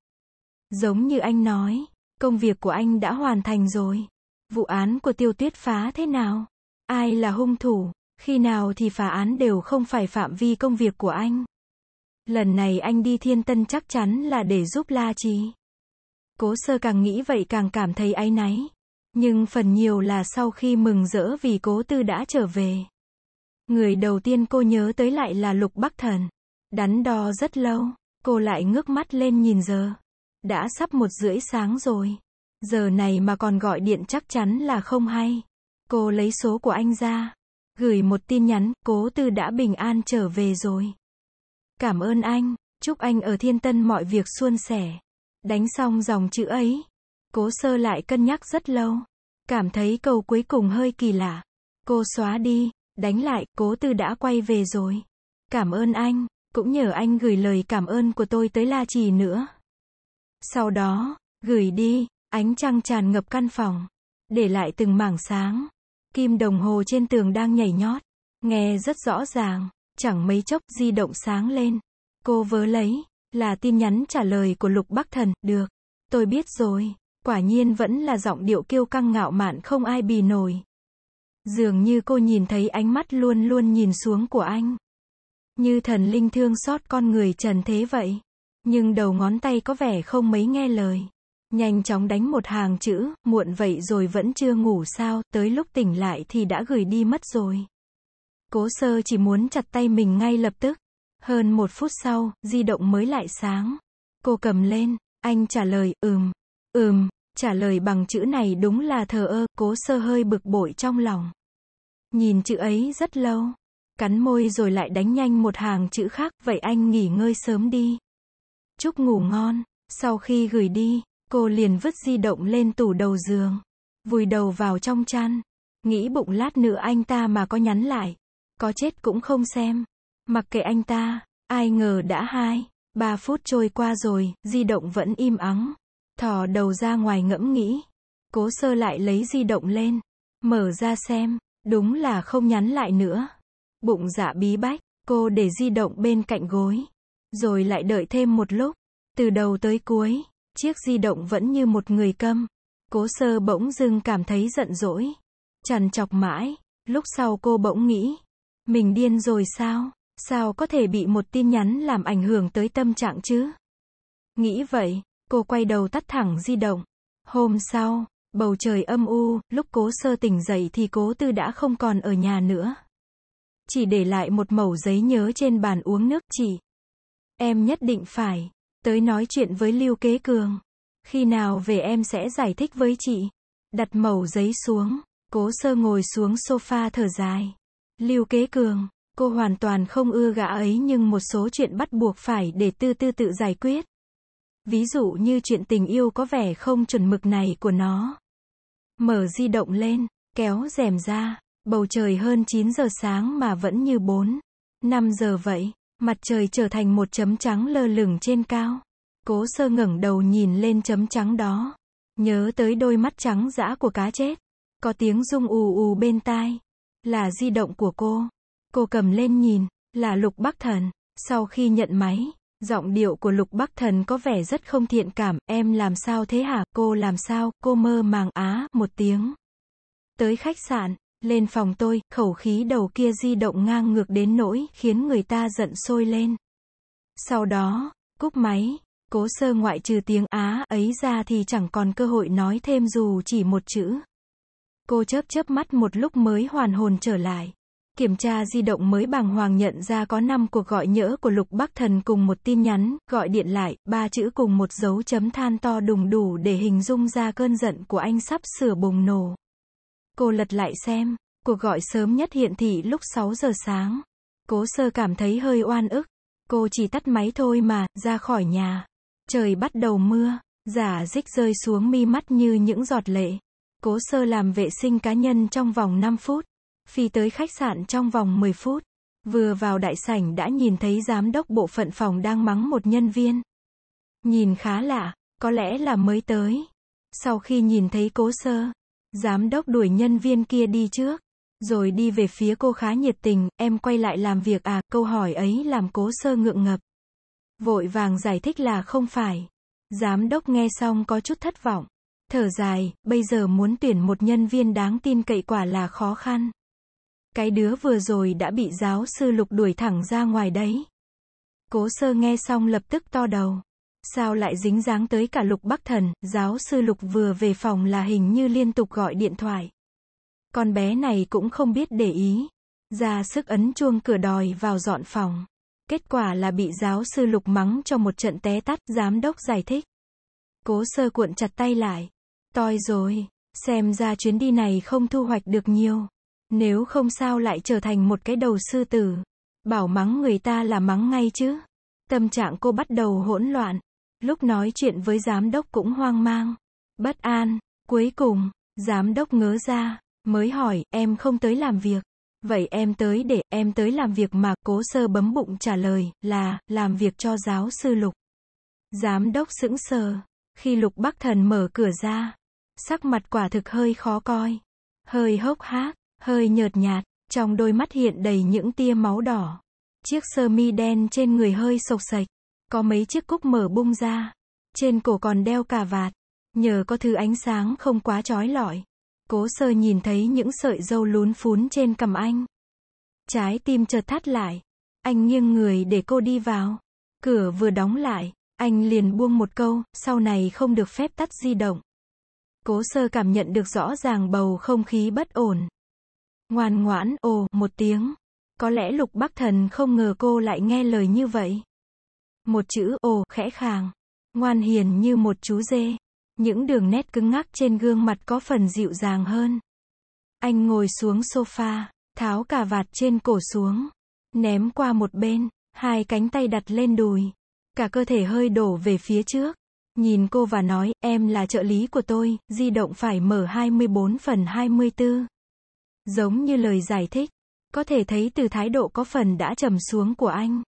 Giống như anh nói, công việc của anh đã hoàn thành rồi. Vụ án của tiêu tuyết phá thế nào? Ai là hung thủ? Khi nào thì phá án đều không phải phạm vi công việc của anh lần này anh đi thiên tân chắc chắn là để giúp La trí Cố sơ càng nghĩ vậy càng cảm thấy áy náy. Nhưng phần nhiều là sau khi mừng rỡ vì cố tư đã trở về. Người đầu tiên cô nhớ tới lại là Lục Bắc Thần. Đắn đo rất lâu, cô lại ngước mắt lên nhìn giờ. Đã sắp một rưỡi sáng rồi. Giờ này mà còn gọi điện chắc chắn là không hay. Cô lấy số của anh ra. Gửi một tin nhắn, cố tư đã bình an trở về rồi. Cảm ơn anh, chúc anh ở thiên tân mọi việc suôn sẻ. Đánh xong dòng chữ ấy, cố sơ lại cân nhắc rất lâu. Cảm thấy câu cuối cùng hơi kỳ lạ. Cô xóa đi, đánh lại, cố tư đã quay về rồi. Cảm ơn anh, cũng nhờ anh gửi lời cảm ơn của tôi tới La Trì nữa. Sau đó, gửi đi, ánh trăng tràn ngập căn phòng, để lại từng mảng sáng. Kim đồng hồ trên tường đang nhảy nhót, nghe rất rõ ràng. Chẳng mấy chốc di động sáng lên. Cô vớ lấy, là tin nhắn trả lời của Lục Bắc Thần, được. Tôi biết rồi, quả nhiên vẫn là giọng điệu kiêu căng ngạo mạn không ai bì nổi. Dường như cô nhìn thấy ánh mắt luôn luôn nhìn xuống của anh. Như thần linh thương xót con người trần thế vậy. Nhưng đầu ngón tay có vẻ không mấy nghe lời. Nhanh chóng đánh một hàng chữ, muộn vậy rồi vẫn chưa ngủ sao, tới lúc tỉnh lại thì đã gửi đi mất rồi. Cố sơ chỉ muốn chặt tay mình ngay lập tức. Hơn một phút sau, di động mới lại sáng. Cô cầm lên, anh trả lời, ừm, ừm, trả lời bằng chữ này đúng là thờ ơ, cố sơ hơi bực bội trong lòng. Nhìn chữ ấy rất lâu. Cắn môi rồi lại đánh nhanh một hàng chữ khác, vậy anh nghỉ ngơi sớm đi. Chúc ngủ ngon. Sau khi gửi đi, cô liền vứt di động lên tủ đầu giường. Vùi đầu vào trong chăn. Nghĩ bụng lát nữa anh ta mà có nhắn lại, có chết cũng không xem. Mặc kệ anh ta, ai ngờ đã hai, ba phút trôi qua rồi, di động vẫn im ắng. Thò đầu ra ngoài ngẫm nghĩ. Cố sơ lại lấy di động lên. Mở ra xem, đúng là không nhắn lại nữa. Bụng dạ bí bách, cô để di động bên cạnh gối. Rồi lại đợi thêm một lúc. Từ đầu tới cuối, chiếc di động vẫn như một người câm. Cố sơ bỗng dưng cảm thấy giận dỗi. trằn chọc mãi, lúc sau cô bỗng nghĩ, mình điên rồi sao? Sao có thể bị một tin nhắn làm ảnh hưởng tới tâm trạng chứ? Nghĩ vậy, cô quay đầu tắt thẳng di động. Hôm sau, bầu trời âm u, lúc cố sơ tỉnh dậy thì cố tư đã không còn ở nhà nữa. Chỉ để lại một mẩu giấy nhớ trên bàn uống nước chị. Em nhất định phải, tới nói chuyện với Lưu Kế Cường. Khi nào về em sẽ giải thích với chị. Đặt mẩu giấy xuống, cố sơ ngồi xuống sofa thở dài. Lưu Kế Cường, cô hoàn toàn không ưa gã ấy nhưng một số chuyện bắt buộc phải để tư tư tự giải quyết. Ví dụ như chuyện tình yêu có vẻ không chuẩn mực này của nó. Mở di động lên, kéo rèm ra, bầu trời hơn 9 giờ sáng mà vẫn như 4, 5 giờ vậy, mặt trời trở thành một chấm trắng lơ lửng trên cao. Cố sơ ngẩng đầu nhìn lên chấm trắng đó, nhớ tới đôi mắt trắng dã của cá chết, có tiếng rung ù ù bên tai. Là di động của cô. Cô cầm lên nhìn, là Lục Bắc Thần. Sau khi nhận máy, giọng điệu của Lục Bắc Thần có vẻ rất không thiện cảm. Em làm sao thế hả? Cô làm sao? Cô mơ màng á, một tiếng. Tới khách sạn, lên phòng tôi, khẩu khí đầu kia di động ngang ngược đến nỗi, khiến người ta giận sôi lên. Sau đó, cúp máy, cố sơ ngoại trừ tiếng Á ấy ra thì chẳng còn cơ hội nói thêm dù chỉ một chữ. Cô chớp chớp mắt một lúc mới hoàn hồn trở lại. Kiểm tra di động mới bàng hoàng nhận ra có 5 cuộc gọi nhỡ của Lục Bắc Thần cùng một tin nhắn, gọi điện lại, ba chữ cùng một dấu chấm than to đùng đủ để hình dung ra cơn giận của anh sắp sửa bùng nổ. Cô lật lại xem, cuộc gọi sớm nhất hiện thị lúc 6 giờ sáng. Cố sơ cảm thấy hơi oan ức. Cô chỉ tắt máy thôi mà, ra khỏi nhà. Trời bắt đầu mưa, giả dích rơi xuống mi mắt như những giọt lệ. Cố sơ làm vệ sinh cá nhân trong vòng 5 phút, phi tới khách sạn trong vòng 10 phút. Vừa vào đại sảnh đã nhìn thấy giám đốc bộ phận phòng đang mắng một nhân viên. Nhìn khá lạ, có lẽ là mới tới. Sau khi nhìn thấy cố sơ, giám đốc đuổi nhân viên kia đi trước. Rồi đi về phía cô khá nhiệt tình, em quay lại làm việc à, câu hỏi ấy làm cố sơ ngượng ngập. Vội vàng giải thích là không phải. Giám đốc nghe xong có chút thất vọng. Thở dài, bây giờ muốn tuyển một nhân viên đáng tin cậy quả là khó khăn. Cái đứa vừa rồi đã bị giáo sư lục đuổi thẳng ra ngoài đấy. Cố sơ nghe xong lập tức to đầu. Sao lại dính dáng tới cả lục bắc thần, giáo sư lục vừa về phòng là hình như liên tục gọi điện thoại. Con bé này cũng không biết để ý. Ra sức ấn chuông cửa đòi vào dọn phòng. Kết quả là bị giáo sư lục mắng cho một trận té tắt, giám đốc giải thích. Cố sơ cuộn chặt tay lại. Toi rồi, xem ra chuyến đi này không thu hoạch được nhiều. Nếu không sao lại trở thành một cái đầu sư tử. Bảo mắng người ta là mắng ngay chứ. Tâm trạng cô bắt đầu hỗn loạn. Lúc nói chuyện với giám đốc cũng hoang mang. Bất an. Cuối cùng, giám đốc ngớ ra. Mới hỏi, em không tới làm việc. Vậy em tới để, em tới làm việc mà, cố sơ bấm bụng trả lời, là, làm việc cho giáo sư Lục. Giám đốc sững sờ. Khi Lục Bắc Thần mở cửa ra, sắc mặt quả thực hơi khó coi. Hơi hốc hác, hơi nhợt nhạt, trong đôi mắt hiện đầy những tia máu đỏ. Chiếc sơ mi đen trên người hơi sộc sạch, có mấy chiếc cúc mở bung ra, trên cổ còn đeo cả vạt, nhờ có thứ ánh sáng không quá trói lọi. Cố sơ nhìn thấy những sợi dâu lún phún trên cầm anh. Trái tim chợt thắt lại, anh nghiêng người để cô đi vào. Cửa vừa đóng lại, anh liền buông một câu, sau này không được phép tắt di động. Cố sơ cảm nhận được rõ ràng bầu không khí bất ổn. Ngoan ngoãn, ồ, một tiếng. Có lẽ lục bắc thần không ngờ cô lại nghe lời như vậy. Một chữ, ồ, khẽ khàng. Ngoan hiền như một chú dê. Những đường nét cứng ngắc trên gương mặt có phần dịu dàng hơn. Anh ngồi xuống sofa, tháo cà vạt trên cổ xuống. Ném qua một bên, hai cánh tay đặt lên đùi. Cả cơ thể hơi đổ về phía trước. Nhìn cô và nói, em là trợ lý của tôi, di động phải mở 24 phần 24. Giống như lời giải thích, có thể thấy từ thái độ có phần đã trầm xuống của anh.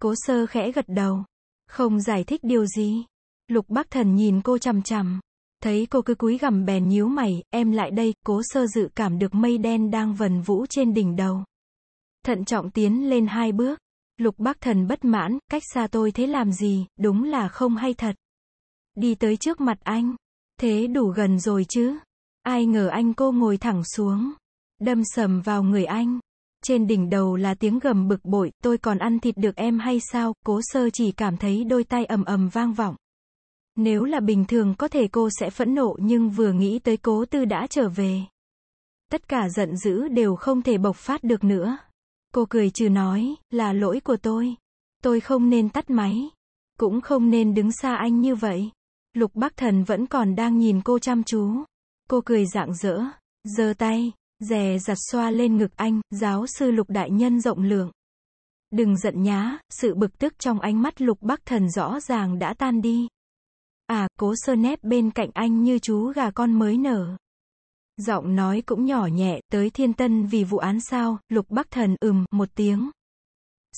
Cố sơ khẽ gật đầu, không giải thích điều gì. Lục Bắc Thần nhìn cô chằm chằm, thấy cô cứ cúi gằm bèn nhíu mày, em lại đây, cố sơ dự cảm được mây đen đang vần vũ trên đỉnh đầu. Thận trọng tiến lên hai bước, Lục Bắc Thần bất mãn, cách xa tôi thế làm gì, đúng là không hay thật. Đi tới trước mặt anh. Thế đủ gần rồi chứ. Ai ngờ anh cô ngồi thẳng xuống. Đâm sầm vào người anh. Trên đỉnh đầu là tiếng gầm bực bội, tôi còn ăn thịt được em hay sao, cố sơ chỉ cảm thấy đôi tay ầm ầm vang vọng. Nếu là bình thường có thể cô sẽ phẫn nộ nhưng vừa nghĩ tới cố tư đã trở về. Tất cả giận dữ đều không thể bộc phát được nữa. Cô cười trừ nói, là lỗi của tôi. Tôi không nên tắt máy. Cũng không nên đứng xa anh như vậy. Lục Bắc Thần vẫn còn đang nhìn cô chăm chú. Cô cười rạng rỡ, giơ tay, dè giặt xoa lên ngực anh, giáo sư Lục Đại Nhân rộng lượng. Đừng giận nhá, sự bực tức trong ánh mắt Lục Bắc Thần rõ ràng đã tan đi. À, cố sơ nép bên cạnh anh như chú gà con mới nở. Giọng nói cũng nhỏ nhẹ, tới thiên tân vì vụ án sao, Lục Bắc Thần ừm, một tiếng.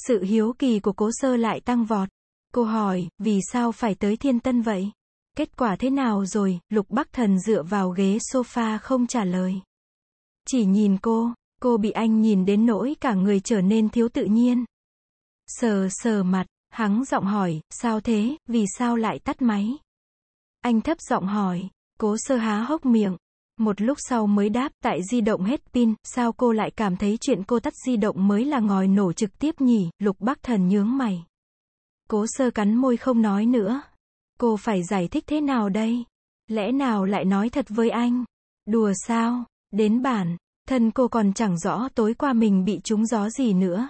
Sự hiếu kỳ của cố sơ lại tăng vọt. Cô hỏi, vì sao phải tới thiên tân vậy? Kết quả thế nào rồi? Lục Bắc Thần dựa vào ghế sofa không trả lời. Chỉ nhìn cô, cô bị anh nhìn đến nỗi cả người trở nên thiếu tự nhiên. Sờ sờ mặt, hắn giọng hỏi, sao thế, vì sao lại tắt máy? Anh thấp giọng hỏi, cố sơ há hốc miệng. Một lúc sau mới đáp, tại di động hết pin, sao cô lại cảm thấy chuyện cô tắt di động mới là ngòi nổ trực tiếp nhỉ, lục bác thần nhướng mày. Cố sơ cắn môi không nói nữa, Cô phải giải thích thế nào đây? Lẽ nào lại nói thật với anh? Đùa sao? Đến bản, thân cô còn chẳng rõ tối qua mình bị trúng gió gì nữa.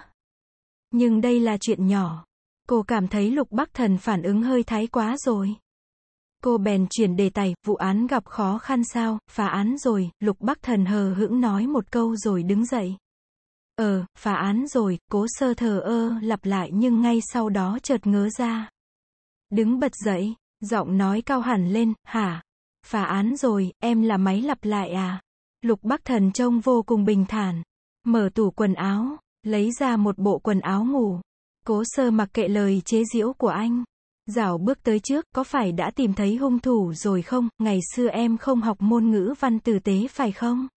Nhưng đây là chuyện nhỏ. Cô cảm thấy Lục Bắc Thần phản ứng hơi thái quá rồi. Cô bèn chuyển đề tài, vụ án gặp khó khăn sao, phá án rồi, Lục Bắc Thần hờ hững nói một câu rồi đứng dậy. Ờ, phá án rồi, cố sơ thờ ơ lặp lại nhưng ngay sau đó chợt ngớ ra. Đứng bật dậy, giọng nói cao hẳn lên, hả? Phá án rồi, em là máy lặp lại à? Lục Bắc Thần trông vô cùng bình thản. Mở tủ quần áo, lấy ra một bộ quần áo ngủ. Cố sơ mặc kệ lời chế giễu của anh. Dảo bước tới trước, có phải đã tìm thấy hung thủ rồi không? Ngày xưa em không học môn ngữ văn tử tế phải không?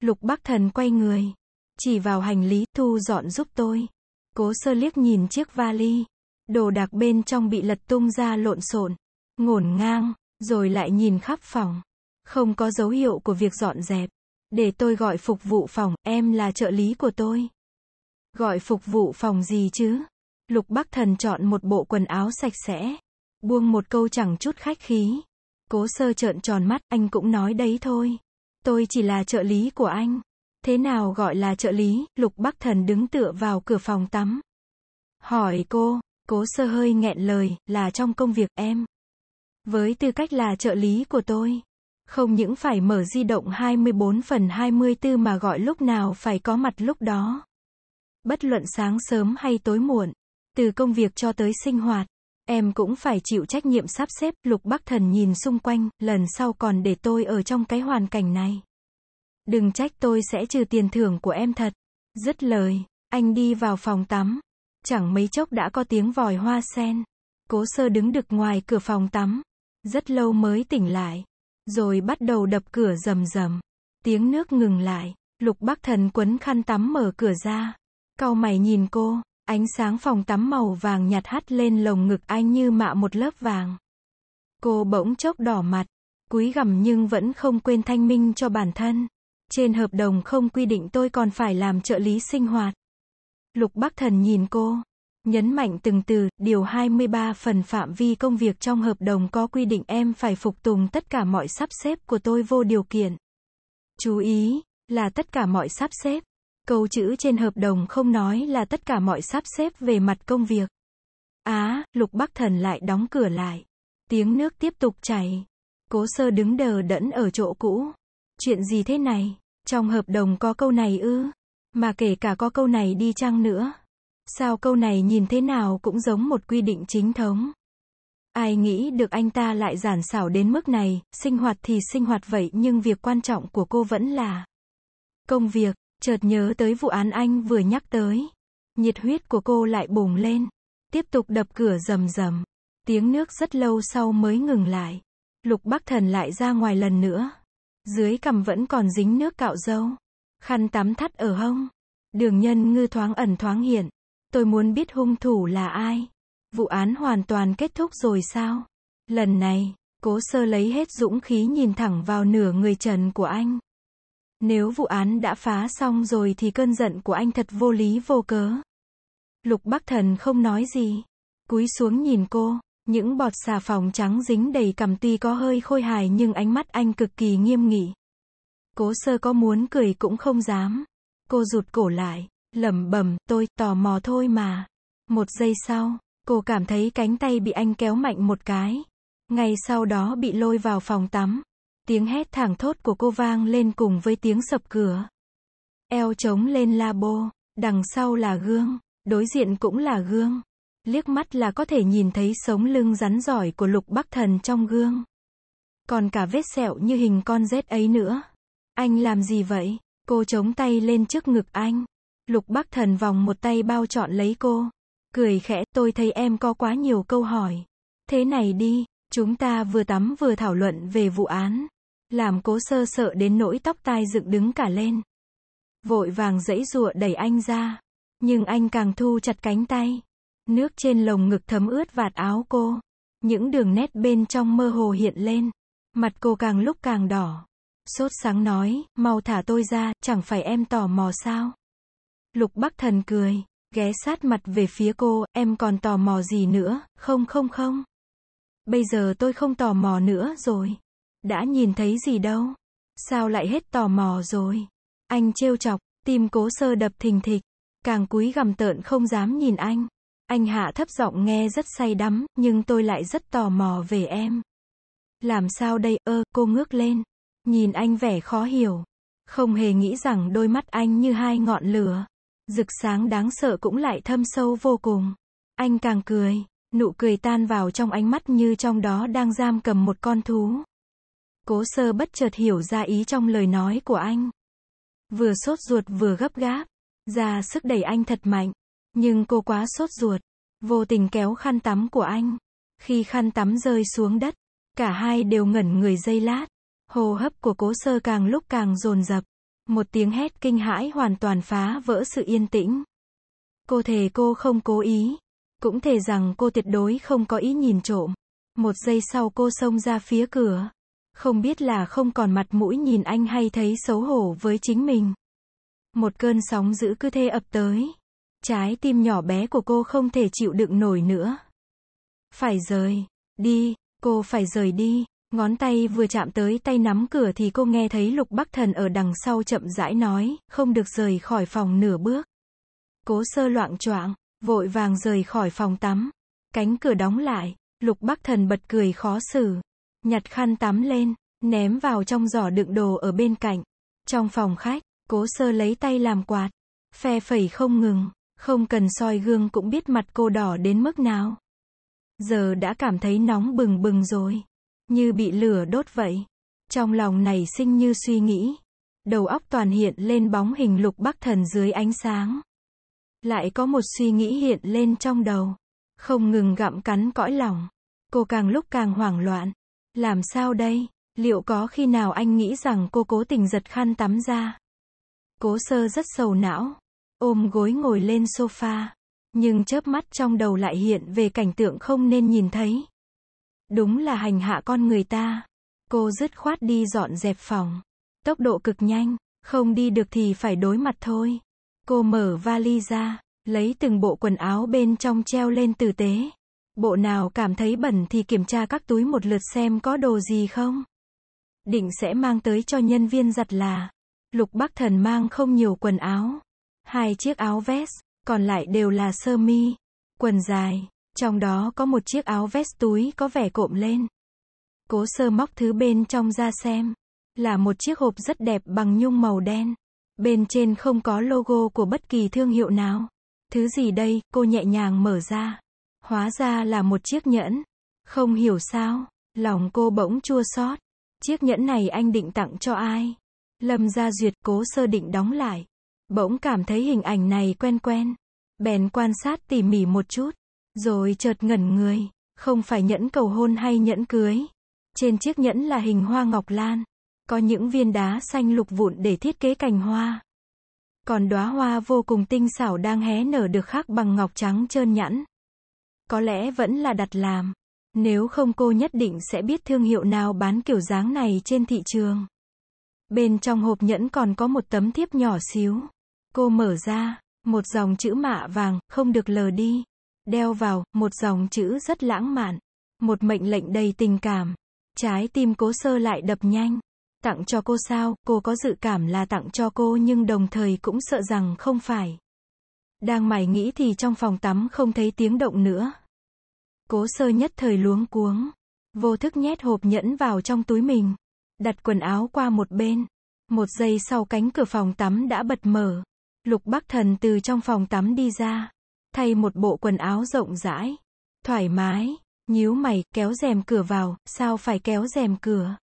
Lục Bắc Thần quay người. Chỉ vào hành lý, thu dọn giúp tôi. Cố sơ liếc nhìn chiếc vali đồ đạc bên trong bị lật tung ra lộn xộn, ngổn ngang, rồi lại nhìn khắp phòng. Không có dấu hiệu của việc dọn dẹp. Để tôi gọi phục vụ phòng, em là trợ lý của tôi. Gọi phục vụ phòng gì chứ? Lục Bắc Thần chọn một bộ quần áo sạch sẽ. Buông một câu chẳng chút khách khí. Cố sơ trợn tròn mắt, anh cũng nói đấy thôi. Tôi chỉ là trợ lý của anh. Thế nào gọi là trợ lý? Lục Bắc Thần đứng tựa vào cửa phòng tắm. Hỏi cô, Cố sơ hơi nghẹn lời, là trong công việc em. Với tư cách là trợ lý của tôi, không những phải mở di động 24 phần 24 mà gọi lúc nào phải có mặt lúc đó. Bất luận sáng sớm hay tối muộn, từ công việc cho tới sinh hoạt, em cũng phải chịu trách nhiệm sắp xếp, Lục Bắc Thần nhìn xung quanh, lần sau còn để tôi ở trong cái hoàn cảnh này. Đừng trách tôi sẽ trừ tiền thưởng của em thật. Dứt lời, anh đi vào phòng tắm, Chẳng mấy chốc đã có tiếng vòi hoa sen. Cố sơ đứng được ngoài cửa phòng tắm. Rất lâu mới tỉnh lại. Rồi bắt đầu đập cửa rầm rầm. Tiếng nước ngừng lại. Lục bác thần quấn khăn tắm mở cửa ra. cao mày nhìn cô. Ánh sáng phòng tắm màu vàng nhạt hắt lên lồng ngực anh như mạ một lớp vàng. Cô bỗng chốc đỏ mặt. Cúi gằm nhưng vẫn không quên thanh minh cho bản thân. Trên hợp đồng không quy định tôi còn phải làm trợ lý sinh hoạt. Lục Bắc Thần nhìn cô, nhấn mạnh từng từ, điều 23 phần phạm vi công việc trong hợp đồng có quy định em phải phục tùng tất cả mọi sắp xếp của tôi vô điều kiện. Chú ý, là tất cả mọi sắp xếp. Câu chữ trên hợp đồng không nói là tất cả mọi sắp xếp về mặt công việc. Á, à, Lục Bắc Thần lại đóng cửa lại. Tiếng nước tiếp tục chảy. Cố sơ đứng đờ đẫn ở chỗ cũ. Chuyện gì thế này? Trong hợp đồng có câu này ư? Mà kể cả có câu này đi chăng nữa. Sao câu này nhìn thế nào cũng giống một quy định chính thống. Ai nghĩ được anh ta lại giản xảo đến mức này, sinh hoạt thì sinh hoạt vậy nhưng việc quan trọng của cô vẫn là công việc, chợt nhớ tới vụ án anh vừa nhắc tới. Nhiệt huyết của cô lại bùng lên, tiếp tục đập cửa rầm rầm. Tiếng nước rất lâu sau mới ngừng lại. Lục Bắc Thần lại ra ngoài lần nữa. Dưới cằm vẫn còn dính nước cạo dâu. Khăn tắm thắt ở hông. Đường nhân ngư thoáng ẩn thoáng hiện. Tôi muốn biết hung thủ là ai. Vụ án hoàn toàn kết thúc rồi sao? Lần này, cố sơ lấy hết dũng khí nhìn thẳng vào nửa người trần của anh. Nếu vụ án đã phá xong rồi thì cơn giận của anh thật vô lý vô cớ. Lục Bắc Thần không nói gì. Cúi xuống nhìn cô, những bọt xà phòng trắng dính đầy cằm tuy có hơi khôi hài nhưng ánh mắt anh cực kỳ nghiêm nghị. Cố sơ có muốn cười cũng không dám. Cô rụt cổ lại, lẩm bẩm, tôi tò mò thôi mà. Một giây sau, cô cảm thấy cánh tay bị anh kéo mạnh một cái. Ngay sau đó bị lôi vào phòng tắm. Tiếng hét thảng thốt của cô vang lên cùng với tiếng sập cửa. Eo trống lên labo, đằng sau là gương, đối diện cũng là gương. Liếc mắt là có thể nhìn thấy sống lưng rắn giỏi của lục bắc thần trong gương. Còn cả vết sẹo như hình con rết ấy nữa. Anh làm gì vậy? Cô chống tay lên trước ngực anh. Lục Bắc Thần vòng một tay bao trọn lấy cô. Cười khẽ, tôi thấy em có quá nhiều câu hỏi. Thế này đi, chúng ta vừa tắm vừa thảo luận về vụ án. Làm cố sơ sợ đến nỗi tóc tai dựng đứng cả lên. Vội vàng dãy rụa đẩy anh ra. Nhưng anh càng thu chặt cánh tay. Nước trên lồng ngực thấm ướt vạt áo cô. Những đường nét bên trong mơ hồ hiện lên. Mặt cô càng lúc càng đỏ sốt sáng nói, mau thả tôi ra, chẳng phải em tò mò sao? Lục Bắc Thần cười, ghé sát mặt về phía cô, em còn tò mò gì nữa, không không không. Bây giờ tôi không tò mò nữa rồi. Đã nhìn thấy gì đâu. Sao lại hết tò mò rồi? Anh trêu chọc, tim cố sơ đập thình thịch. Càng cúi gằm tợn không dám nhìn anh. Anh hạ thấp giọng nghe rất say đắm, nhưng tôi lại rất tò mò về em. Làm sao đây, ơ, cô ngước lên. Nhìn anh vẻ khó hiểu. Không hề nghĩ rằng đôi mắt anh như hai ngọn lửa. Rực sáng đáng sợ cũng lại thâm sâu vô cùng. Anh càng cười, nụ cười tan vào trong ánh mắt như trong đó đang giam cầm một con thú. Cố sơ bất chợt hiểu ra ý trong lời nói của anh. Vừa sốt ruột vừa gấp gáp, ra sức đẩy anh thật mạnh. Nhưng cô quá sốt ruột, vô tình kéo khăn tắm của anh. Khi khăn tắm rơi xuống đất, cả hai đều ngẩn người giây lát. Hồ hấp của cố sơ càng lúc càng dồn dập. Một tiếng hét kinh hãi hoàn toàn phá vỡ sự yên tĩnh. Cô thề cô không cố ý. Cũng thề rằng cô tuyệt đối không có ý nhìn trộm. Một giây sau cô xông ra phía cửa. Không biết là không còn mặt mũi nhìn anh hay thấy xấu hổ với chính mình. Một cơn sóng giữ cứ thế ập tới. Trái tim nhỏ bé của cô không thể chịu đựng nổi nữa. Phải rời. Đi. Cô phải rời đi. Ngón tay vừa chạm tới tay nắm cửa thì cô nghe thấy Lục Bắc Thần ở đằng sau chậm rãi nói, không được rời khỏi phòng nửa bước. Cố sơ loạn choạng, vội vàng rời khỏi phòng tắm. Cánh cửa đóng lại, Lục Bắc Thần bật cười khó xử. Nhặt khăn tắm lên, ném vào trong giỏ đựng đồ ở bên cạnh. Trong phòng khách, cố sơ lấy tay làm quạt. Phe phẩy không ngừng, không cần soi gương cũng biết mặt cô đỏ đến mức nào. Giờ đã cảm thấy nóng bừng bừng rồi như bị lửa đốt vậy. Trong lòng này sinh như suy nghĩ, đầu óc toàn hiện lên bóng hình lục bắc thần dưới ánh sáng. Lại có một suy nghĩ hiện lên trong đầu, không ngừng gặm cắn cõi lòng. Cô càng lúc càng hoảng loạn. Làm sao đây? Liệu có khi nào anh nghĩ rằng cô cố tình giật khăn tắm ra? Cố sơ rất sầu não, ôm gối ngồi lên sofa, nhưng chớp mắt trong đầu lại hiện về cảnh tượng không nên nhìn thấy. Đúng là hành hạ con người ta. Cô dứt khoát đi dọn dẹp phòng. Tốc độ cực nhanh, không đi được thì phải đối mặt thôi. Cô mở vali ra, lấy từng bộ quần áo bên trong treo lên tử tế. Bộ nào cảm thấy bẩn thì kiểm tra các túi một lượt xem có đồ gì không. Định sẽ mang tới cho nhân viên giặt là. Lục Bắc Thần mang không nhiều quần áo. Hai chiếc áo vest, còn lại đều là sơ mi, quần dài. Trong đó có một chiếc áo vest túi có vẻ cộm lên. Cố sơ móc thứ bên trong ra xem. Là một chiếc hộp rất đẹp bằng nhung màu đen. Bên trên không có logo của bất kỳ thương hiệu nào. Thứ gì đây, cô nhẹ nhàng mở ra. Hóa ra là một chiếc nhẫn. Không hiểu sao, lòng cô bỗng chua xót. Chiếc nhẫn này anh định tặng cho ai? Lâm ra duyệt cố sơ định đóng lại. Bỗng cảm thấy hình ảnh này quen quen. Bèn quan sát tỉ mỉ một chút. Rồi chợt ngẩn người, không phải nhẫn cầu hôn hay nhẫn cưới. Trên chiếc nhẫn là hình hoa ngọc lan, có những viên đá xanh lục vụn để thiết kế cành hoa. Còn đóa hoa vô cùng tinh xảo đang hé nở được khắc bằng ngọc trắng trơn nhẵn. Có lẽ vẫn là đặt làm, nếu không cô nhất định sẽ biết thương hiệu nào bán kiểu dáng này trên thị trường. Bên trong hộp nhẫn còn có một tấm thiếp nhỏ xíu. Cô mở ra, một dòng chữ mạ vàng, không được lờ đi. Đeo vào, một dòng chữ rất lãng mạn. Một mệnh lệnh đầy tình cảm. Trái tim cố sơ lại đập nhanh. Tặng cho cô sao, cô có dự cảm là tặng cho cô nhưng đồng thời cũng sợ rằng không phải. Đang mải nghĩ thì trong phòng tắm không thấy tiếng động nữa. Cố sơ nhất thời luống cuống. Vô thức nhét hộp nhẫn vào trong túi mình. Đặt quần áo qua một bên. Một giây sau cánh cửa phòng tắm đã bật mở. Lục Bắc Thần từ trong phòng tắm đi ra thay một bộ quần áo rộng rãi, thoải mái, nhíu mày, kéo rèm cửa vào, sao phải kéo rèm cửa?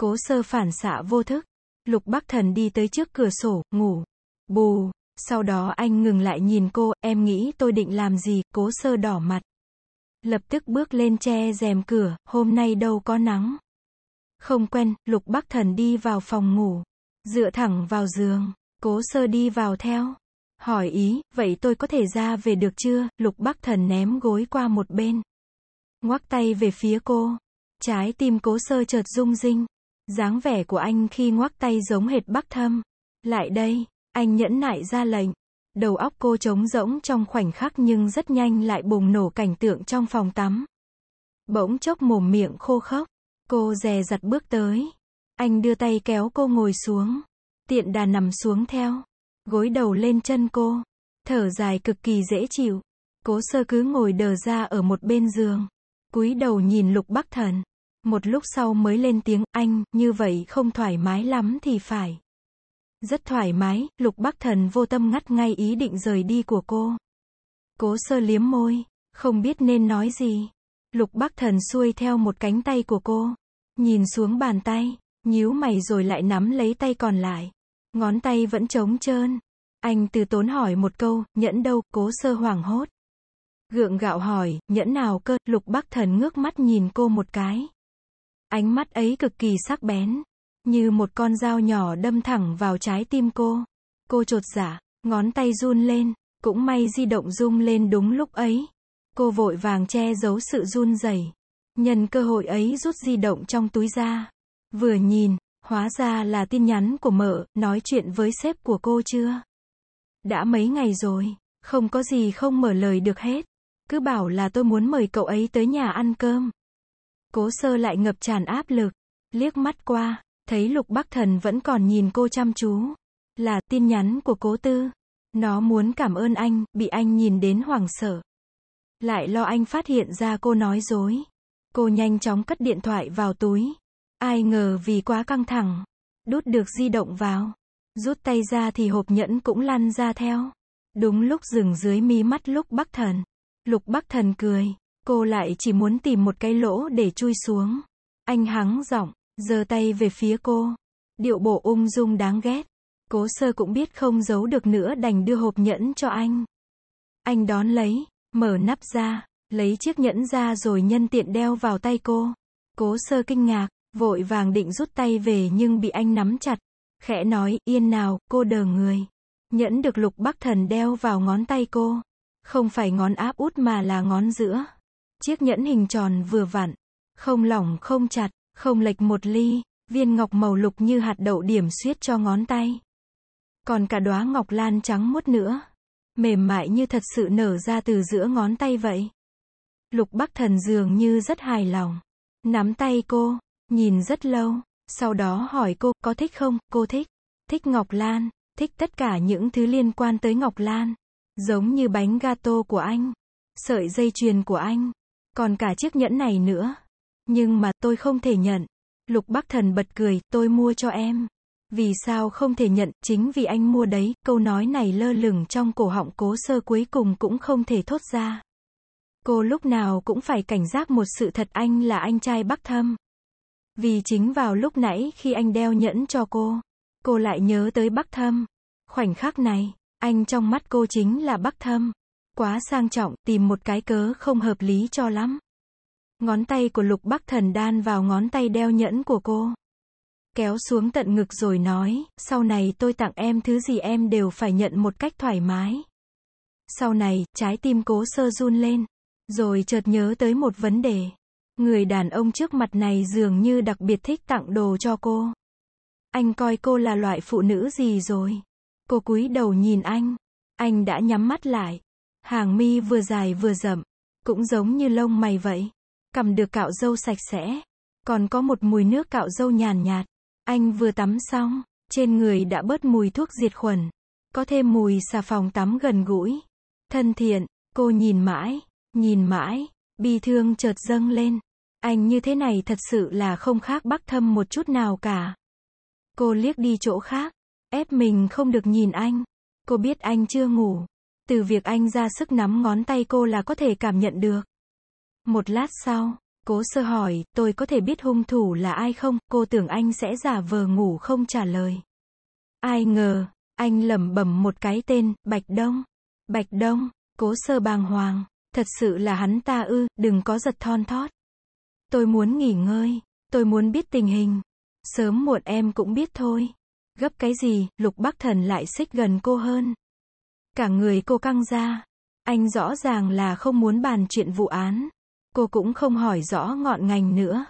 Cố sơ phản xạ vô thức, lục bắc thần đi tới trước cửa sổ, ngủ, bù, sau đó anh ngừng lại nhìn cô, em nghĩ tôi định làm gì, cố sơ đỏ mặt. Lập tức bước lên che rèm cửa, hôm nay đâu có nắng. Không quen, lục bắc thần đi vào phòng ngủ, dựa thẳng vào giường, cố sơ đi vào theo. Hỏi ý, vậy tôi có thể ra về được chưa? Lục Bắc Thần ném gối qua một bên. Ngoắc tay về phía cô. Trái tim cố sơ chợt rung rinh. dáng vẻ của anh khi ngoắc tay giống hệt Bắc Thâm. Lại đây, anh nhẫn nại ra lệnh. Đầu óc cô trống rỗng trong khoảnh khắc nhưng rất nhanh lại bùng nổ cảnh tượng trong phòng tắm. Bỗng chốc mồm miệng khô khốc. Cô dè dặt bước tới. Anh đưa tay kéo cô ngồi xuống. Tiện đà nằm xuống theo gối đầu lên chân cô. Thở dài cực kỳ dễ chịu. Cố sơ cứ ngồi đờ ra ở một bên giường. cúi đầu nhìn lục bắc thần. Một lúc sau mới lên tiếng, anh, như vậy không thoải mái lắm thì phải. Rất thoải mái, lục bắc thần vô tâm ngắt ngay ý định rời đi của cô. Cố sơ liếm môi, không biết nên nói gì. Lục bắc thần xuôi theo một cánh tay của cô. Nhìn xuống bàn tay, nhíu mày rồi lại nắm lấy tay còn lại. Ngón tay vẫn trống trơn. Anh từ tốn hỏi một câu, nhẫn đâu, cố sơ hoảng hốt. Gượng gạo hỏi, nhẫn nào cơ, lục bắc thần ngước mắt nhìn cô một cái. Ánh mắt ấy cực kỳ sắc bén, như một con dao nhỏ đâm thẳng vào trái tim cô. Cô trột giả, dạ, ngón tay run lên, cũng may di động rung lên đúng lúc ấy. Cô vội vàng che giấu sự run rẩy, nhân cơ hội ấy rút di động trong túi ra. Vừa nhìn, Hóa ra là tin nhắn của mợ, nói chuyện với sếp của cô chưa? Đã mấy ngày rồi, không có gì không mở lời được hết. Cứ bảo là tôi muốn mời cậu ấy tới nhà ăn cơm. Cố sơ lại ngập tràn áp lực, liếc mắt qua, thấy lục bắc thần vẫn còn nhìn cô chăm chú. Là tin nhắn của cố tư. Nó muốn cảm ơn anh, bị anh nhìn đến hoảng sợ. Lại lo anh phát hiện ra cô nói dối. Cô nhanh chóng cất điện thoại vào túi. Ai ngờ vì quá căng thẳng, đút được di động vào, rút tay ra thì hộp nhẫn cũng lăn ra theo. Đúng lúc dừng dưới mí mắt lúc Bắc Thần. Lục Bắc Thần cười, cô lại chỉ muốn tìm một cái lỗ để chui xuống. Anh hắng giọng, giơ tay về phía cô. Điệu bộ ung dung đáng ghét. Cố sơ cũng biết không giấu được nữa đành đưa hộp nhẫn cho anh. Anh đón lấy, mở nắp ra, lấy chiếc nhẫn ra rồi nhân tiện đeo vào tay cô. Cố sơ kinh ngạc, vội vàng định rút tay về nhưng bị anh nắm chặt. Khẽ nói, yên nào, cô đờ người. Nhẫn được lục bắc thần đeo vào ngón tay cô. Không phải ngón áp út mà là ngón giữa. Chiếc nhẫn hình tròn vừa vặn. Không lỏng không chặt, không lệch một ly. Viên ngọc màu lục như hạt đậu điểm xuyết cho ngón tay. Còn cả đóa ngọc lan trắng muốt nữa. Mềm mại như thật sự nở ra từ giữa ngón tay vậy. Lục bắc thần dường như rất hài lòng. Nắm tay cô, Nhìn rất lâu, sau đó hỏi cô, có thích không? Cô thích. Thích Ngọc Lan, thích tất cả những thứ liên quan tới Ngọc Lan. Giống như bánh gato của anh, sợi dây chuyền của anh, còn cả chiếc nhẫn này nữa. Nhưng mà tôi không thể nhận. Lục Bắc Thần bật cười, tôi mua cho em. Vì sao không thể nhận, chính vì anh mua đấy, câu nói này lơ lửng trong cổ họng cố sơ cuối cùng cũng không thể thốt ra. Cô lúc nào cũng phải cảnh giác một sự thật anh là anh trai Bắc Thâm. Vì chính vào lúc nãy khi anh đeo nhẫn cho cô, cô lại nhớ tới Bắc Thâm. Khoảnh khắc này, anh trong mắt cô chính là Bắc Thâm. Quá sang trọng, tìm một cái cớ không hợp lý cho lắm. Ngón tay của Lục Bắc Thần đan vào ngón tay đeo nhẫn của cô. Kéo xuống tận ngực rồi nói, sau này tôi tặng em thứ gì em đều phải nhận một cách thoải mái. Sau này, trái tim cố sơ run lên. Rồi chợt nhớ tới một vấn đề. Người đàn ông trước mặt này dường như đặc biệt thích tặng đồ cho cô. Anh coi cô là loại phụ nữ gì rồi? Cô cúi đầu nhìn anh. Anh đã nhắm mắt lại. Hàng mi vừa dài vừa rậm. Cũng giống như lông mày vậy. Cầm được cạo dâu sạch sẽ. Còn có một mùi nước cạo dâu nhàn nhạt, nhạt. Anh vừa tắm xong. Trên người đã bớt mùi thuốc diệt khuẩn. Có thêm mùi xà phòng tắm gần gũi. Thân thiện, cô nhìn mãi, nhìn mãi, bi thương chợt dâng lên. Anh như thế này thật sự là không khác bác thâm một chút nào cả. Cô liếc đi chỗ khác, ép mình không được nhìn anh. Cô biết anh chưa ngủ. Từ việc anh ra sức nắm ngón tay cô là có thể cảm nhận được. Một lát sau, cố sơ hỏi, tôi có thể biết hung thủ là ai không? Cô tưởng anh sẽ giả vờ ngủ không trả lời. Ai ngờ, anh lẩm bẩm một cái tên, Bạch Đông. Bạch Đông, cố sơ bàng hoàng, thật sự là hắn ta ư, đừng có giật thon thót. Tôi muốn nghỉ ngơi, tôi muốn biết tình hình. Sớm muộn em cũng biết thôi. Gấp cái gì, Lục Bắc Thần lại xích gần cô hơn. Cả người cô căng ra. Anh rõ ràng là không muốn bàn chuyện vụ án. Cô cũng không hỏi rõ ngọn ngành nữa.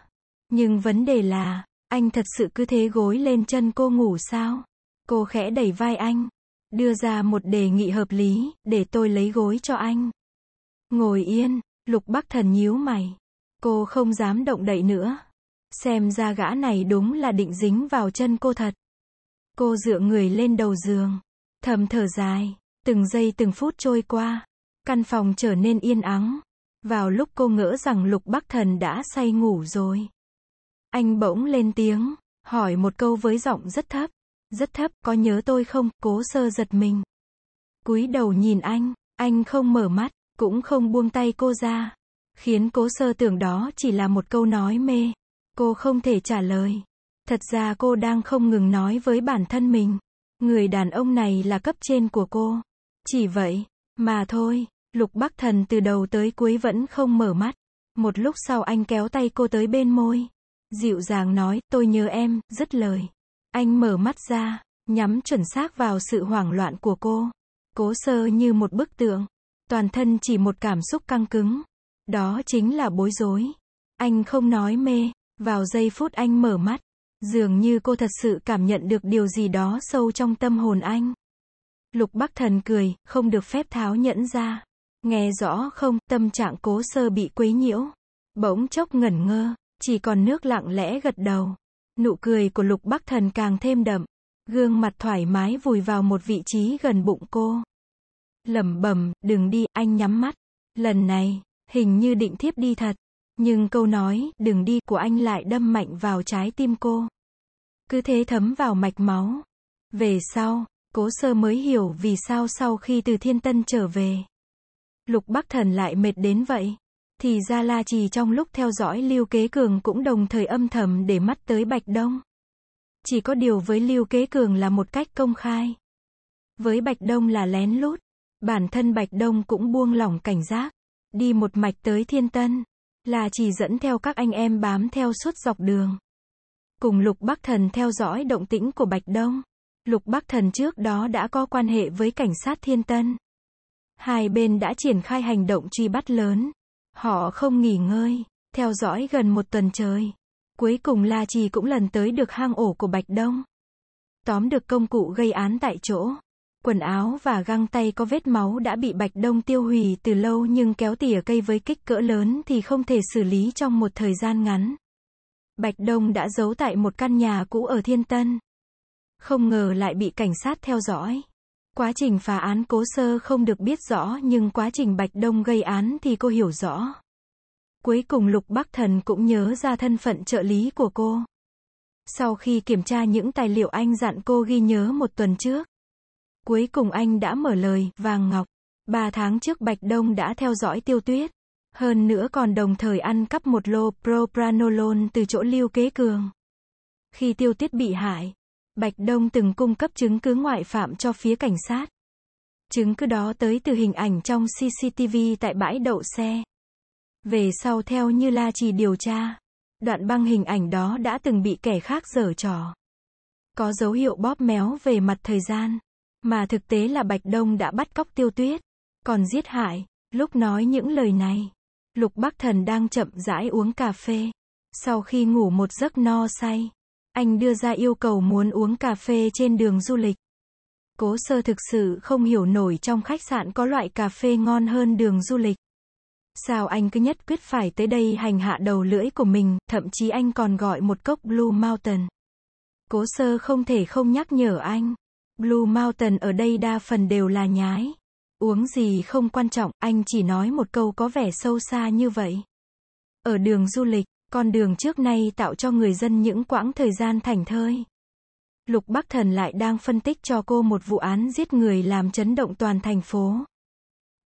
Nhưng vấn đề là, anh thật sự cứ thế gối lên chân cô ngủ sao? Cô khẽ đẩy vai anh. Đưa ra một đề nghị hợp lý, để tôi lấy gối cho anh. Ngồi yên, Lục Bắc Thần nhíu mày. Cô không dám động đậy nữa. Xem ra gã này đúng là định dính vào chân cô thật. Cô dựa người lên đầu giường. Thầm thở dài. Từng giây từng phút trôi qua. Căn phòng trở nên yên ắng. Vào lúc cô ngỡ rằng Lục Bắc Thần đã say ngủ rồi. Anh bỗng lên tiếng. Hỏi một câu với giọng rất thấp. Rất thấp, có nhớ tôi không? Cố sơ giật mình. cúi đầu nhìn anh. Anh không mở mắt, cũng không buông tay cô ra khiến cố sơ tưởng đó chỉ là một câu nói mê. Cô không thể trả lời. Thật ra cô đang không ngừng nói với bản thân mình. Người đàn ông này là cấp trên của cô. Chỉ vậy, mà thôi, lục bắc thần từ đầu tới cuối vẫn không mở mắt. Một lúc sau anh kéo tay cô tới bên môi. Dịu dàng nói, tôi nhớ em, dứt lời. Anh mở mắt ra, nhắm chuẩn xác vào sự hoảng loạn của cô. Cố sơ như một bức tượng. Toàn thân chỉ một cảm xúc căng cứng. Đó chính là bối rối. Anh không nói mê, vào giây phút anh mở mắt, dường như cô thật sự cảm nhận được điều gì đó sâu trong tâm hồn anh. Lục Bắc Thần cười, không được phép tháo nhẫn ra. Nghe rõ không, tâm trạng cố sơ bị quấy nhiễu. Bỗng chốc ngẩn ngơ, chỉ còn nước lặng lẽ gật đầu. Nụ cười của Lục Bắc Thần càng thêm đậm. Gương mặt thoải mái vùi vào một vị trí gần bụng cô. Lẩm bẩm, đừng đi, anh nhắm mắt. Lần này, hình như định thiếp đi thật. Nhưng câu nói, đừng đi của anh lại đâm mạnh vào trái tim cô. Cứ thế thấm vào mạch máu. Về sau, cố sơ mới hiểu vì sao sau khi từ thiên tân trở về. Lục Bắc Thần lại mệt đến vậy. Thì ra La Trì trong lúc theo dõi Lưu Kế Cường cũng đồng thời âm thầm để mắt tới Bạch Đông. Chỉ có điều với Lưu Kế Cường là một cách công khai. Với Bạch Đông là lén lút. Bản thân Bạch Đông cũng buông lỏng cảnh giác đi một mạch tới Thiên Tân, là chỉ dẫn theo các anh em bám theo suốt dọc đường. Cùng Lục Bắc Thần theo dõi động tĩnh của Bạch Đông, Lục Bắc Thần trước đó đã có quan hệ với cảnh sát Thiên Tân. Hai bên đã triển khai hành động truy bắt lớn. Họ không nghỉ ngơi, theo dõi gần một tuần trời. Cuối cùng La Trì cũng lần tới được hang ổ của Bạch Đông. Tóm được công cụ gây án tại chỗ. Quần áo và găng tay có vết máu đã bị Bạch Đông tiêu hủy từ lâu nhưng kéo tỉa cây với kích cỡ lớn thì không thể xử lý trong một thời gian ngắn. Bạch Đông đã giấu tại một căn nhà cũ ở Thiên Tân. Không ngờ lại bị cảnh sát theo dõi. Quá trình phá án cố sơ không được biết rõ nhưng quá trình Bạch Đông gây án thì cô hiểu rõ. Cuối cùng Lục Bắc Thần cũng nhớ ra thân phận trợ lý của cô. Sau khi kiểm tra những tài liệu anh dặn cô ghi nhớ một tuần trước, Cuối cùng anh đã mở lời, vàng ngọc. Ba tháng trước Bạch Đông đã theo dõi tiêu tuyết. Hơn nữa còn đồng thời ăn cắp một lô propranolol từ chỗ lưu kế cường. Khi tiêu tuyết bị hại, Bạch Đông từng cung cấp chứng cứ ngoại phạm cho phía cảnh sát. Chứng cứ đó tới từ hình ảnh trong CCTV tại bãi đậu xe. Về sau theo như La Trì điều tra, đoạn băng hình ảnh đó đã từng bị kẻ khác dở trò. Có dấu hiệu bóp méo về mặt thời gian. Mà thực tế là Bạch Đông đã bắt cóc tiêu tuyết, còn giết hại. Lúc nói những lời này, Lục Bắc Thần đang chậm rãi uống cà phê. Sau khi ngủ một giấc no say, anh đưa ra yêu cầu muốn uống cà phê trên đường du lịch. Cố sơ thực sự không hiểu nổi trong khách sạn có loại cà phê ngon hơn đường du lịch. Sao anh cứ nhất quyết phải tới đây hành hạ đầu lưỡi của mình, thậm chí anh còn gọi một cốc Blue Mountain. Cố sơ không thể không nhắc nhở anh. Blue Mountain ở đây đa phần đều là nhái. Uống gì không quan trọng, anh chỉ nói một câu có vẻ sâu xa như vậy. Ở đường du lịch, con đường trước nay tạo cho người dân những quãng thời gian thảnh thơi. Lục Bắc Thần lại đang phân tích cho cô một vụ án giết người làm chấn động toàn thành phố.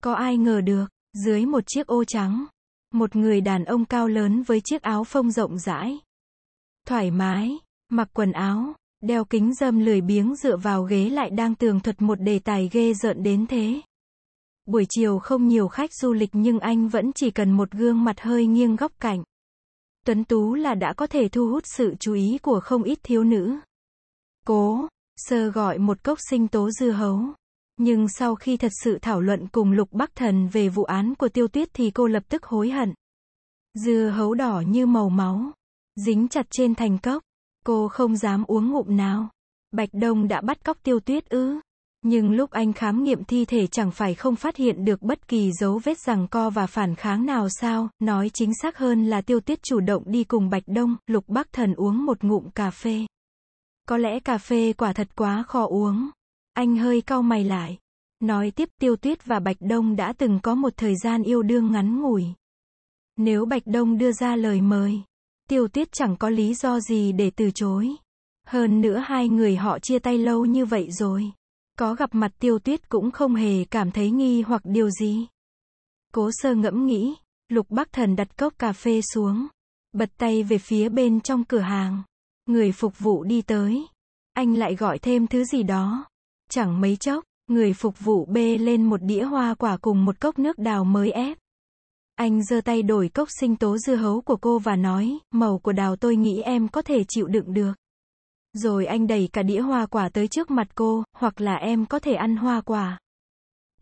Có ai ngờ được, dưới một chiếc ô trắng, một người đàn ông cao lớn với chiếc áo phông rộng rãi. Thoải mái, mặc quần áo, Đeo kính dâm lười biếng dựa vào ghế lại đang tường thuật một đề tài ghê rợn đến thế. Buổi chiều không nhiều khách du lịch nhưng anh vẫn chỉ cần một gương mặt hơi nghiêng góc cạnh. Tuấn Tú là đã có thể thu hút sự chú ý của không ít thiếu nữ. Cố, sơ gọi một cốc sinh tố dưa hấu. Nhưng sau khi thật sự thảo luận cùng Lục Bắc Thần về vụ án của tiêu tuyết thì cô lập tức hối hận. Dưa hấu đỏ như màu máu, dính chặt trên thành cốc, Cô không dám uống ngụm nào. Bạch Đông đã bắt cóc tiêu tuyết ư. Nhưng lúc anh khám nghiệm thi thể chẳng phải không phát hiện được bất kỳ dấu vết rằng co và phản kháng nào sao, nói chính xác hơn là tiêu tuyết chủ động đi cùng Bạch Đông, Lục Bắc Thần uống một ngụm cà phê. Có lẽ cà phê quả thật quá khó uống. Anh hơi cau mày lại. Nói tiếp tiêu tuyết và Bạch Đông đã từng có một thời gian yêu đương ngắn ngủi. Nếu Bạch Đông đưa ra lời mời, Tiêu Tuyết chẳng có lý do gì để từ chối. Hơn nữa hai người họ chia tay lâu như vậy rồi. Có gặp mặt Tiêu Tuyết cũng không hề cảm thấy nghi hoặc điều gì. Cố sơ ngẫm nghĩ, Lục Bắc Thần đặt cốc cà phê xuống, bật tay về phía bên trong cửa hàng. Người phục vụ đi tới. Anh lại gọi thêm thứ gì đó. Chẳng mấy chốc, người phục vụ bê lên một đĩa hoa quả cùng một cốc nước đào mới ép. Anh giơ tay đổi cốc sinh tố dưa hấu của cô và nói, màu của đào tôi nghĩ em có thể chịu đựng được. Rồi anh đẩy cả đĩa hoa quả tới trước mặt cô, hoặc là em có thể ăn hoa quả.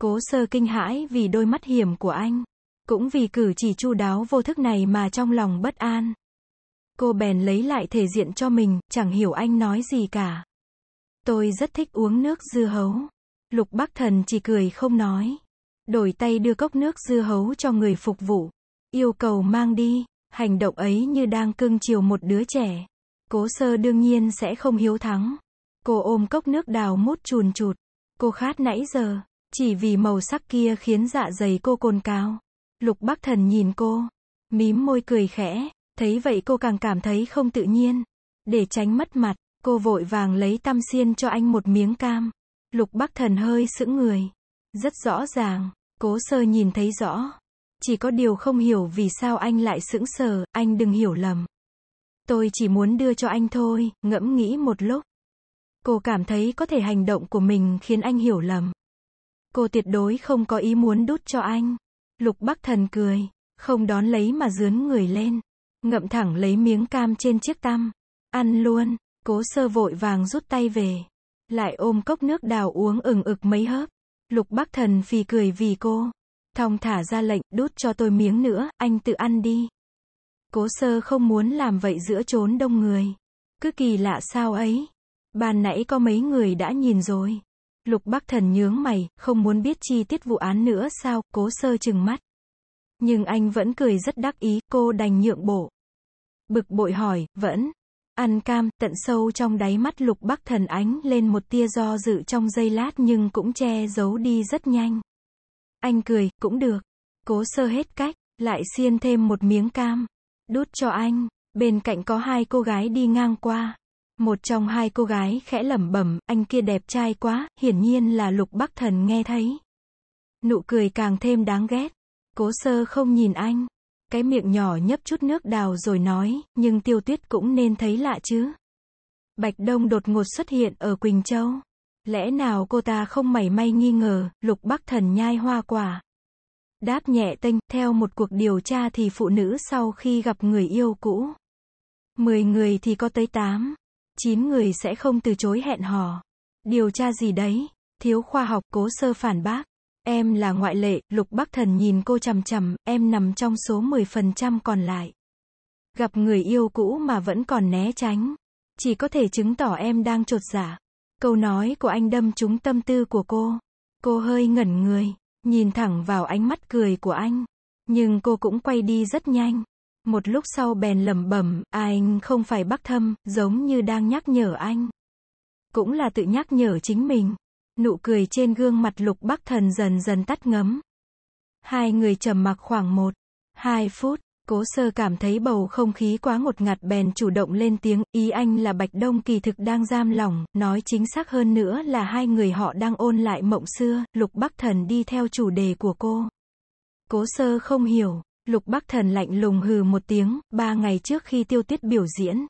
Cố sơ kinh hãi vì đôi mắt hiểm của anh. Cũng vì cử chỉ chu đáo vô thức này mà trong lòng bất an. Cô bèn lấy lại thể diện cho mình, chẳng hiểu anh nói gì cả. Tôi rất thích uống nước dưa hấu. Lục Bắc Thần chỉ cười không nói đổi tay đưa cốc nước dưa hấu cho người phục vụ, yêu cầu mang đi, hành động ấy như đang cưng chiều một đứa trẻ. Cố sơ đương nhiên sẽ không hiếu thắng. Cô ôm cốc nước đào mút chùn chụt. Cô khát nãy giờ, chỉ vì màu sắc kia khiến dạ dày cô cồn cao. Lục Bắc Thần nhìn cô, mím môi cười khẽ, thấy vậy cô càng cảm thấy không tự nhiên. Để tránh mất mặt, cô vội vàng lấy tăm xiên cho anh một miếng cam. Lục Bắc Thần hơi sững người. Rất rõ ràng, cố sơ nhìn thấy rõ. Chỉ có điều không hiểu vì sao anh lại sững sờ, anh đừng hiểu lầm. Tôi chỉ muốn đưa cho anh thôi, ngẫm nghĩ một lúc. Cô cảm thấy có thể hành động của mình khiến anh hiểu lầm. Cô tuyệt đối không có ý muốn đút cho anh. Lục Bắc Thần cười, không đón lấy mà dướn người lên. Ngậm thẳng lấy miếng cam trên chiếc tăm. Ăn luôn, cố sơ vội vàng rút tay về. Lại ôm cốc nước đào uống ừng ực mấy hớp. Lục Bắc Thần phì cười vì cô. Thong thả ra lệnh, đút cho tôi miếng nữa, anh tự ăn đi. Cố sơ không muốn làm vậy giữa chốn đông người. Cứ kỳ lạ sao ấy. Bàn nãy có mấy người đã nhìn rồi. Lục Bắc Thần nhướng mày, không muốn biết chi tiết vụ án nữa sao, cố sơ chừng mắt. Nhưng anh vẫn cười rất đắc ý, cô đành nhượng bộ. Bực bội hỏi, vẫn, ăn cam, tận sâu trong đáy mắt lục bắc thần ánh lên một tia do dự trong giây lát nhưng cũng che giấu đi rất nhanh. Anh cười, cũng được. Cố sơ hết cách, lại xiên thêm một miếng cam. Đút cho anh, bên cạnh có hai cô gái đi ngang qua. Một trong hai cô gái khẽ lẩm bẩm, anh kia đẹp trai quá, hiển nhiên là lục bắc thần nghe thấy. Nụ cười càng thêm đáng ghét. Cố sơ không nhìn anh, cái miệng nhỏ nhấp chút nước đào rồi nói, nhưng tiêu tuyết cũng nên thấy lạ chứ. Bạch Đông đột ngột xuất hiện ở Quỳnh Châu. Lẽ nào cô ta không mảy may nghi ngờ, lục bắc thần nhai hoa quả. Đáp nhẹ tênh, theo một cuộc điều tra thì phụ nữ sau khi gặp người yêu cũ. mười người thì có tới tám chín người sẽ không từ chối hẹn hò. Điều tra gì đấy? Thiếu khoa học cố sơ phản bác. Em là ngoại lệ, Lục Bắc Thần nhìn cô chằm chằm, em nằm trong số 10% còn lại. Gặp người yêu cũ mà vẫn còn né tránh. Chỉ có thể chứng tỏ em đang trột giả. Dạ. Câu nói của anh đâm trúng tâm tư của cô. Cô hơi ngẩn người, nhìn thẳng vào ánh mắt cười của anh. Nhưng cô cũng quay đi rất nhanh. Một lúc sau bèn lẩm bẩm, anh không phải bắc thâm, giống như đang nhắc nhở anh. Cũng là tự nhắc nhở chính mình. Nụ cười trên gương mặt lục bắc thần dần dần tắt ngấm. Hai người trầm mặc khoảng một, hai phút, cố sơ cảm thấy bầu không khí quá ngột ngạt bèn chủ động lên tiếng, ý anh là Bạch Đông kỳ thực đang giam lòng, nói chính xác hơn nữa là hai người họ đang ôn lại mộng xưa, lục bắc thần đi theo chủ đề của cô. Cố sơ không hiểu, lục bắc thần lạnh lùng hừ một tiếng, ba ngày trước khi tiêu tiết biểu diễn.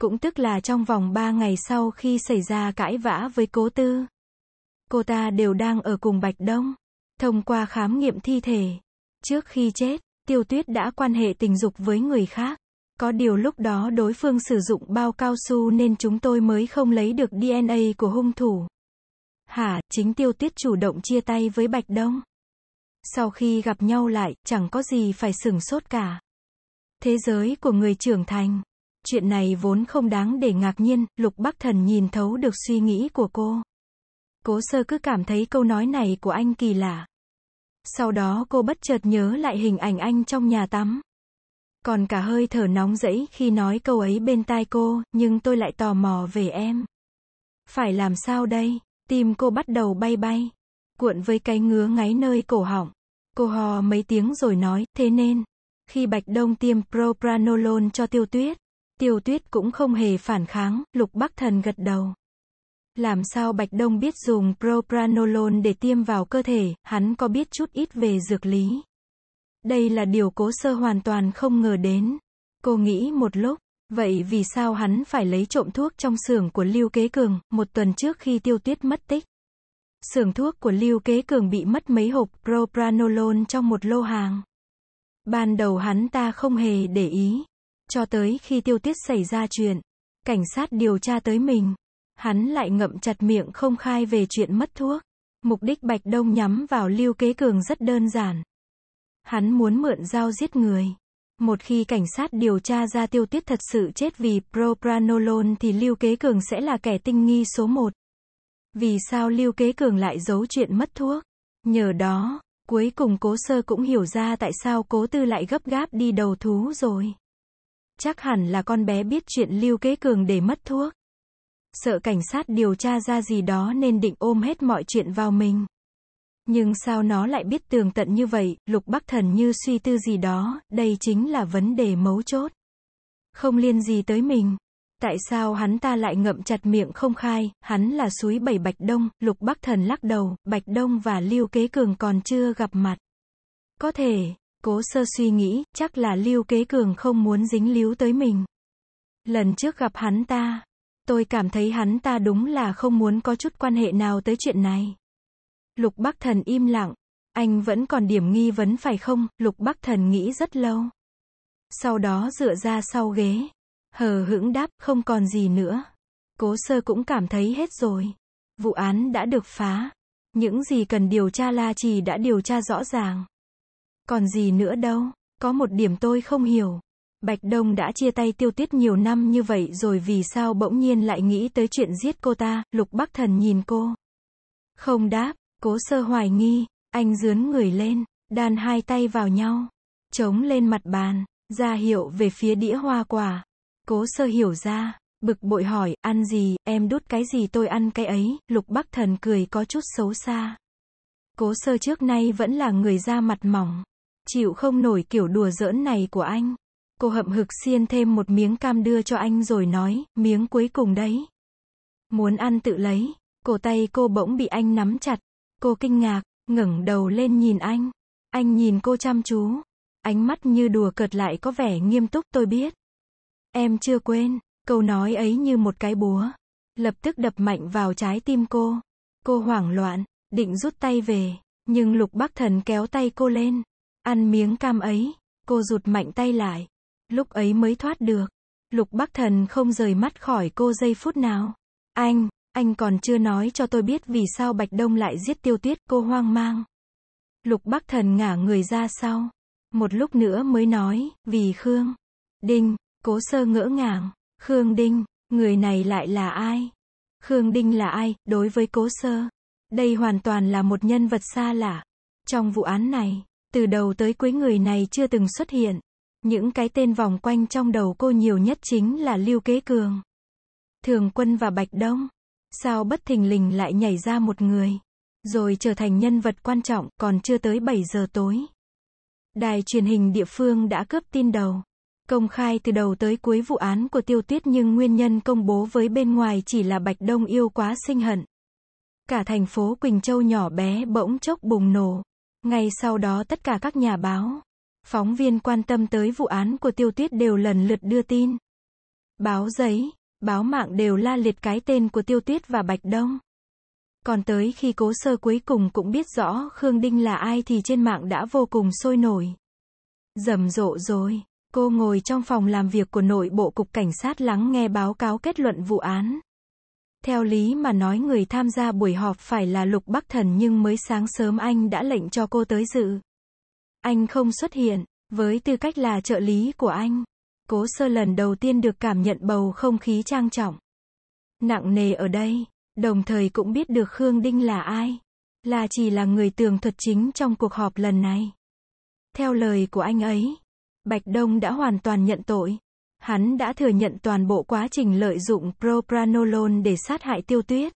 Cũng tức là trong vòng ba ngày sau khi xảy ra cãi vã với cố tư, cô ta đều đang ở cùng Bạch Đông. Thông qua khám nghiệm thi thể, trước khi chết, Tiêu Tuyết đã quan hệ tình dục với người khác. Có điều lúc đó đối phương sử dụng bao cao su nên chúng tôi mới không lấy được DNA của hung thủ. Hả, chính Tiêu Tuyết chủ động chia tay với Bạch Đông. Sau khi gặp nhau lại, chẳng có gì phải sửng sốt cả. Thế giới của người trưởng thành. Chuyện này vốn không đáng để ngạc nhiên, Lục Bắc Thần nhìn thấu được suy nghĩ của cô. Cố sơ cứ cảm thấy câu nói này của anh kỳ lạ. Sau đó cô bất chợt nhớ lại hình ảnh anh trong nhà tắm. Còn cả hơi thở nóng dẫy khi nói câu ấy bên tai cô, nhưng tôi lại tò mò về em. Phải làm sao đây? Tim cô bắt đầu bay bay, cuộn với cái ngứa ngáy nơi cổ họng. Cô hò mấy tiếng rồi nói, thế nên, khi Bạch Đông tiêm propranolol cho tiêu tuyết, tiêu tuyết cũng không hề phản kháng, Lục Bắc Thần gật đầu. Làm sao Bạch Đông biết dùng propranolol để tiêm vào cơ thể, hắn có biết chút ít về dược lý. Đây là điều cố sơ hoàn toàn không ngờ đến. Cô nghĩ một lúc, vậy vì sao hắn phải lấy trộm thuốc trong xưởng của Lưu Kế Cường, một tuần trước khi tiêu tuyết mất tích? Xưởng thuốc của Lưu Kế Cường bị mất mấy hộp propranolol trong một lô hàng. Ban đầu hắn ta không hề để ý. Cho tới khi tiêu tuyết xảy ra chuyện, cảnh sát điều tra tới mình, Hắn lại ngậm chặt miệng không khai về chuyện mất thuốc. Mục đích Bạch Đông nhắm vào Lưu Kế Cường rất đơn giản. Hắn muốn mượn dao giết người. Một khi cảnh sát điều tra ra tiêu tiết thật sự chết vì propranolol thì Lưu Kế Cường sẽ là kẻ tinh nghi số một. Vì sao Lưu Kế Cường lại giấu chuyện mất thuốc? Nhờ đó, cuối cùng cố sơ cũng hiểu ra tại sao cố tư lại gấp gáp đi đầu thú rồi. Chắc hẳn là con bé biết chuyện Lưu Kế Cường để mất thuốc sợ cảnh sát điều tra ra gì đó nên định ôm hết mọi chuyện vào mình. Nhưng sao nó lại biết tường tận như vậy, lục bắc thần như suy tư gì đó, đây chính là vấn đề mấu chốt. Không liên gì tới mình. Tại sao hắn ta lại ngậm chặt miệng không khai, hắn là suối bảy Bạch Đông, lục bắc thần lắc đầu, Bạch Đông và Lưu Kế Cường còn chưa gặp mặt. Có thể, cố sơ suy nghĩ, chắc là Lưu Kế Cường không muốn dính líu tới mình. Lần trước gặp hắn ta, Tôi cảm thấy hắn ta đúng là không muốn có chút quan hệ nào tới chuyện này. Lục Bắc Thần im lặng. Anh vẫn còn điểm nghi vấn phải không? Lục Bắc Thần nghĩ rất lâu. Sau đó dựa ra sau ghế. Hờ hững đáp không còn gì nữa. Cố sơ cũng cảm thấy hết rồi. Vụ án đã được phá. Những gì cần điều tra La Trì đã điều tra rõ ràng. Còn gì nữa đâu, có một điểm tôi không hiểu. Bạch Đông đã chia tay tiêu tiết nhiều năm như vậy rồi vì sao bỗng nhiên lại nghĩ tới chuyện giết cô ta, lục bắc thần nhìn cô. Không đáp, cố sơ hoài nghi, anh dướn người lên, đan hai tay vào nhau, chống lên mặt bàn, ra hiệu về phía đĩa hoa quả. Cố sơ hiểu ra, bực bội hỏi, ăn gì, em đút cái gì tôi ăn cái ấy, lục bắc thần cười có chút xấu xa. Cố sơ trước nay vẫn là người da mặt mỏng, chịu không nổi kiểu đùa giỡn này của anh. Cô hậm hực xiên thêm một miếng cam đưa cho anh rồi nói, miếng cuối cùng đấy. Muốn ăn tự lấy. Cổ tay cô bỗng bị anh nắm chặt. Cô kinh ngạc, ngẩng đầu lên nhìn anh. Anh nhìn cô chăm chú. Ánh mắt như đùa cợt lại có vẻ nghiêm túc tôi biết. Em chưa quên, câu nói ấy như một cái búa. Lập tức đập mạnh vào trái tim cô. Cô hoảng loạn, định rút tay về. Nhưng lục bác thần kéo tay cô lên. Ăn miếng cam ấy. Cô rụt mạnh tay lại lúc ấy mới thoát được. Lục Bắc Thần không rời mắt khỏi cô giây phút nào. Anh, anh còn chưa nói cho tôi biết vì sao Bạch Đông lại giết tiêu tuyết, cô hoang mang. Lục Bắc Thần ngả người ra sau. Một lúc nữa mới nói, vì Khương. Đinh, cố sơ ngỡ ngàng. Khương Đinh, người này lại là ai? Khương Đinh là ai, đối với cố sơ? Đây hoàn toàn là một nhân vật xa lạ. Trong vụ án này, từ đầu tới cuối người này chưa từng xuất hiện. Những cái tên vòng quanh trong đầu cô nhiều nhất chính là Lưu Kế Cường, Thường Quân và Bạch Đông. Sao bất thình lình lại nhảy ra một người, rồi trở thành nhân vật quan trọng còn chưa tới 7 giờ tối. Đài truyền hình địa phương đã cướp tin đầu. Công khai từ đầu tới cuối vụ án của tiêu tuyết nhưng nguyên nhân công bố với bên ngoài chỉ là Bạch Đông yêu quá sinh hận. Cả thành phố Quỳnh Châu nhỏ bé bỗng chốc bùng nổ. Ngay sau đó tất cả các nhà báo, Phóng viên quan tâm tới vụ án của Tiêu Tuyết đều lần lượt đưa tin. Báo giấy, báo mạng đều la liệt cái tên của Tiêu Tuyết và Bạch Đông. Còn tới khi cố sơ cuối cùng cũng biết rõ Khương Đinh là ai thì trên mạng đã vô cùng sôi nổi. Rầm rộ rồi, cô ngồi trong phòng làm việc của nội bộ cục cảnh sát lắng nghe báo cáo kết luận vụ án. Theo lý mà nói người tham gia buổi họp phải là Lục Bắc Thần nhưng mới sáng sớm anh đã lệnh cho cô tới dự. Anh không xuất hiện, với tư cách là trợ lý của anh. Cố sơ lần đầu tiên được cảm nhận bầu không khí trang trọng. Nặng nề ở đây, đồng thời cũng biết được Khương Đinh là ai. Là chỉ là người tường thuật chính trong cuộc họp lần này. Theo lời của anh ấy, Bạch Đông đã hoàn toàn nhận tội. Hắn đã thừa nhận toàn bộ quá trình lợi dụng propranolol để sát hại tiêu tuyết.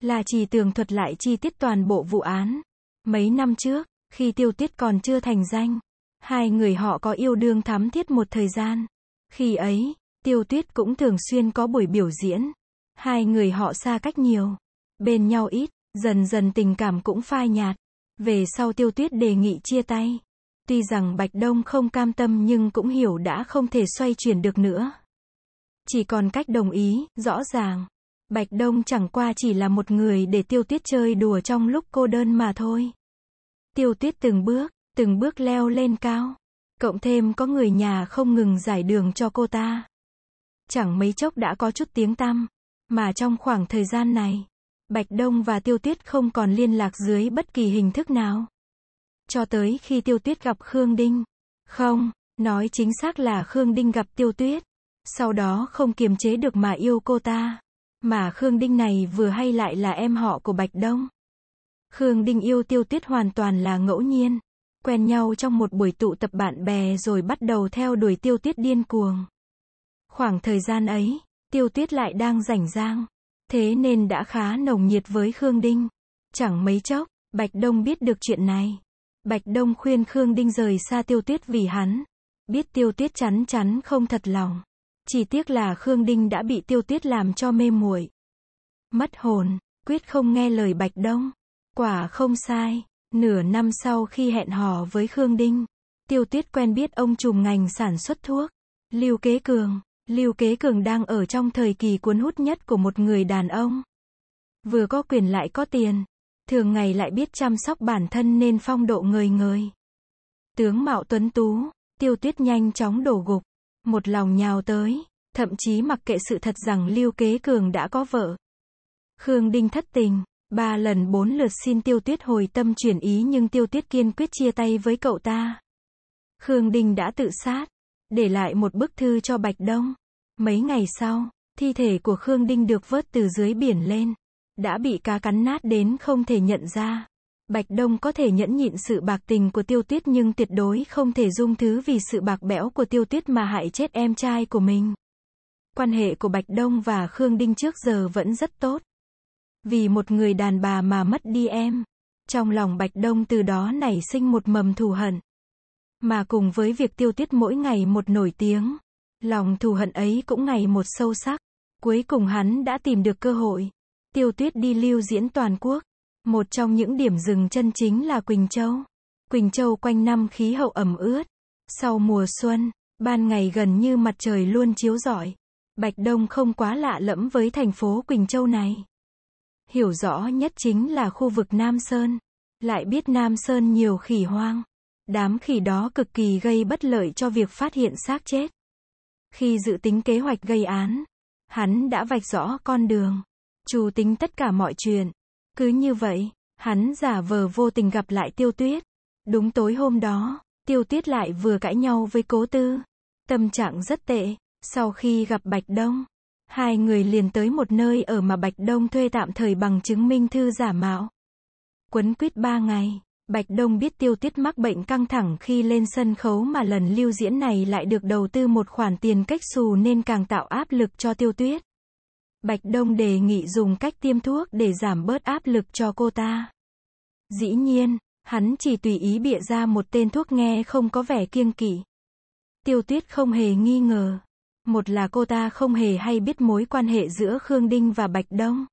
Là chỉ tường thuật lại chi tiết toàn bộ vụ án. Mấy năm trước, khi tiêu tiết còn chưa thành danh, hai người họ có yêu đương thắm thiết một thời gian. Khi ấy, tiêu tuyết cũng thường xuyên có buổi biểu diễn. Hai người họ xa cách nhiều, bên nhau ít, dần dần tình cảm cũng phai nhạt. Về sau tiêu tuyết đề nghị chia tay. Tuy rằng Bạch Đông không cam tâm nhưng cũng hiểu đã không thể xoay chuyển được nữa. Chỉ còn cách đồng ý, rõ ràng. Bạch Đông chẳng qua chỉ là một người để tiêu tuyết chơi đùa trong lúc cô đơn mà thôi. Tiêu tuyết từng bước, từng bước leo lên cao. Cộng thêm có người nhà không ngừng giải đường cho cô ta. Chẳng mấy chốc đã có chút tiếng tăm. Mà trong khoảng thời gian này, Bạch Đông và Tiêu Tuyết không còn liên lạc dưới bất kỳ hình thức nào. Cho tới khi Tiêu Tuyết gặp Khương Đinh. Không, nói chính xác là Khương Đinh gặp Tiêu Tuyết. Sau đó không kiềm chế được mà yêu cô ta. Mà Khương Đinh này vừa hay lại là em họ của Bạch Đông. Khương Đình yêu tiêu Tuyết hoàn toàn là ngẫu nhiên. Quen nhau trong một buổi tụ tập bạn bè rồi bắt đầu theo đuổi tiêu Tuyết điên cuồng. Khoảng thời gian ấy, tiêu Tuyết lại đang rảnh rang. Thế nên đã khá nồng nhiệt với Khương Đinh. Chẳng mấy chốc, Bạch Đông biết được chuyện này. Bạch Đông khuyên Khương Đinh rời xa tiêu Tuyết vì hắn. Biết tiêu Tuyết chắn chắn không thật lòng. Chỉ tiếc là Khương Đinh đã bị tiêu Tuyết làm cho mê muội. Mất hồn, quyết không nghe lời Bạch Đông quả không sai, nửa năm sau khi hẹn hò với Khương Đinh, Tiêu Tuyết quen biết ông trùm ngành sản xuất thuốc, Lưu Kế Cường. Lưu Kế Cường đang ở trong thời kỳ cuốn hút nhất của một người đàn ông. Vừa có quyền lại có tiền, thường ngày lại biết chăm sóc bản thân nên phong độ người người. Tướng Mạo Tuấn Tú, Tiêu Tuyết nhanh chóng đổ gục, một lòng nhào tới, thậm chí mặc kệ sự thật rằng Lưu Kế Cường đã có vợ. Khương Đinh thất tình, Ba lần bốn lượt xin tiêu tuyết hồi tâm chuyển ý nhưng tiêu tuyết kiên quyết chia tay với cậu ta. Khương Đình đã tự sát, để lại một bức thư cho Bạch Đông. Mấy ngày sau, thi thể của Khương đình được vớt từ dưới biển lên. Đã bị cá cắn nát đến không thể nhận ra. Bạch Đông có thể nhẫn nhịn sự bạc tình của tiêu tuyết nhưng tuyệt đối không thể dung thứ vì sự bạc bẽo của tiêu tuyết mà hại chết em trai của mình. Quan hệ của Bạch Đông và Khương Đinh trước giờ vẫn rất tốt. Vì một người đàn bà mà mất đi em. Trong lòng Bạch Đông từ đó nảy sinh một mầm thù hận. Mà cùng với việc tiêu tiết mỗi ngày một nổi tiếng, lòng thù hận ấy cũng ngày một sâu sắc. Cuối cùng hắn đã tìm được cơ hội. Tiêu tuyết đi lưu diễn toàn quốc. Một trong những điểm dừng chân chính là Quỳnh Châu. Quỳnh Châu quanh năm khí hậu ẩm ướt. Sau mùa xuân, ban ngày gần như mặt trời luôn chiếu rọi. Bạch Đông không quá lạ lẫm với thành phố Quỳnh Châu này. Hiểu rõ nhất chính là khu vực Nam Sơn. Lại biết Nam Sơn nhiều khỉ hoang. Đám khỉ đó cực kỳ gây bất lợi cho việc phát hiện xác chết. Khi dự tính kế hoạch gây án, hắn đã vạch rõ con đường. Chú tính tất cả mọi chuyện. Cứ như vậy, hắn giả vờ vô tình gặp lại tiêu tuyết. Đúng tối hôm đó, tiêu tuyết lại vừa cãi nhau với cố tư. Tâm trạng rất tệ, sau khi gặp Bạch Đông, hai người liền tới một nơi ở mà Bạch Đông thuê tạm thời bằng chứng minh thư giả mạo. Quấn quýt ba ngày, Bạch Đông biết tiêu tiết mắc bệnh căng thẳng khi lên sân khấu mà lần lưu diễn này lại được đầu tư một khoản tiền cách xù nên càng tạo áp lực cho tiêu tuyết. Bạch Đông đề nghị dùng cách tiêm thuốc để giảm bớt áp lực cho cô ta. Dĩ nhiên, hắn chỉ tùy ý bịa ra một tên thuốc nghe không có vẻ kiêng kỵ. Tiêu tuyết không hề nghi ngờ, một là cô ta không hề hay biết mối quan hệ giữa Khương Đinh và Bạch Đông.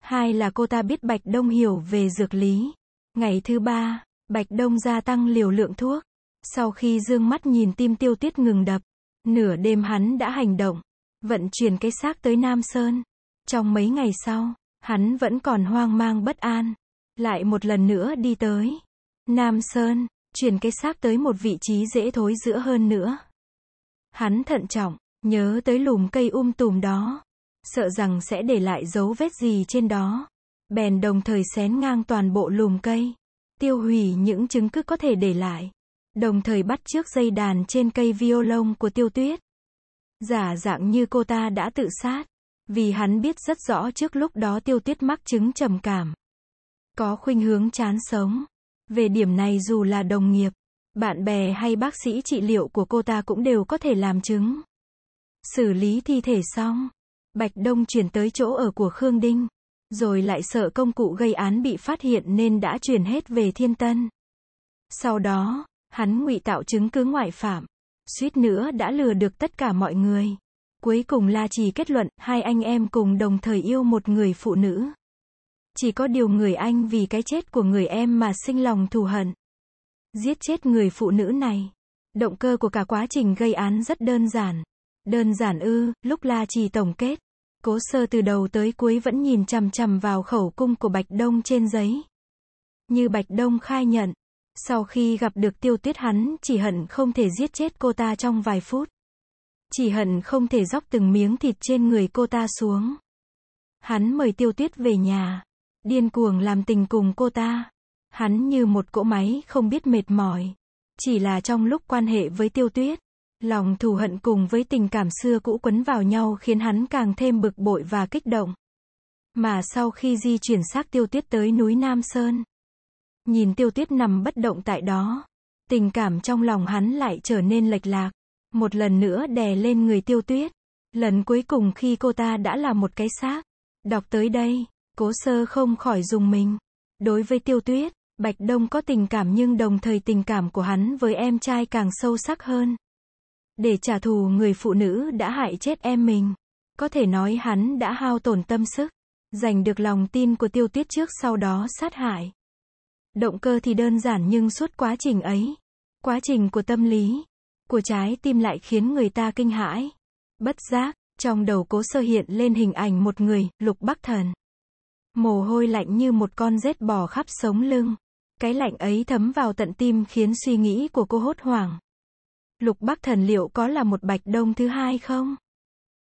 Hai là cô ta biết Bạch Đông hiểu về dược lý. Ngày thứ ba, Bạch Đông gia tăng liều lượng thuốc. Sau khi dương mắt nhìn tim tiêu tiết ngừng đập, nửa đêm hắn đã hành động, vận chuyển cái xác tới Nam Sơn. Trong mấy ngày sau, hắn vẫn còn hoang mang bất an. Lại một lần nữa đi tới. Nam Sơn, chuyển cái xác tới một vị trí dễ thối giữa hơn nữa. Hắn thận trọng, Nhớ tới lùm cây um tùm đó. Sợ rằng sẽ để lại dấu vết gì trên đó. Bèn đồng thời xén ngang toàn bộ lùm cây. Tiêu hủy những chứng cứ có thể để lại. Đồng thời bắt trước dây đàn trên cây violon của tiêu tuyết. Giả dạng như cô ta đã tự sát. Vì hắn biết rất rõ trước lúc đó tiêu tuyết mắc chứng trầm cảm. Có khuynh hướng chán sống. Về điểm này dù là đồng nghiệp, bạn bè hay bác sĩ trị liệu của cô ta cũng đều có thể làm chứng. Xử lý thi thể xong, Bạch Đông chuyển tới chỗ ở của Khương Đinh, rồi lại sợ công cụ gây án bị phát hiện nên đã chuyển hết về Thiên Tân. Sau đó, hắn ngụy tạo chứng cứ ngoại phạm, suýt nữa đã lừa được tất cả mọi người. Cuối cùng La Trì kết luận, hai anh em cùng đồng thời yêu một người phụ nữ. Chỉ có điều người anh vì cái chết của người em mà sinh lòng thù hận. Giết chết người phụ nữ này. Động cơ của cả quá trình gây án rất đơn giản. Đơn giản ư, lúc La Trì tổng kết. Cố sơ từ đầu tới cuối vẫn nhìn chằm chằm vào khẩu cung của Bạch Đông trên giấy. Như Bạch Đông khai nhận, sau khi gặp được tiêu tuyết hắn chỉ hận không thể giết chết cô ta trong vài phút. Chỉ hận không thể dóc từng miếng thịt trên người cô ta xuống. Hắn mời tiêu tuyết về nhà. Điên cuồng làm tình cùng cô ta. Hắn như một cỗ máy không biết mệt mỏi. Chỉ là trong lúc quan hệ với tiêu tuyết, Lòng thù hận cùng với tình cảm xưa cũ quấn vào nhau khiến hắn càng thêm bực bội và kích động. Mà sau khi di chuyển xác tiêu tiết tới núi Nam Sơn, nhìn tiêu tiết nằm bất động tại đó, tình cảm trong lòng hắn lại trở nên lệch lạc, một lần nữa đè lên người tiêu tuyết. Lần cuối cùng khi cô ta đã là một cái xác. Đọc tới đây, cố sơ không khỏi dùng mình. Đối với tiêu tuyết, Bạch Đông có tình cảm nhưng đồng thời tình cảm của hắn với em trai càng sâu sắc hơn. Để trả thù người phụ nữ đã hại chết em mình. Có thể nói hắn đã hao tổn tâm sức, giành được lòng tin của tiêu tuyết trước sau đó sát hại. Động cơ thì đơn giản nhưng suốt quá trình ấy, quá trình của tâm lý, của trái tim lại khiến người ta kinh hãi. Bất giác, trong đầu cố sơ hiện lên hình ảnh một người, lục bắc thần. Mồ hôi lạnh như một con rết bò khắp sống lưng. Cái lạnh ấy thấm vào tận tim khiến suy nghĩ của cô hốt hoảng. Lục Bắc Thần liệu có là một Bạch Đông thứ hai không?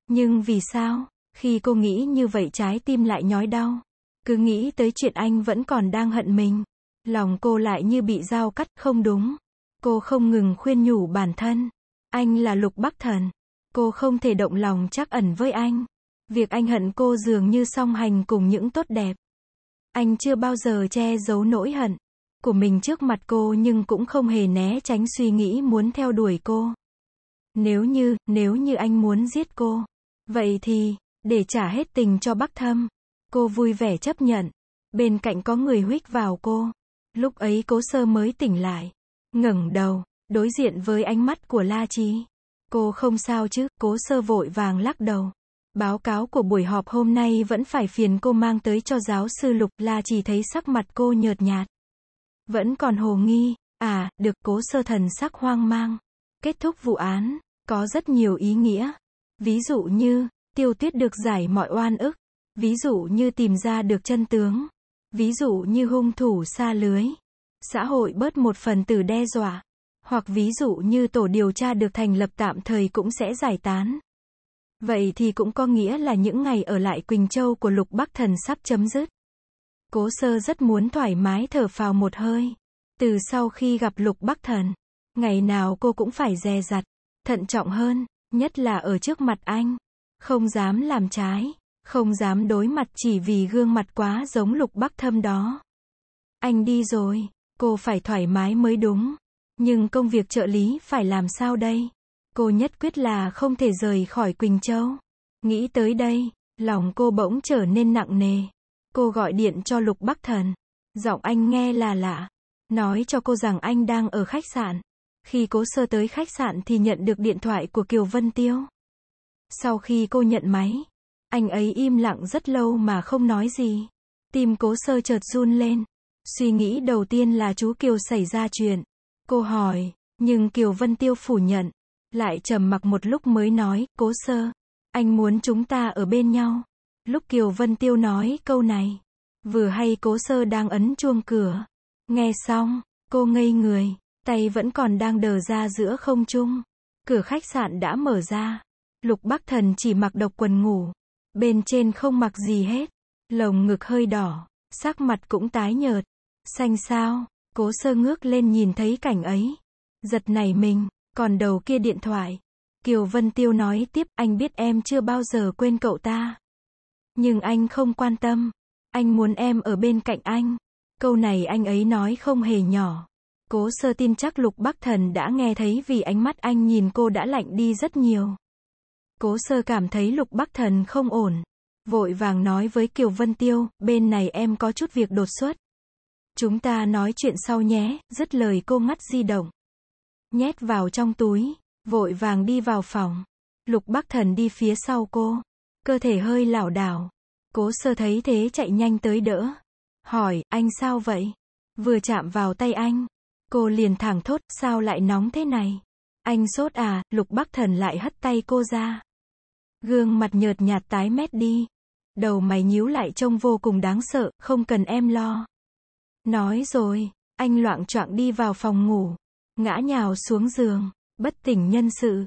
Nhưng vì sao, khi cô nghĩ như vậy trái tim lại nhói đau. Cứ nghĩ tới chuyện anh vẫn còn đang hận mình. Lòng cô lại như bị dao cắt, không đúng. Cô không ngừng khuyên nhủ bản thân. Anh là Lục Bắc Thần. Cô không thể động lòng chắc ẩn với anh. Việc anh hận cô dường như song hành cùng những tốt đẹp. Anh chưa bao giờ che giấu nỗi hận của mình trước mặt cô nhưng cũng không hề né tránh suy nghĩ muốn theo đuổi cô. Nếu như, nếu như anh muốn giết cô, vậy thì, để trả hết tình cho Bắc Thâm, cô vui vẻ chấp nhận. Bên cạnh có người huých vào cô. Lúc ấy Cố Sơ mới tỉnh lại, ngẩng đầu, đối diện với ánh mắt của La Chí. Cô không sao chứ, Cố Sơ vội vàng lắc đầu. Báo cáo của buổi họp hôm nay vẫn phải phiền cô mang tới cho giáo sư Lục, La chỉ thấy sắc mặt cô nhợt nhạt. Vẫn còn hồ nghi, à, được cố sơ thần sắc hoang mang. Kết thúc vụ án, có rất nhiều ý nghĩa. Ví dụ như, tiêu tiết được giải mọi oan ức. Ví dụ như tìm ra được chân tướng. Ví dụ như hung thủ xa lưới. Xã hội bớt một phần từ đe dọa. Hoặc ví dụ như tổ điều tra được thành lập tạm thời cũng sẽ giải tán. Vậy thì cũng có nghĩa là những ngày ở lại Quỳnh Châu của Lục Bắc Thần sắp chấm dứt. Cố sơ rất muốn thoải mái thở phào một hơi. Từ sau khi gặp lục bắc thần, ngày nào cô cũng phải dè dặt, thận trọng hơn, nhất là ở trước mặt anh. Không dám làm trái, không dám đối mặt chỉ vì gương mặt quá giống lục bắc thâm đó. Anh đi rồi, cô phải thoải mái mới đúng. Nhưng công việc trợ lý phải làm sao đây? Cô nhất quyết là không thể rời khỏi Quỳnh Châu. Nghĩ tới đây, lòng cô bỗng trở nên nặng nề. Cô gọi điện cho Lục Bắc Thần. Giọng anh nghe là lạ. Nói cho cô rằng anh đang ở khách sạn. Khi cố sơ tới khách sạn thì nhận được điện thoại của Kiều Vân Tiêu. Sau khi cô nhận máy, anh ấy im lặng rất lâu mà không nói gì. Tim cố sơ chợt run lên. Suy nghĩ đầu tiên là chú Kiều xảy ra chuyện. Cô hỏi, nhưng Kiều Vân Tiêu phủ nhận. Lại trầm mặc một lúc mới nói, cố sơ. Anh muốn chúng ta ở bên nhau. Lúc Kiều Vân Tiêu nói câu này, vừa hay cố sơ đang ấn chuông cửa. Nghe xong, cô ngây người, tay vẫn còn đang đờ ra giữa không trung. Cửa khách sạn đã mở ra. Lục Bắc Thần chỉ mặc độc quần ngủ, bên trên không mặc gì hết, lồng ngực hơi đỏ, sắc mặt cũng tái nhợt. Xanh sao? Cố Sơ ngước lên nhìn thấy cảnh ấy, giật nảy mình, còn đầu kia điện thoại. Kiều Vân Tiêu nói tiếp, anh biết em chưa bao giờ quên cậu ta. Nhưng anh không quan tâm. Anh muốn em ở bên cạnh anh. Câu này anh ấy nói không hề nhỏ. Cố sơ tin chắc Lục Bắc Thần đã nghe thấy vì ánh mắt anh nhìn cô đã lạnh đi rất nhiều. Cố sơ cảm thấy Lục Bắc Thần không ổn. Vội vàng nói với Kiều Vân Tiêu, bên này em có chút việc đột xuất. Chúng ta nói chuyện sau nhé, dứt lời cô ngắt di động. Nhét vào trong túi, vội vàng đi vào phòng. Lục Bắc Thần đi phía sau cô cơ thể hơi lảo đảo. Cố sơ thấy thế chạy nhanh tới đỡ. Hỏi, anh sao vậy? Vừa chạm vào tay anh. Cô liền thẳng thốt, sao lại nóng thế này? Anh sốt à, lục bắc thần lại hất tay cô ra. Gương mặt nhợt nhạt tái mét đi. Đầu mày nhíu lại trông vô cùng đáng sợ, không cần em lo. Nói rồi, anh loạng choạng đi vào phòng ngủ. Ngã nhào xuống giường, bất tỉnh nhân sự.